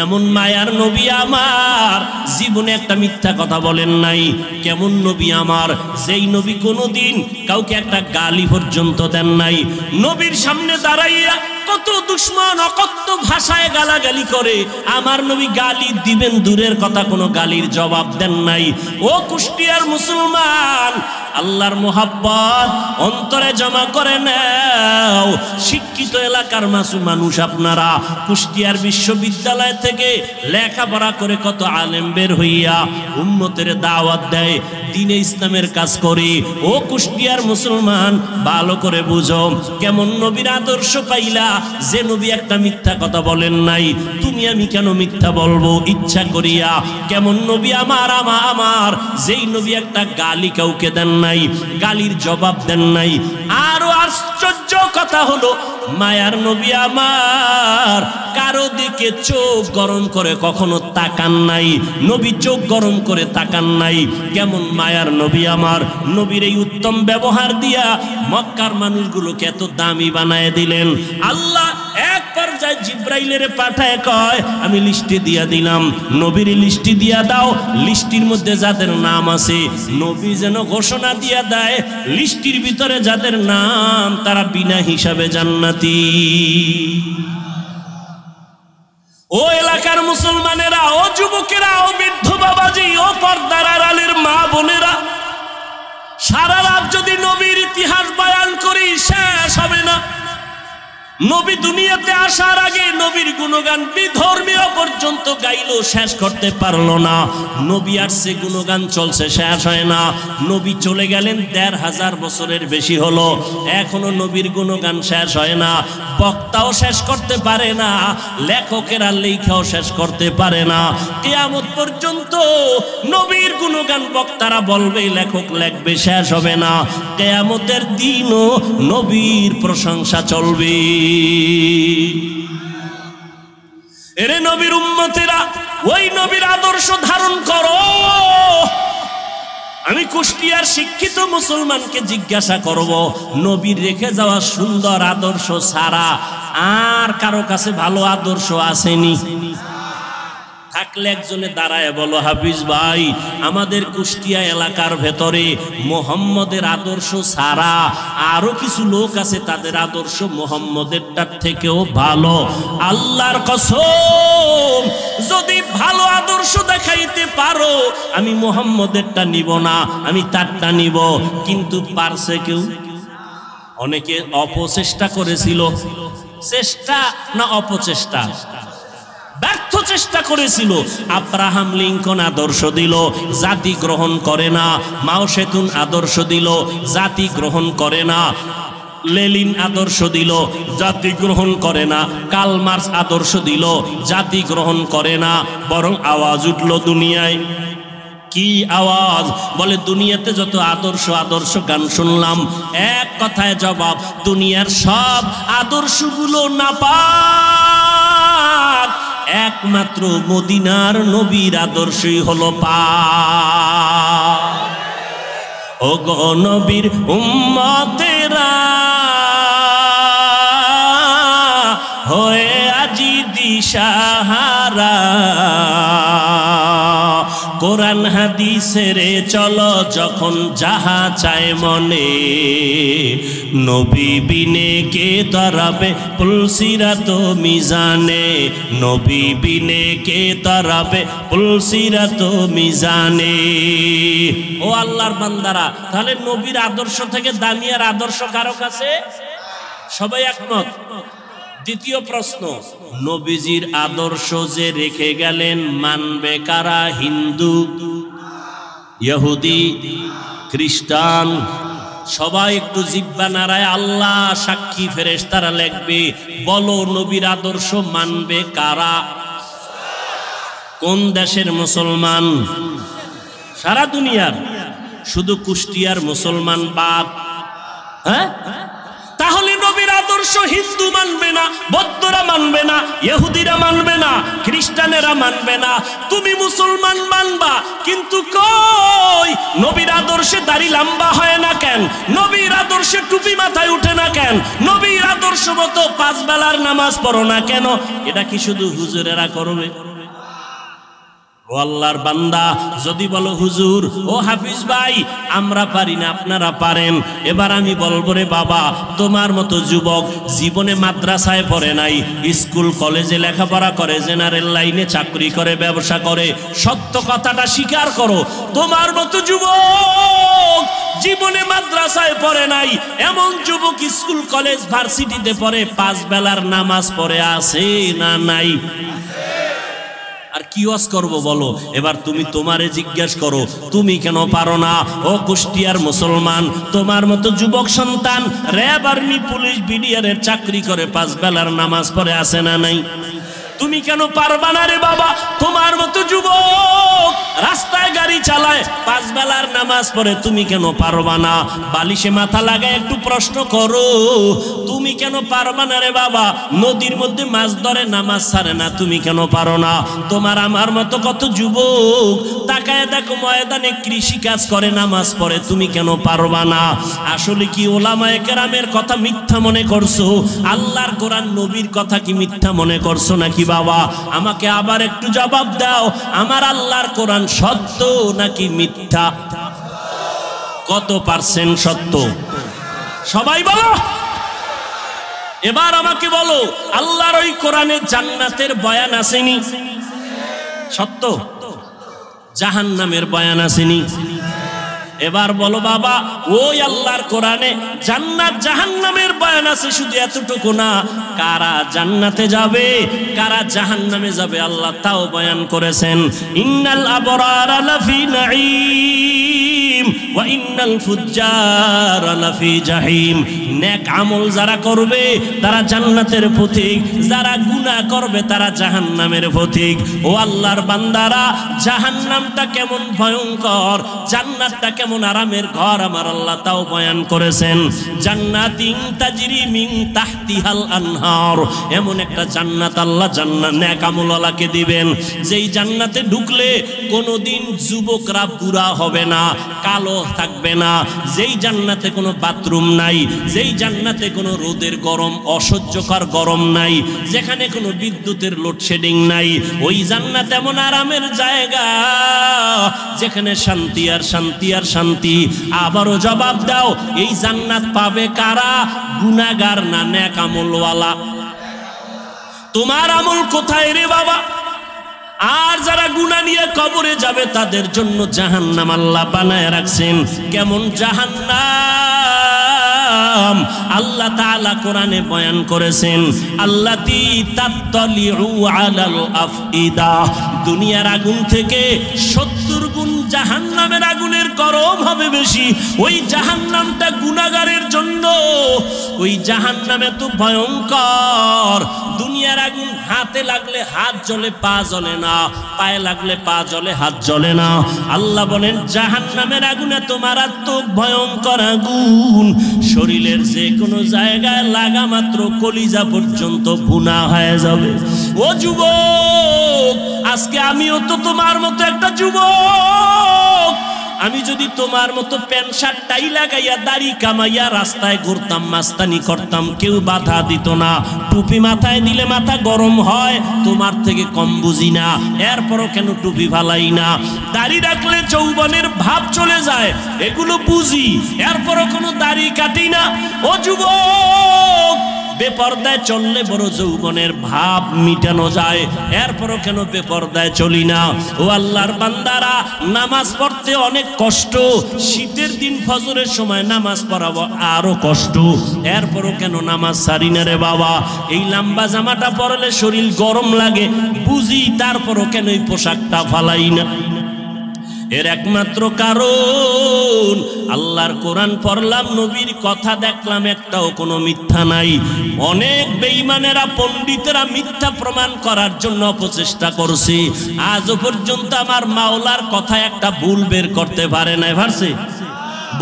Speaker 1: এমন মায়ার নবী আমার জীবনে একটা মিথ্যা কথা বলেন নাই কেমন নবী আমার যেই নবী কোনদিন কাউকে একটা গালি পর্যন্ত দেন নাই নবীর সামনে দাঁড়াইয়া কত দুশ্মন অকত্য ভাষায় গালাগালি করে আমার নবী গালি দিবেন দূরের কথা কোনো গালির জবাব দেন নাই ও কুষ্টিয়ার মুসলমান আল্লাহর মোহাব্বত অন্তরে জমা করে নেও শিক্ষিত এলাকার মাসু মানুষ আপনারা কুষ্টিয়ার বিশ্ববিদ্যালয় বিদ্যালয় থেকে লেখাপড়া করে কত আলেম বের হইয়া উম্মতের দাওয়াত দেয় দিনে ইসলামের কাজ করি ও কুষ্টিয়ার মুসলমান ভালো করে বুঝো কেমন নবীর আদর্শ পাইলা যে নবী একটা মিথ্যা কথা বলেন নাই তুমি আমি কেন মিথ্যা বলবো ইচ্ছা করিয়া কেমন নবী আমার আমা আমার যেই নবী একটা গালি কাউকে দেন নাই গালির জবাব দেন নাই আরো আশ্চর্য কথা হলো মায়ার নবী আমার কারো দিকে চোখ চোখ গরম করে কখনো তাকান নাই নবী চোখ গরম করে তাকান নাই কেমন মায়ার নবী আমার নবীর এই উত্তম ব্যবহার দিয়া মক্কার মানুষগুলোকে এত দামি বানায় দিলেন আল্লাহ এক পর্যায়ে জিব্রাইলের পাঠায় কয় আমি লিস্টি দিয়া দিলাম নবীর লিস্টি দিয়া দাও লিস্টির মধ্যে যাদের নাম আছে নবী যেন ঘোষণা দিয়া দেয় লিস্টির ভিতরে যাদের নাম তারা বিনা হিসাবে জান্নাতি ও এলাকার মুসলমানেরা ও যুবকেরা ও বৃদ্ধ বাবাজি ও পর্দার আড়ালের মা বোনেরা সারা রাত যদি নবীর ইতিহাস বয়ান করি শেষ হবে না নবী দুনিয়াতে আসার আগে নবীর গুণগান বিধর্মীয় পর্যন্ত গাইলো শেষ করতে পারলো না নবী আর সে গুণগান চলছে শেষ হয় না নবী চলে গেলেন দেড় হাজার বছরের বেশি হলো এখনো নবীর গুণগান শেষ হয় না বক্তাও শেষ করতে পারে না লেখকের আর লেখাও শেষ করতে পারে না কেয়ামত পর্যন্ত নবীর গুণগান বক্তারা বলবে লেখক লেখবে শেষ হবে না কেয়ামতের দিনও নবীর প্রশংসা চলবে এরে নবীর উম্মতেরা ওই নবীর আদর্শ ধারণ করো আমি কুষ্টিয়ার শিক্ষিত মুসলমানকে জিজ্ঞাসা করব নবীর রেখে যাওয়া সুন্দর আদর্শ ছাড়া আর কারো কাছে ভালো আদর্শ আসেনি থাকলে একজনে দাঁড়ায় বলো হাফিজ ভাই আমাদের কুষ্টিয়া এলাকার ভেতরে মোহাম্মদের আদর্শ সারা আরো কিছু লোক আছে তাদের আদর্শ তার থেকেও ভালো আল্লাহর কসম যদি ভালো আদর্শ দেখাইতে পারো আমি মোহাম্মদেরটা নিব না আমি তারটা নিব কিন্তু পারছে কেউ অনেকে অপচেষ্টা করেছিল চেষ্টা না অপচেষ্টা ব্যর্থ চেষ্টা করেছিল আব্রাহাম লিঙ্কন আদর্শ দিল জাতি গ্রহণ করে না মাও সেতুন আদর্শ দিল জাতি গ্রহণ করে না লেলিন আদর্শ দিল জাতি গ্রহণ করে না কাল মার্স আদর্শ দিল জাতি গ্রহণ করে না বরং আওয়াজ উঠল দুনিয়ায় কি আওয়াজ বলে দুনিয়াতে যত আদর্শ আদর্শ গান শুনলাম এক কথায় জবাব দুনিয়ার সব আদর্শগুলো না পা একমাত্র মদিনার নবীর আদর্শই হলো পা ও নবীর উম্মতেরা হয়ে আজি দিশাহারা কোরআন হাদিসে রে চল যখন যাহা চায় মনে নবী বিনে কে তরাবে পুলসিরা তো মিজানে নবী বিনে কে তরাবে পুলসিরা তো মিজানে ও আল্লাহর বান্দারা তাহলে নবীর আদর্শ থেকে দানিয়ার আদর্শ কারো কাছে সবাই একমত দ্বিতীয় প্রশ্ন নবীজির আদর্শ যে রেখে গেলেন মানবে কারা হিন্দু ইহুদি খ্রিস্টান সবাই একটু জিব্বা নারায় আল্লাহ সাক্ষী ফেরেস তারা লেখবে বলো নবীর আদর্শ মানবে কারা কোন দেশের মুসলমান সারা দুনিয়ার শুধু কুষ্টিয়ার মুসলমান বাপ হ্যাঁ আদর্শ হিন্দু মানবে না বৌদ্ধরা মানবে না ইহুদিরা মানবে না খ্রিস্টানেরা মানবে না তুমি মুসলমান মানবা কিন্তু কই নবীর আদর্শে দাড়ি লম্বা হয় না কেন নবীর আদর্শে টুপি মাথায় উঠে না কেন নবীর আদর্শ মতো পাঁচ বেলার নামাজ পড়ো না কেন এটা কি শুধু হুজুরেরা করবে ও আল্লাহর বান্দা যদি বলো হুজুর ও হাফিজ ভাই আমরা পারি না আপনারা পারেন এবার আমি বলবো রে বাবা তোমার মতো যুবক জীবনে মাদ্রাসায় পড়ে নাই স্কুল কলেজে লেখাপড়া করে জেনারেল লাইনে চাকরি করে ব্যবসা করে সত্য কথাটা স্বীকার করো তোমার মতো যুবক জীবনে মাদ্রাসায় পড়ে নাই এমন যুবক স্কুল কলেজ ভার্সিটিতে পড়ে পাঁচ বেলার নামাজ পড়ে আছে না নাই আছে আর কি ওয়াজ করব বলো এবার তুমি তোমারে জিজ্ঞাসা করো তুমি কেন পারো না ও কুষ্টিয়ার মুসলমান তোমার মতো যুবক সন্তান র্যাব আর্মি পুলিশ বিডিআর এর চাকরি করে পাঁচ বেলার নামাজ পড়ে আসে না নাই তুমি কেন পারবা না রে বাবা তোমার মতো যুবক রাস্তায় গাড়ি চালায় পাঁচ বেলার নামাজ পড়ে তুমি কেন পারবা না বালিশে মাথা লাগায় একটু প্রশ্ন করো তুমি কেন পারবা না রে বাবা নদীর মধ্যে মাছ ধরে নামাজ ছাড়ে না তুমি কেন পারো না তোমার আমার মতো কত যুবক তাকায় দেখো ময়দানে কৃষি কাজ করে নামাজ পড়ে তুমি কেন পারবা না আসলে কি ওলামায় কেরামের কথা মিথ্যা মনে করছো আল্লাহর কোরআন নবীর কথা কি মিথ্যা মনে করছো নাকি বাবা আমাকে আবার একটু জবাব দাও আমার আল্লাহর কোরআন সত্য নাকি মিথ্যা কত পার্সেন্ট সত্য সবাই বলো এবার আমাকে বলো আল্লাহর ওই কোরআনে জান্নাতের বয়ান আসেনি সত্য জাহান নামের বয়ান আসেনি এবার বলো বাবা ওই আল্লাহর কোরআনে জান্নাত জাহান্নামের বয়ান আছে শুধু এতটুকু না কারা জান্নাতে যাবে কারা জাহান্নামে যাবে আল্লাহ তাও বয়ান করেছেন ইন্নাল আবরার লাফি নাঈম ওয়া ইন্নাল ফুজ্জার লাফি জাহিম নেক আমল যারা করবে তারা জান্নাতের পথিক যারা গুনাহ করবে তারা জাহান্নামের পথিক ও আল্লাহর বান্দারা জাহান্নামটা কেমন ভয়ঙ্কর জান্নাতটা কেমন এমন আরামের ঘর আমার আল্লাহ তাও বয়ান করেছেন জান্নাতিং তাজরি মিং তাহতিহাল আনহার এমন একটা জান্নাত আল্লাহ জান্নাত ন্যাকামুলাকে দিবেন যেই জান্নাতে ঢুকলে কোনোদিন যুবকরা বুড়া হবে না কালো থাকবে না যেই জান্নাতে কোনো বাথরুম নাই যেই জান্নাতে কোনো রোদের গরম অসহ্যকর গরম নাই যেখানে কোনো বিদ্যুতের লোডশেডিং নাই ওই জান্নাত এমন আরামের জায়গা যেখানে শান্তি আর শান্তি আর শান্তি শান্তি আবারও জবাব দাও এই জান্নাত পাবে কারা গুনাগার না ন্যাক আমলওয়ালা তোমার আমল কোথায় রে বাবা আর যারা গুণা নিয়ে কবরে যাবে তাদের জন্য জাহান্নাম আল্লাহ বানায় রাখছেন কেমন জাহান্নাম আল্লাহ তালা কোরআনে বয়ান করেছেন আল্লাহ দুনিয়ার আগুন থেকে সত্য দুর্গুণ জাহান নামের আগুনের গরম হবে বেশি ওই জাহান নামটা গুণাগারের জন্য ওই জাহান নামে তো ভয়ঙ্কর দুনিয়ার আগুন হাতে লাগলে হাত জলে পা জলে না পায়ে লাগলে পা জলে হাত জলে না আল্লাহ বলেন জাহান নামের আগুনে তোমার মারাত্মক ভয়ঙ্কর আগুন শরীরের যে কোনো জায়গায় লাগা মাত্র কলিজা পর্যন্ত ভুনা হয়ে যাবে ও যুব আজকে আমিও তো তোমার মতো একটা যুবক আমি যদি তোমার মতো প্যান্ট শার্টটাই লাগাইয়া দাড়ি কামাইয়া রাস্তায় ঘুরতাম মাস্তানি করতাম কেউ বাধা দিত না টুপি মাথায় দিলে মাথা গরম হয় তোমার থেকে কম বুঝি না এরপরও কেন টুপি ফালাই না দাড়ি রাখলে যৌবনের ভাব চলে যায় এগুলো বুঝি এরপরও কোনো দাড়ি কাটি না ও যুবক বেপর্দায় চললে বড় যৌবনের ভাব মিটানো যায় এরপরও কেন বেপর্দায় চলি না ও আল্লাহর বান্দারা নামাজ পড়তে অনেক কষ্ট শীতের দিন ফজরের সময় নামাজ পড়াবো আরও কষ্ট এরপরও কেন নামাজ সারি না রে বাবা এই লম্বা জামাটা পরলে শরীর গরম লাগে বুঝি তারপরও কেন এই পোশাকটা ফালাই না এর একমাত্র কারণ আল্লাহর কোরআন পড়লাম নবীর কথা দেখলাম একটাও কোনো মিথ্যা নাই অনেক বেইমানেরা পণ্ডিতেরা মিথ্যা প্রমাণ করার জন্য অপচেষ্টা করছে আজও পর্যন্ত আমার মাওলার কথা একটা ভুল বের করতে পারে না ভারছে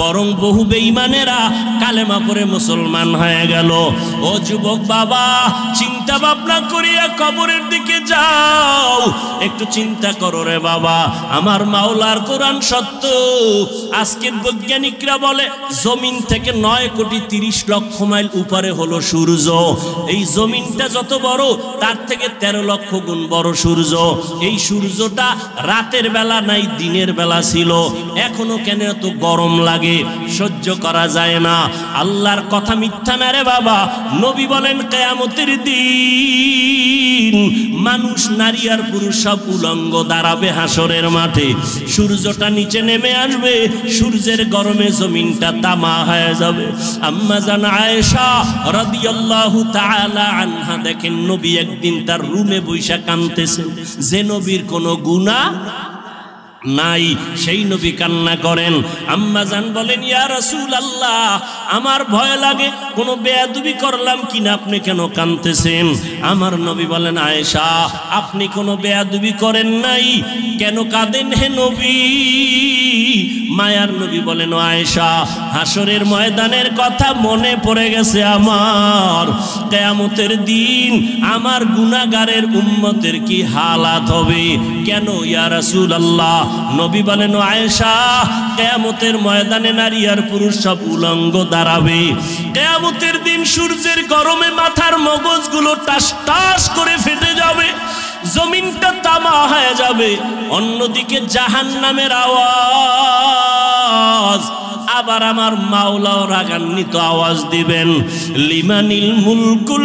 Speaker 1: বরং বহু বেঈমানেরা কালেমা পরে মুসলমান হয়ে গেল ও যুবক বাবা চিন্তা ভাবনা করিয়া কবরের দিকে যাও একটু চিন্তা করো রে বাবা আমার মাওলার কোরআন সত্য আজকের বৈজ্ঞানিকরা বলে জমিন থেকে নয় কোটি তিরিশ লক্ষ মাইল উপরে হলো সূর্য এই জমিনটা যত বড় তার থেকে ১৩ লক্ষ গুণ বড় সূর্য এই সূর্যটা রাতের বেলা নাই দিনের বেলা ছিল এখনো কেন এত গরম লাগে লাগে সহ্য করা যায় না আল্লাহর কথা মিথ্যা না রে বাবা নবী বলেন কেয়ামতের দিন মানুষ নারী আর পুরুষ সব উলঙ্গ দাঁড়াবে হাসরের মাঠে সূর্যটা নিচে নেমে আসবে সূর্যের গরমে জমিনটা তামা হয়ে যাবে আম্মা জান আয়েশা রাদিয়াল্লাহু তাআলা আনহা দেখেন নবী একদিন তার রুমে বৈশা কাঁদতেছে যে নবীর কোনো গুনাহ নাই সেই নবী কান্না করেন আম্মা জান বলেন ইয়া রাসূল আল্লাহ আমার ভয় লাগে কোনো বেয়াদুবি করলাম কিনা আপনি কেন কাঁদতেছেন আমার নবী বলেন আয়েশা আপনি কোনো বেয়াদুবি করেন নাই কেন কাঁদেন হে নবী মায়ার নবী বলেন আয়েশা হাসরের ময়দানের কথা মনে পড়ে গেছে আমার কেয়ামতের দিন আমার গুনাগারের উম্মতের কি হালাত হবে কেন ইয়া রাসূল আল্লাহ নবী বলেন আয়েশা কেয়ামতের ময়দানে নারী আর পুরুষ সব উলঙ্গ দাঁড়াবে কেয়ামতের দিন সূর্যের গরমে মাথার মগজগুলো টাস টাস করে ফেটে যাবে জমিনটা তামা হয়ে যাবে অন্যদিকে জাহান নামের আওয়াজ আবার আমার মাওলাও রাগান্বিত আওয়াজ দিবেন লিমানিল মুলকুল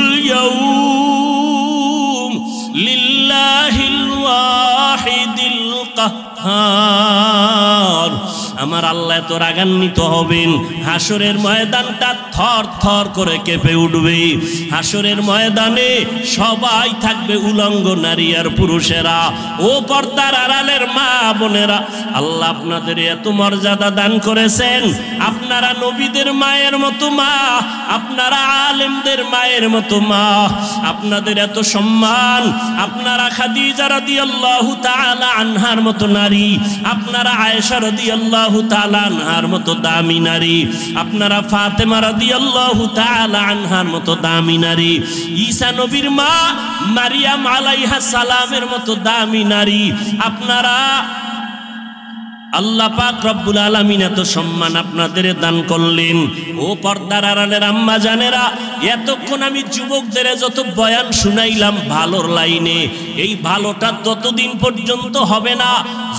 Speaker 1: লিল্লাহিল ওয়াহিদিল কাহ আর আমার আল্লাহ তো রাগান্বিত হবেন হাসরের ময়দানটা থর থর করে কেঁপে উঠবে হাসরের ময়দানে সবাই থাকবে উলঙ্গ নারী আর পুরুষেরা ও পর্দার আড়ালের মা বোনেরা আল্লাহ আপনাদের এত মর্যাদা দান করেছেন আপনারা নবীদের মায়ের মতো মা আপনারা আলেমদের মায়ের মতো মা আপনাদের এত সম্মান আপনারা খাদিজা রাদিয়াল্লাহু তাআলা আনহার মতো নারী আপনারা আয়েশা রাদিয়াল্লাহু আল্লাহ আনহার মতো দামি নারী আপনারা ফাতেমা রাদি আল্লাহ আনহার মতো দামি নারী ঈসা নবীর মা মারিয়াম আলাইহা সালামের মতো দামি নারী আপনারা আল্লাহ পাক রব্বুল আলমিন এত সম্মান আপনাদের দান করলেন ও পর্দার আড়ালের আম্মা জানেরা এতক্ষণ আমি যুবকদের যত বয়ান শুনাইলাম ভালোর লাইনে এই ভালোটা ততদিন পর্যন্ত হবে না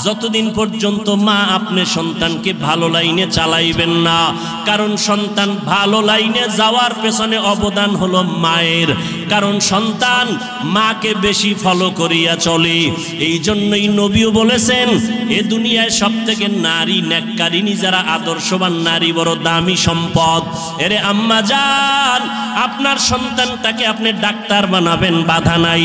Speaker 1: যতদিন পর্যন্ত মা আপনি সন্তানকে ভালো লাইনে চালাইবেন না কারণ সন্তান ভালো লাইনে যাওয়ার পেছনে অবদান হলো মায়ের কারণ সন্তান মাকে বেশি ফলো করিয়া চলে এই জন্যই নবীও বলেছেন এ দুনিয়ায় সব থেকে নারী ন্যাক্কারিনী যারা আদর্শবান নারী বড় দামি সম্পদ এরে আম্মা যান আপনার সন্তানটাকে আপনি ডাক্তার বানাবেন বাধা নাই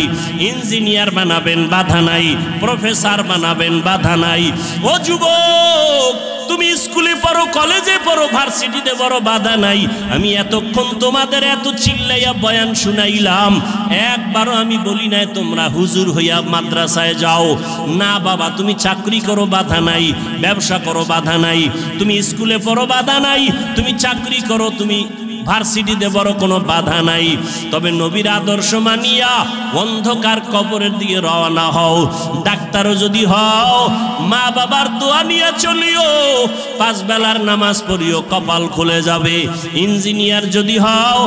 Speaker 1: ইঞ্জিনিয়ার বানাবেন বাধা নাই প্রফেসর বানাবেন বাধা নাই ও যুবক তুমি স্কুলে পড়ো কলেজে পড়ো ভার্সিটিতে বড় বাধা নাই আমি এতক্ষণ তোমাদের এত চিল্লাইয়া বয়ান শুনাইলাম একবারও আমি বলি নাই তোমরা হুজুর হইয়া মাদ্রাসায় যাও না বাবা তুমি চাকরি করো বাধা নাই ব্যবসা করো বাধা নাই তুমি স্কুলে পড়ো বাধা নাই তুমি চাকরি করো তুমি ভার্সিটিতে বড় কোনো বাধা নাই তবে নবীর আদর্শ মানিয়া অন্ধকার কবরের দিকে রওনা হও ডাক্তারও যদি হও মা বাবার দোয়া নিয়ে চলিও পাঁচ বেলার নামাজ পড়িও কপাল খুলে যাবে ইঞ্জিনিয়ার যদি হও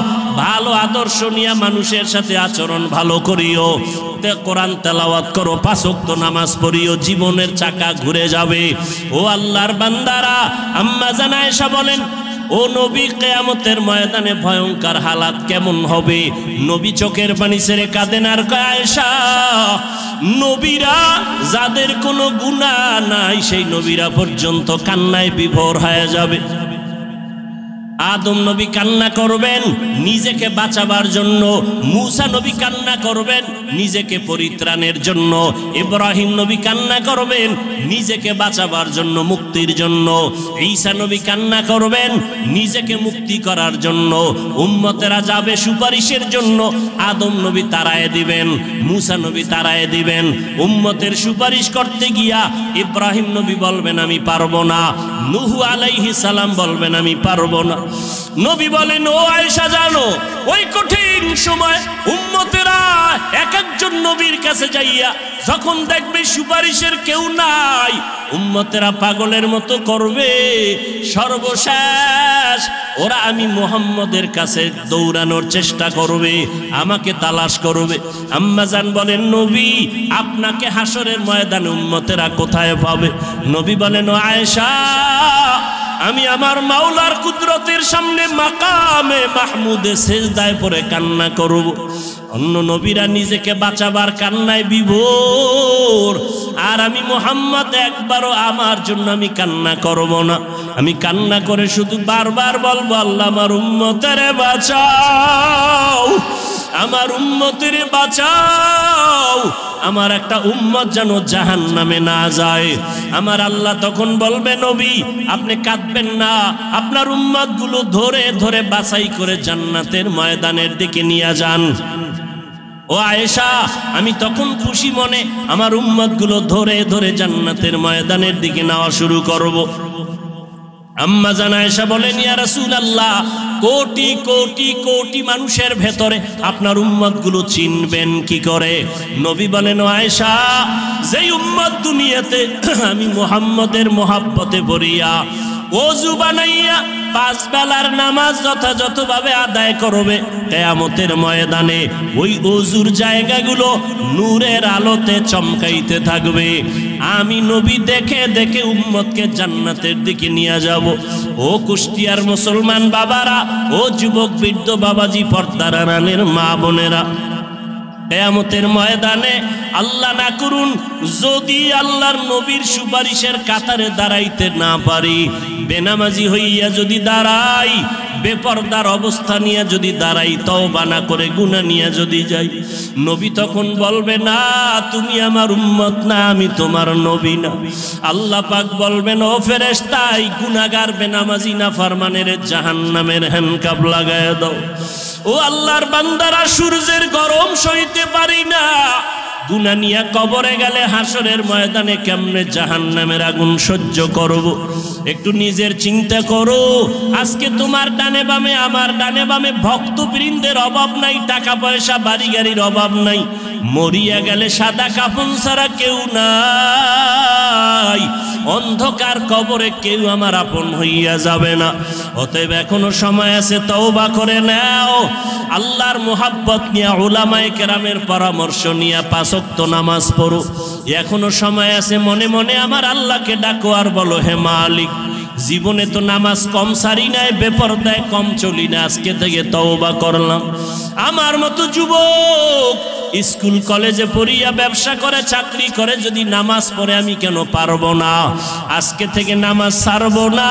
Speaker 1: ভালো আদর্শ নিয়ে মানুষের সাথে আচরণ ভালো করিও কোরআন তেলাওয়াত করো পাঁচক্ত নামাজ পড়িও জীবনের চাকা ঘুরে যাবে ও আল্লাহর বান্দারা আম্মা জানায় বলেন ও নবী কেয়ামতের ময়দানে ভয়ঙ্কর হালাত কেমন হবে নবী চোখের পানি ছেড়ে কাঁদেন আর নবীরা যাদের কোনো গুণা নাই সেই নবীরা পর্যন্ত কান্নায় বিভোর হয়ে যাবে আদম নবী কান্না করবেন নিজেকে বাঁচাবার জন্য মুসা নবী কান্না করবেন নিজেকে পরিত্রাণের জন্য ইব্রাহিম নবী কান্না করবেন নিজেকে বাঁচাবার জন্য মুক্তির জন্য ঈসা নবী কান্না করবেন নিজেকে মুক্তি করার জন্য উম্মতেরা যাবে সুপারিশের জন্য আদম নবী তারায় দিবেন মুসা নবী তারায় দিবেন উম্মতের সুপারিশ করতে গিয়া ইব্রাহিম নবী বলবেন আমি পারবো না নুহু আলাইহি সালাম বলবেন আমি পারবো না নবী বলেন ও আয়েশা জানো ওই কঠিন সময় উম্মতেরা একা একজন নবীর কাছে যাইয়া যখন দেখবে সুপারিশের কেউ নাই উম্মতেরা পাগলের মতো করবে সর্বশেষ ওরা আমি মোহাম্মদের কাছে দৌড়ানোর চেষ্টা করবে আমাকে তালাশ করবে আম্মাজান বলেন নবী আপনাকে হাসরের ময়দানে উম্মতেরা কোথায় পাবে নবী বলেন আয়েশা আমি আমার মাওলার কুদরতের সামনে মাকামে মাহমুদে দায় পরে কান্না করব অন্য নবীরা নিজেকে বাঁচাবার কান্নায় বিভোর আর আমি মোহাম্মদ একবারও আমার জন্য আমি কান্না করব না আমি কান্না করে শুধু বারবার বলবো আল্লাহ আমার উম্মতেরে বাঁচাও আমার উম্মতের বাঁচাও আমার একটা উম্মত যেন জাহান নামে না যায় আমার আল্লাহ তখন বলবে নবী আপনি কাঁদবেন না আপনার উম্মতগুলো ধরে ধরে বাছাই করে জান্নাতের ময়দানের দিকে নিয়ে যান ও আয়েশা আমি তখন খুশি মনে আমার উম্মতগুলো ধরে ধরে জান্নাতের ময়দানের দিকে নেওয়া শুরু করব। আম্মা জান আয়েশা বলেন ইয়া রাসূলুল্লাহ কোটি কোটি কোটি মানুষের ভেতরে আপনার উম্মতগুলো চিনবেন কি করে নবী বলেন আয়েশা যেই উম্মত দুনিয়াতে আমি মোহাম্মদের মহাব্বতে ভরিয়া অজু বানাইয়া পাঁচ বেলার নামাজ যথাযথভাবে আদায় করবে কেয়ামতের ময়দানে ওই অজুর জায়গাগুলো নূরের আলোতে চমকাইতে থাকবে আমি নবী দেখে দেখে উম্মতকে জান্নাতের দিকে নিয়ে যাব ও কুষ্টিয়ার মুসলমান বাবারা ও যুবক বৃদ্ধ বাবাজি পর্দারানের মা বোনেরা কেয়ামতের ময়দানে আল্লাহ না করুন যদি আল্লাহর নবীর সুপারিশের কাতারে দাঁড়াইতে না পারি বেনামাজি হইয়া যদি দাঁড়াই বেপর্দার অবস্থা নিয়ে যদি দাঁড়াই তাও বানা করে গুণা নিয়ে যদি যাই নবী তখন বলবে না তুমি আমার উম্মত না আমি তোমার নবী না আল্লাহ পাক বলবেন ও ফেরেস তাই গুণাগার বেনামাজি না ফারমানের জাহান নামের কাপ লাগায় দাও ও আল্লাহর বান্দারা সূর্যের গরম সইতে পারি না দুনানিয়া কবরে গেলে হাসরের ময়দানে কেমনে জাহান নামের আগুন সহ্য করবো একটু নিজের চিন্তা করো আজকে তোমার ডানে বামে আমার ডানে বামে ভক্তবৃন্দের অভাব নাই টাকা পয়সা বাড়ি গাড়ির অভাব নাই মরিয়া গেলে সাদা কাপন ছাড়া কেউ নাই অন্ধকার কবরে কেউ আমার আপন হইয়া যাবে না অতএব এখনো সময় আছে তওবা করে নাও আল্লাহর মোহাব্বত নিয়ে ওলামায় কেরামের পরামর্শ নিয়ে পাশক্ত নামাজ পড়ো এখনো সময় আছে মনে মনে আমার আল্লাহকে ডাকো আর বলো হে মালিক জীবনে তো নামাজ কম সারি নাই বেপরদায় কম চলি না আজকে থেকে তওবা করলাম আমার মতো যুবক স্কুল কলেজে পড়িয়া ব্যবসা করে চাকরি করে যদি নামাজ পড়ে আমি কেন পারবো না আজকে থেকে নামাজ সারবো না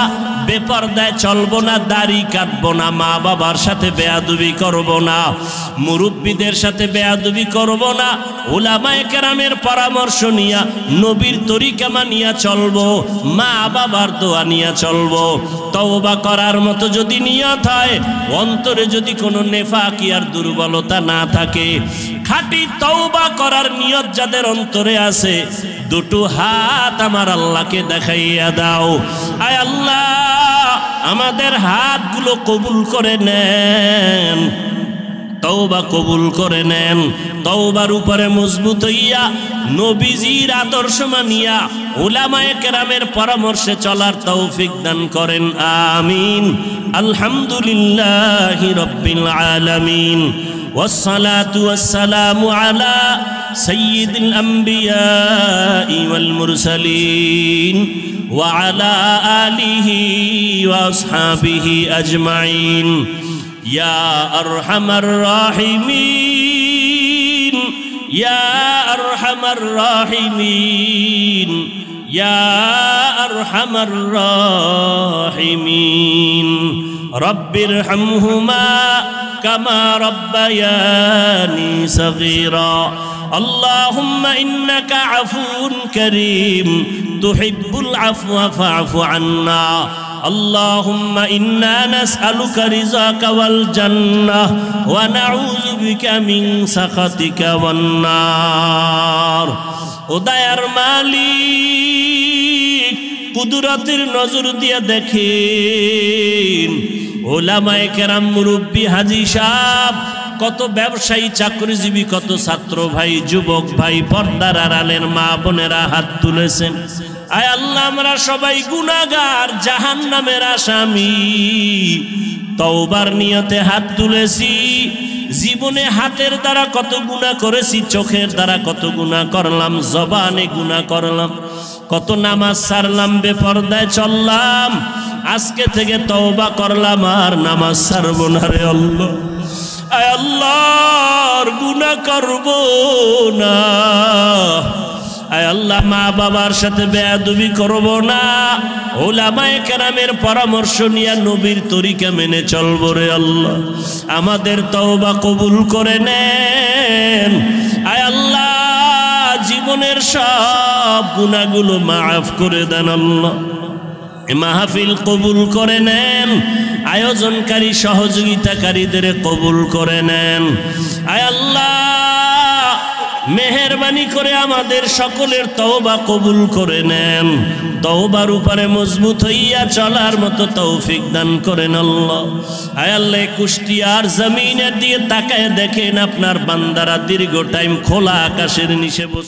Speaker 1: দেয় চলবো না দাড়ি কাটবো না মা বাবার সাথে বেয়াদুবি করব না মুরব্বীদের সাথে বেয়াদুবি করব না ওলামায় কেরামের পরামর্শ নিয়া নবীর তরিকামা নিয়া চলবো মা বাবার দোয়া নিয়া চলবো তওবা করার মতো যদি নিয়ত হয় অন্তরে যদি কোনো নেফাকি আর দুর্বলতা না থাকে খাট খাঁটি তওবা করার নিয়ত যাদের অন্তরে আছে দুটো হাত আমার আল্লাহকে দেখাইয়া দাও আয় আল্লাহ আমাদের হাতগুলো কবুল করে নেন তওবা কবুল করে নেন তওবার উপরে মজবুত হইয়া নবীজির আদর্শ মানিয়া উলামায়ে কেরামের পরামর্শে চলার তৌফিক দান করেন আমিন আলহামদুলিল্লাহি রব্বিল আলামিন والصلاة والسلام على سيد الأنبياء والمرسلين وعلى آله وأصحابه أجمعين يا أرحم الراحمين يا أرحم الراحمين يا أرحم الراحمين رب ارحمهما كما ربياني صغيرا اللهم إنك عفو كريم تحب العفو فاعف عنا اللهم إنا نسألك رزاك والجنة ونعوذ بك من سخطك والنار ودير مالي قدرة النظر دي دكين ওলামায় কেরাম মুরব্বী হাজি সাহ কত ব্যবসায়ী চাকরিজীবী কত ছাত্র ভাই যুবক ভাই পর্দার আড়ালের মা বোনেরা হাত তুলেছেন আয় আল্লাহ আমরা সবাই গুনাগার জাহান নামের আসামি তওবার নিয়তে হাত তুলেছি জীবনে হাতের দ্বারা কত গুণা করেছি চোখের দ্বারা কত গুণা করলাম জবানে গুণা করলাম কত নামাজ সারলাম বেপর্দায় চললাম আজকে থেকে তওবা করলাম আর নামাজ ছাড়ব না রে আল্লাহ আয় আল্লাহর গুনাহ করব না আয় আল্লাহ মা বাবার সাথে বেয়াদুবি করব না ওলামায় কেরামের পরামর্শ নিয়ে নবীর তরিকা মেনে চলব রে আল্লাহ আমাদের তওবা কবুল করে নেন আয় আল্লাহ জীবনের সব গুণাগুলো মাফ করে দেন আল্লাহ মাহফিল কবুল করে নেন আয়োজনকারী সহযোগিতাকারীদের কবুল করে নেন আয় আল্লাহ মেহরবানি করে আমাদের সকলের তওবা কবুল করে নেন তওবার উপরে মজবুত হইয়া চলার মতো তৌফিক দান করেন আল্লাহ আয় আল্লাহ কুষ্টিয়ার জমিনের দিয়ে তাকায় দেখেন আপনার বান্দারা দীর্ঘ টাইম খোলা আকাশের নিচে বসে